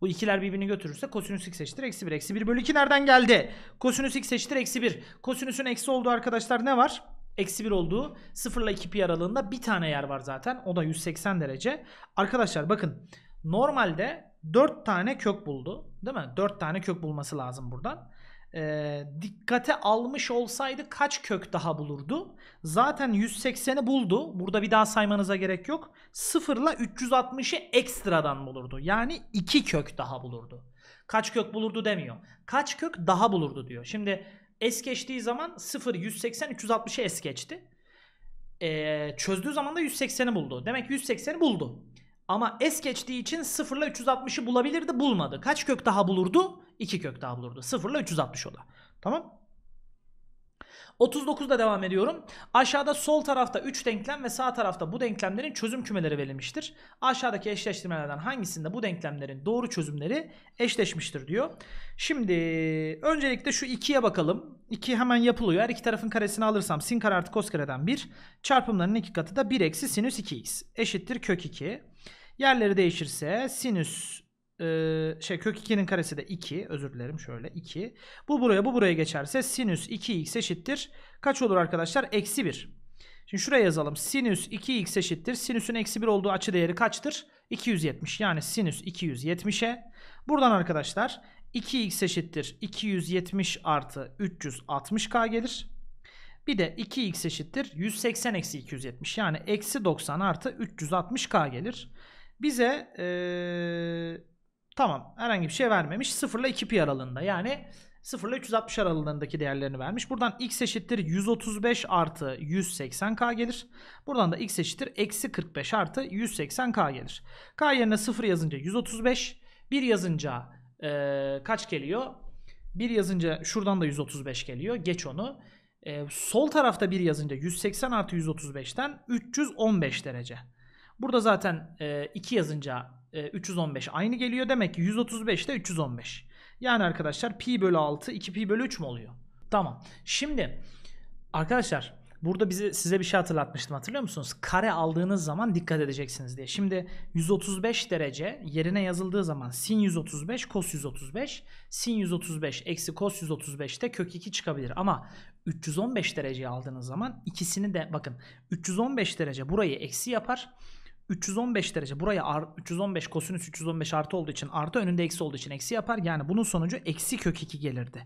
Bu ikiler birbirini götürürse kosinüs x eşittir eksi 1. Eksi 1 bölü 2 nereden geldi? Kosinüs x eşittir eksi 1. Kosinüsün eksi olduğu arkadaşlar ne var? Eksi 1 olduğu 0 ile 2 pi aralığında bir tane yer var zaten. O da 180 derece. Arkadaşlar bakın normalde 4 tane kök buldu. Değil mi? 4 tane kök bulması lazım buradan e, dikkate almış olsaydı kaç kök daha bulurdu? Zaten 180'i buldu. Burada bir daha saymanıza gerek yok. 0 ile 360'ı ekstradan bulurdu. Yani 2 kök daha bulurdu. Kaç kök bulurdu demiyor. Kaç kök daha bulurdu diyor. Şimdi es geçtiği zaman 0, 180, 360'ı es geçti. E, çözdüğü zaman da 180'i buldu. Demek 180'i buldu. Ama es geçtiği için 0 ile 360'ı bulabilirdi bulmadı. Kaç kök daha bulurdu? 2 kök daha bulurdu. 0 ile 360 ola. Tamam. 39'da devam ediyorum. Aşağıda sol tarafta 3 denklem ve sağ tarafta bu denklemlerin çözüm kümeleri verilmiştir. Aşağıdaki eşleştirmelerden hangisinde bu denklemlerin doğru çözümleri eşleşmiştir diyor. Şimdi öncelikle şu 2'ye bakalım. 2 hemen yapılıyor. Her iki tarafın karesini alırsam sin kare artı kos kareden 1. Çarpımların iki katı da 1 eksi sinüs 2x. Eşittir kök 2. Yerleri değişirse sinüs ee, şey kök 2'nin karesi de 2 özür dilerim şöyle 2. Bu buraya bu buraya geçerse sinüs 2x eşittir. Kaç olur arkadaşlar? Eksi 1. Şimdi şuraya yazalım. Sinüs 2x eşittir. Sinüsün eksi 1 olduğu açı değeri kaçtır? 270. Yani sinüs 270'e. Buradan arkadaşlar 2x eşittir. 270 artı 360k gelir. Bir de 2x eşittir 180 eksi 270 yani eksi 90 artı 360k gelir. Bize ee, Tamam herhangi bir şey vermemiş. 0 ile 2 pi aralığında yani 0 ile 360 aralığındaki değerlerini vermiş. Buradan x eşittir 135 artı 180k gelir. Buradan da x eşittir eksi 45 artı 180k gelir. K yerine 0 yazınca 135, 1 yazınca e, kaç geliyor? 1 yazınca şuradan da 135 geliyor. Geç onu. E, sol tarafta 1 yazınca 180 artı 135'ten 315 derece. Burada zaten e, 2 yazınca e, 315 aynı geliyor. Demek ki 135 de 315. Yani arkadaşlar pi bölü 6 2 pi bölü 3 mü oluyor? Tamam. Şimdi arkadaşlar burada bize, size bir şey hatırlatmıştım hatırlıyor musunuz? Kare aldığınız zaman dikkat edeceksiniz diye. Şimdi 135 derece yerine yazıldığı zaman sin 135 kos 135 sin 135 eksi kos 135 de kök 2 çıkabilir. Ama 315 dereceyi aldığınız zaman ikisini de bakın 315 derece burayı eksi yapar. 315 derece buraya 315 kosinüs 315 artı olduğu için artı önünde eksi olduğu için eksi yapar. Yani bunun sonucu eksi kök 2 gelirdi.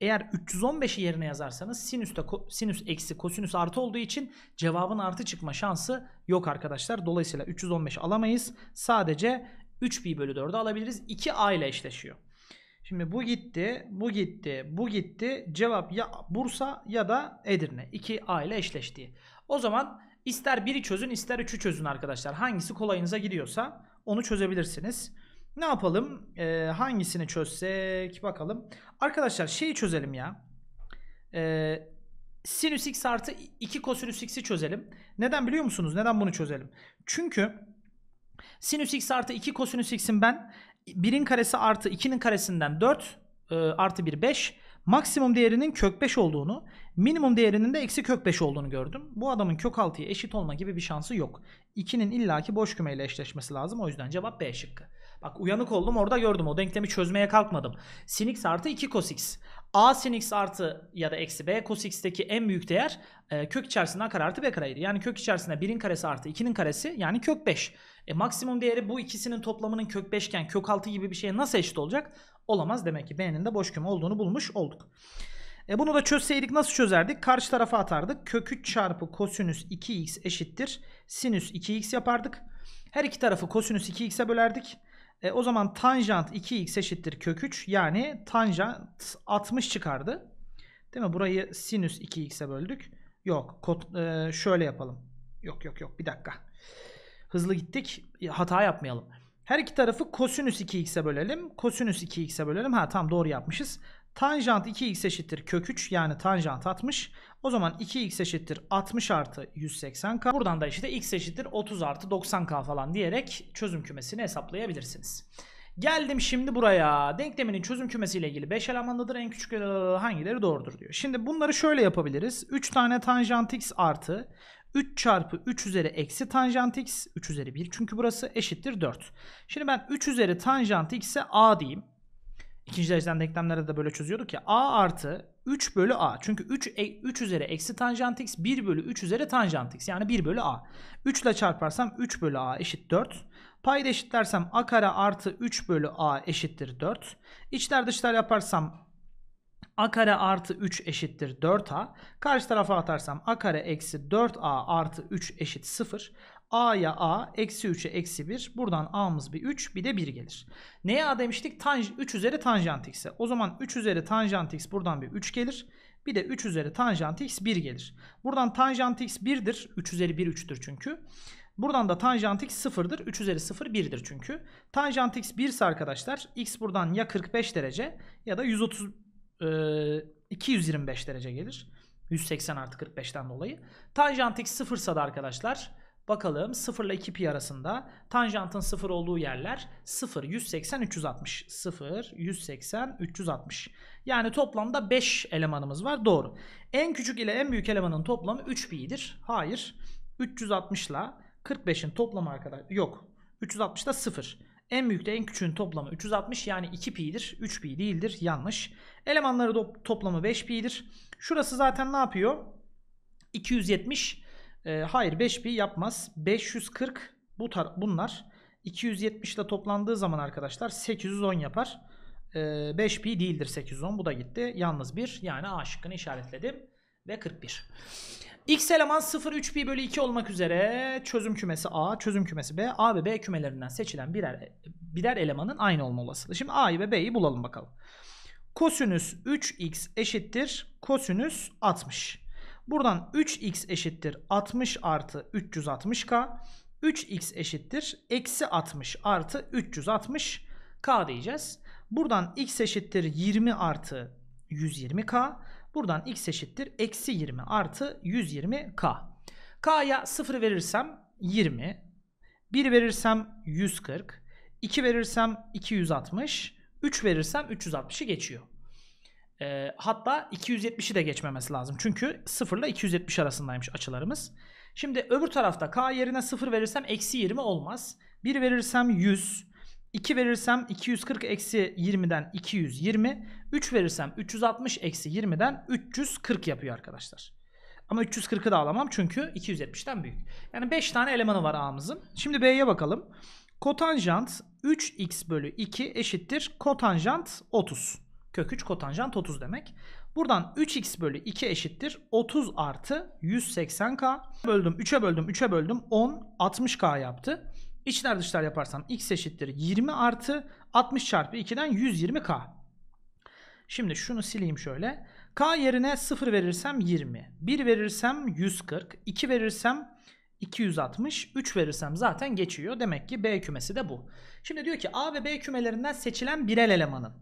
Eğer 315'i yerine yazarsanız sinüs de sinüs eksi kosinüs artı olduğu için cevabın artı çıkma şansı yok arkadaşlar. Dolayısıyla 315 alamayız. Sadece 3pi bölü 4'ü alabiliriz. 2a ile eşleşiyor. Şimdi bu gitti, bu gitti, bu gitti. Cevap ya Bursa ya da Edirne. 2a ile eşleşti. O zaman İster biri çözün ister üçü çözün arkadaşlar. Hangisi kolayınıza gidiyorsa onu çözebilirsiniz. Ne yapalım? Ee, hangisini çözsek bakalım. Arkadaşlar şeyi çözelim ya. Ee, sinüs x artı 2 kosinüs x'i çözelim. Neden biliyor musunuz? Neden bunu çözelim? Çünkü sinüs x artı 2 kosinüs x'in ben 1'in karesi artı 2'nin karesinden 4 e, artı 1 5 maksimum değerinin kök 5 olduğunu, minimum değerinin de eksi kök 5 olduğunu gördüm. Bu adamın kök 6'ya eşit olma gibi bir şansı yok. 2'nin illaki boş kümeyle eşleşmesi lazım. O yüzden cevap B şıkkı. Bak uyanık oldum orada gördüm. O denklemi çözmeye kalkmadım. Sin x artı 2 cos x. A sin x artı ya da eksi b cos x'teki en büyük değer e, kök içerisinde a kare artı b kareydi. Yani kök içerisinde 1'in karesi artı 2'nin karesi yani kök 5. E, maksimum değeri bu ikisinin toplamının kök 5 iken kök 6 gibi bir şeye nasıl eşit olacak? olamaz. Demek ki B'nin de boş küme olduğunu bulmuş olduk. E bunu da çözseydik nasıl çözerdik? Karşı tarafa atardık. Kökü çarpı kosinüs 2x eşittir. Sinüs 2x yapardık. Her iki tarafı kosinüs 2x'e bölerdik. E, o zaman tanjant 2x eşittir kök 3. Yani tanjant 60 çıkardı. Değil mi? Burayı sinüs 2x'e böldük. Yok. Kot, e, şöyle yapalım. Yok yok yok. Bir dakika. Hızlı gittik. E, hata yapmayalım. Her iki tarafı kosinüs 2x'e bölelim. Kosinüs 2x'e bölelim. Ha tam doğru yapmışız. Tanjant 2x eşittir kök 3 yani tanjant 60. O zaman 2x eşittir 60 artı 180k. Buradan da işte x eşittir 30 artı 90k falan diyerek çözüm kümesini hesaplayabilirsiniz. Geldim şimdi buraya. Denkleminin çözüm kümesiyle ilgili 5 elemanlıdır. En küçük hangileri doğrudur diyor. Şimdi bunları şöyle yapabiliriz. 3 tane tanjant x artı 3 çarpı 3 üzeri eksi tanjant x 3 üzeri 1 çünkü burası eşittir 4. Şimdi ben 3 üzeri tanjant x'e a diyeyim. İkinci dereceden denklemlerde de böyle çözüyorduk ya. a artı 3 bölü a. Çünkü 3, 3 e, üzeri eksi tanjant x 1 bölü 3 üzeri tanjant x. Yani 1 bölü a. 3 ile çarparsam 3 bölü a eşit 4. Payda eşitlersem a kare artı 3 bölü a eşittir 4. İçler dışlar yaparsam a kare artı 3 eşittir 4a. Karşı tarafa atarsam a kare eksi 4a artı 3 eşit 0. A'ya A, eksi 3'e eksi 1. Buradan A'mız bir 3 bir de 1 gelir. Neye A demiştik? Tanj 3 üzeri tanjant x'e. O zaman 3 üzeri tanjant x buradan bir 3 gelir. Bir de 3 üzeri tanjant x 1 gelir. Buradan tanjant x 1'dir. 3 üzeri 1 3'tür çünkü. Buradan da tanjant x 0'dır. 3 üzeri 0 1'dir çünkü. Tanjant x 1 ise arkadaşlar x buradan ya 45 derece ya da 130 225 ee, derece gelir. 180 artı 45'ten dolayı. Tanjant x sıfırsa da arkadaşlar bakalım 0 ile 2 pi arasında tanjantın sıfır olduğu yerler 0, 180, 360. 0, 180, 360. Yani toplamda 5 elemanımız var. Doğru. En küçük ile en büyük elemanın toplamı 3 pi'dir. Hayır. 360 ile 45'in toplamı arkadaşlar. Yok. 360 ile 0. En büyükte en küçüğün toplamı 360 yani 2pi'dir. 3pi değildir. Yanlış. Elemanları do- toplamı 5pi'dir. Şurası zaten ne yapıyor? 270. E, hayır 5pi yapmaz. 540 bu tar, bunlar. 270 ile toplandığı zaman arkadaşlar 810 yapar. E, 5pi değildir 810. Bu da gitti. Yalnız 1 yani A şıkkını işaretledim. Ve 41. X eleman 0, pi bölü 2 olmak üzere çözüm kümesi A, çözüm kümesi B, A ve B kümelerinden seçilen birer birer elemanın aynı olma olasılığı. Şimdi A'yı ve B'yi bulalım bakalım. Kosinüs 3x eşittir kosinüs 60. Buradan 3x eşittir 60 artı 360k. 3x eşittir eksi 60 artı 360k diyeceğiz. Buradan x eşittir 20 artı 120k. Buradan x eşittir. Eksi 20 artı 120k. K'ya 0 verirsem 20. 1 verirsem 140. 2 verirsem 260. 3 verirsem 360'ı geçiyor. E, hatta 270'i de geçmemesi lazım. Çünkü 0 ile 270 arasındaymış açılarımız. Şimdi öbür tarafta k yerine 0 verirsem eksi 20 olmaz. 1 verirsem 100. 2 verirsem 240 eksi 20'den 220. 3 verirsem 360 eksi 20'den 340 yapıyor arkadaşlar. Ama 340'ı da alamam çünkü 270'ten büyük. Yani 5 tane elemanı var A'mızın. Şimdi B'ye bakalım. Kotanjant 3x bölü 2 eşittir. Kotanjant 30. Kök 3 kotanjant 30 demek. Buradan 3x bölü 2 eşittir. 30 artı 180k. Böldüm 3'e böldüm 3'e böldüm 10 60k yaptı. İçler dışlar yaparsam x eşittir 20 artı 60 çarpı 2'den 120k. Şimdi şunu sileyim şöyle. K yerine 0 verirsem 20. 1 verirsem 140. 2 verirsem 260. 3 verirsem zaten geçiyor. Demek ki B kümesi de bu. Şimdi diyor ki A ve B kümelerinden seçilen birel elemanın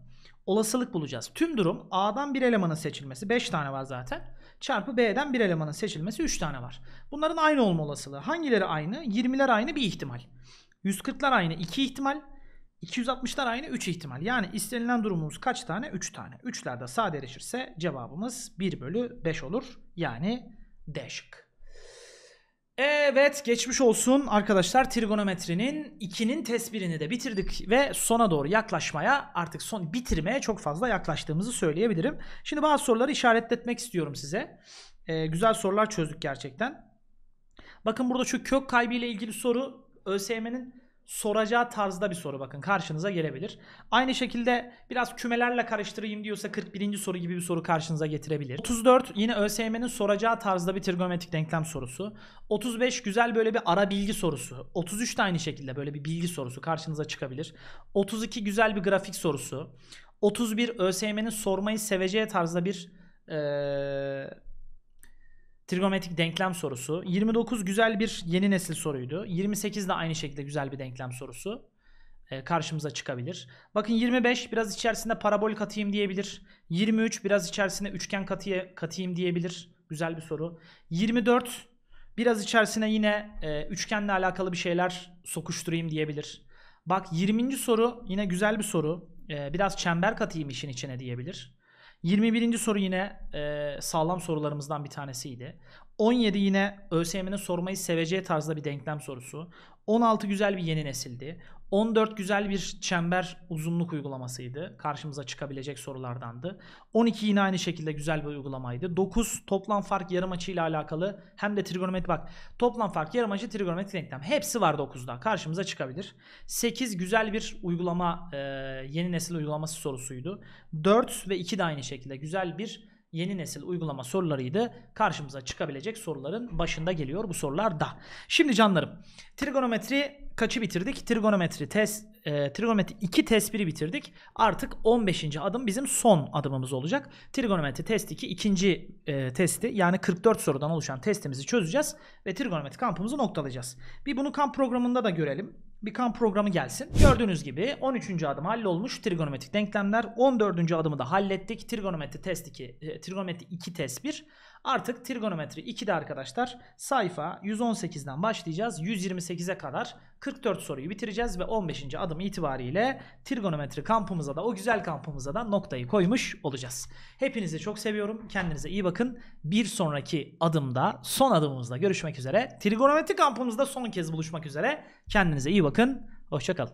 olasılık bulacağız. Tüm durum A'dan bir elemanın seçilmesi. 5 tane var zaten çarpı B'den bir elemanın seçilmesi 3 tane var. Bunların aynı olma olasılığı. Hangileri aynı? 20'ler aynı bir ihtimal. 140'lar aynı 2 ihtimal. 260'lar aynı 3 ihtimal. Yani istenilen durumumuz kaç tane? 3 tane. 3'lerde sadeleşirse cevabımız 1 bölü 5 olur. Yani D şıkkı. Evet geçmiş olsun arkadaşlar trigonometrinin 2'nin tesbirini de bitirdik ve sona doğru yaklaşmaya artık son bitirmeye çok fazla yaklaştığımızı söyleyebilirim. Şimdi bazı soruları işaretletmek istiyorum size. Ee, güzel sorular çözdük gerçekten. Bakın burada şu kök kaybı ile ilgili soru ÖSYM'nin soracağı tarzda bir soru bakın karşınıza gelebilir. Aynı şekilde biraz kümelerle karıştırayım diyorsa 41. soru gibi bir soru karşınıza getirebilir. 34 yine ÖSYM'nin soracağı tarzda bir trigonometrik denklem sorusu. 35 güzel böyle bir ara bilgi sorusu. 33 de aynı şekilde böyle bir bilgi sorusu karşınıza çıkabilir. 32 güzel bir grafik sorusu. 31 ÖSYM'nin sormayı seveceği tarzda bir ee, trigonometrik denklem sorusu. 29 güzel bir yeni nesil soruydu. 28 de aynı şekilde güzel bir denklem sorusu e, karşımıza çıkabilir. Bakın 25 biraz içerisinde parabol katayım diyebilir. 23 biraz içerisinde üçgen katıya, katayım diyebilir. Güzel bir soru. 24 biraz içerisine yine e, üçgenle alakalı bir şeyler sokuşturayım diyebilir. Bak 20. soru yine güzel bir soru. E, biraz çember katayım işin içine diyebilir. 21. soru yine e, sağlam sorularımızdan bir tanesiydi. 17 yine ÖSYM'nin sormayı seveceği tarzda bir denklem sorusu. 16 güzel bir yeni nesildi. 14 güzel bir çember uzunluk uygulamasıydı. Karşımıza çıkabilecek sorulardandı. 12 yine aynı şekilde güzel bir uygulamaydı. 9 toplam fark yarım açı ile alakalı hem de trigonometri bak. Toplam fark yarım açı trigonometri denklem. Hepsi var 9'da. Karşımıza çıkabilir. 8 güzel bir uygulama e, yeni nesil uygulaması sorusuydu. 4 ve 2 de aynı şekilde güzel bir yeni nesil uygulama sorularıydı. Karşımıza çıkabilecek soruların başında geliyor bu sorular da. Şimdi canlarım trigonometri kaçı bitirdik? Trigonometri test e, trigonometri 2 test 1'i bitirdik. Artık 15. adım bizim son adımımız olacak. Trigonometri test 2 ikinci e, testi yani 44 sorudan oluşan testimizi çözeceğiz ve trigonometri kampımızı noktalayacağız. Bir bunu kamp programında da görelim. Bir kamp programı gelsin. Gördüğünüz gibi 13. adım hallolmuş trigonometrik denklemler. 14. adımı da hallettik. Trigonometri test 2, e, trigonometri 2 test 1. Artık trigonometri 2'de arkadaşlar sayfa 118'den başlayacağız. 128'e kadar 44 soruyu bitireceğiz ve 15. adım itibariyle trigonometri kampımıza da o güzel kampımıza da noktayı koymuş olacağız. Hepinizi çok seviyorum. Kendinize iyi bakın. Bir sonraki adımda son adımımızda görüşmek üzere. Trigonometri kampımızda son kez buluşmak üzere. Kendinize iyi bakın. Hoşçakalın.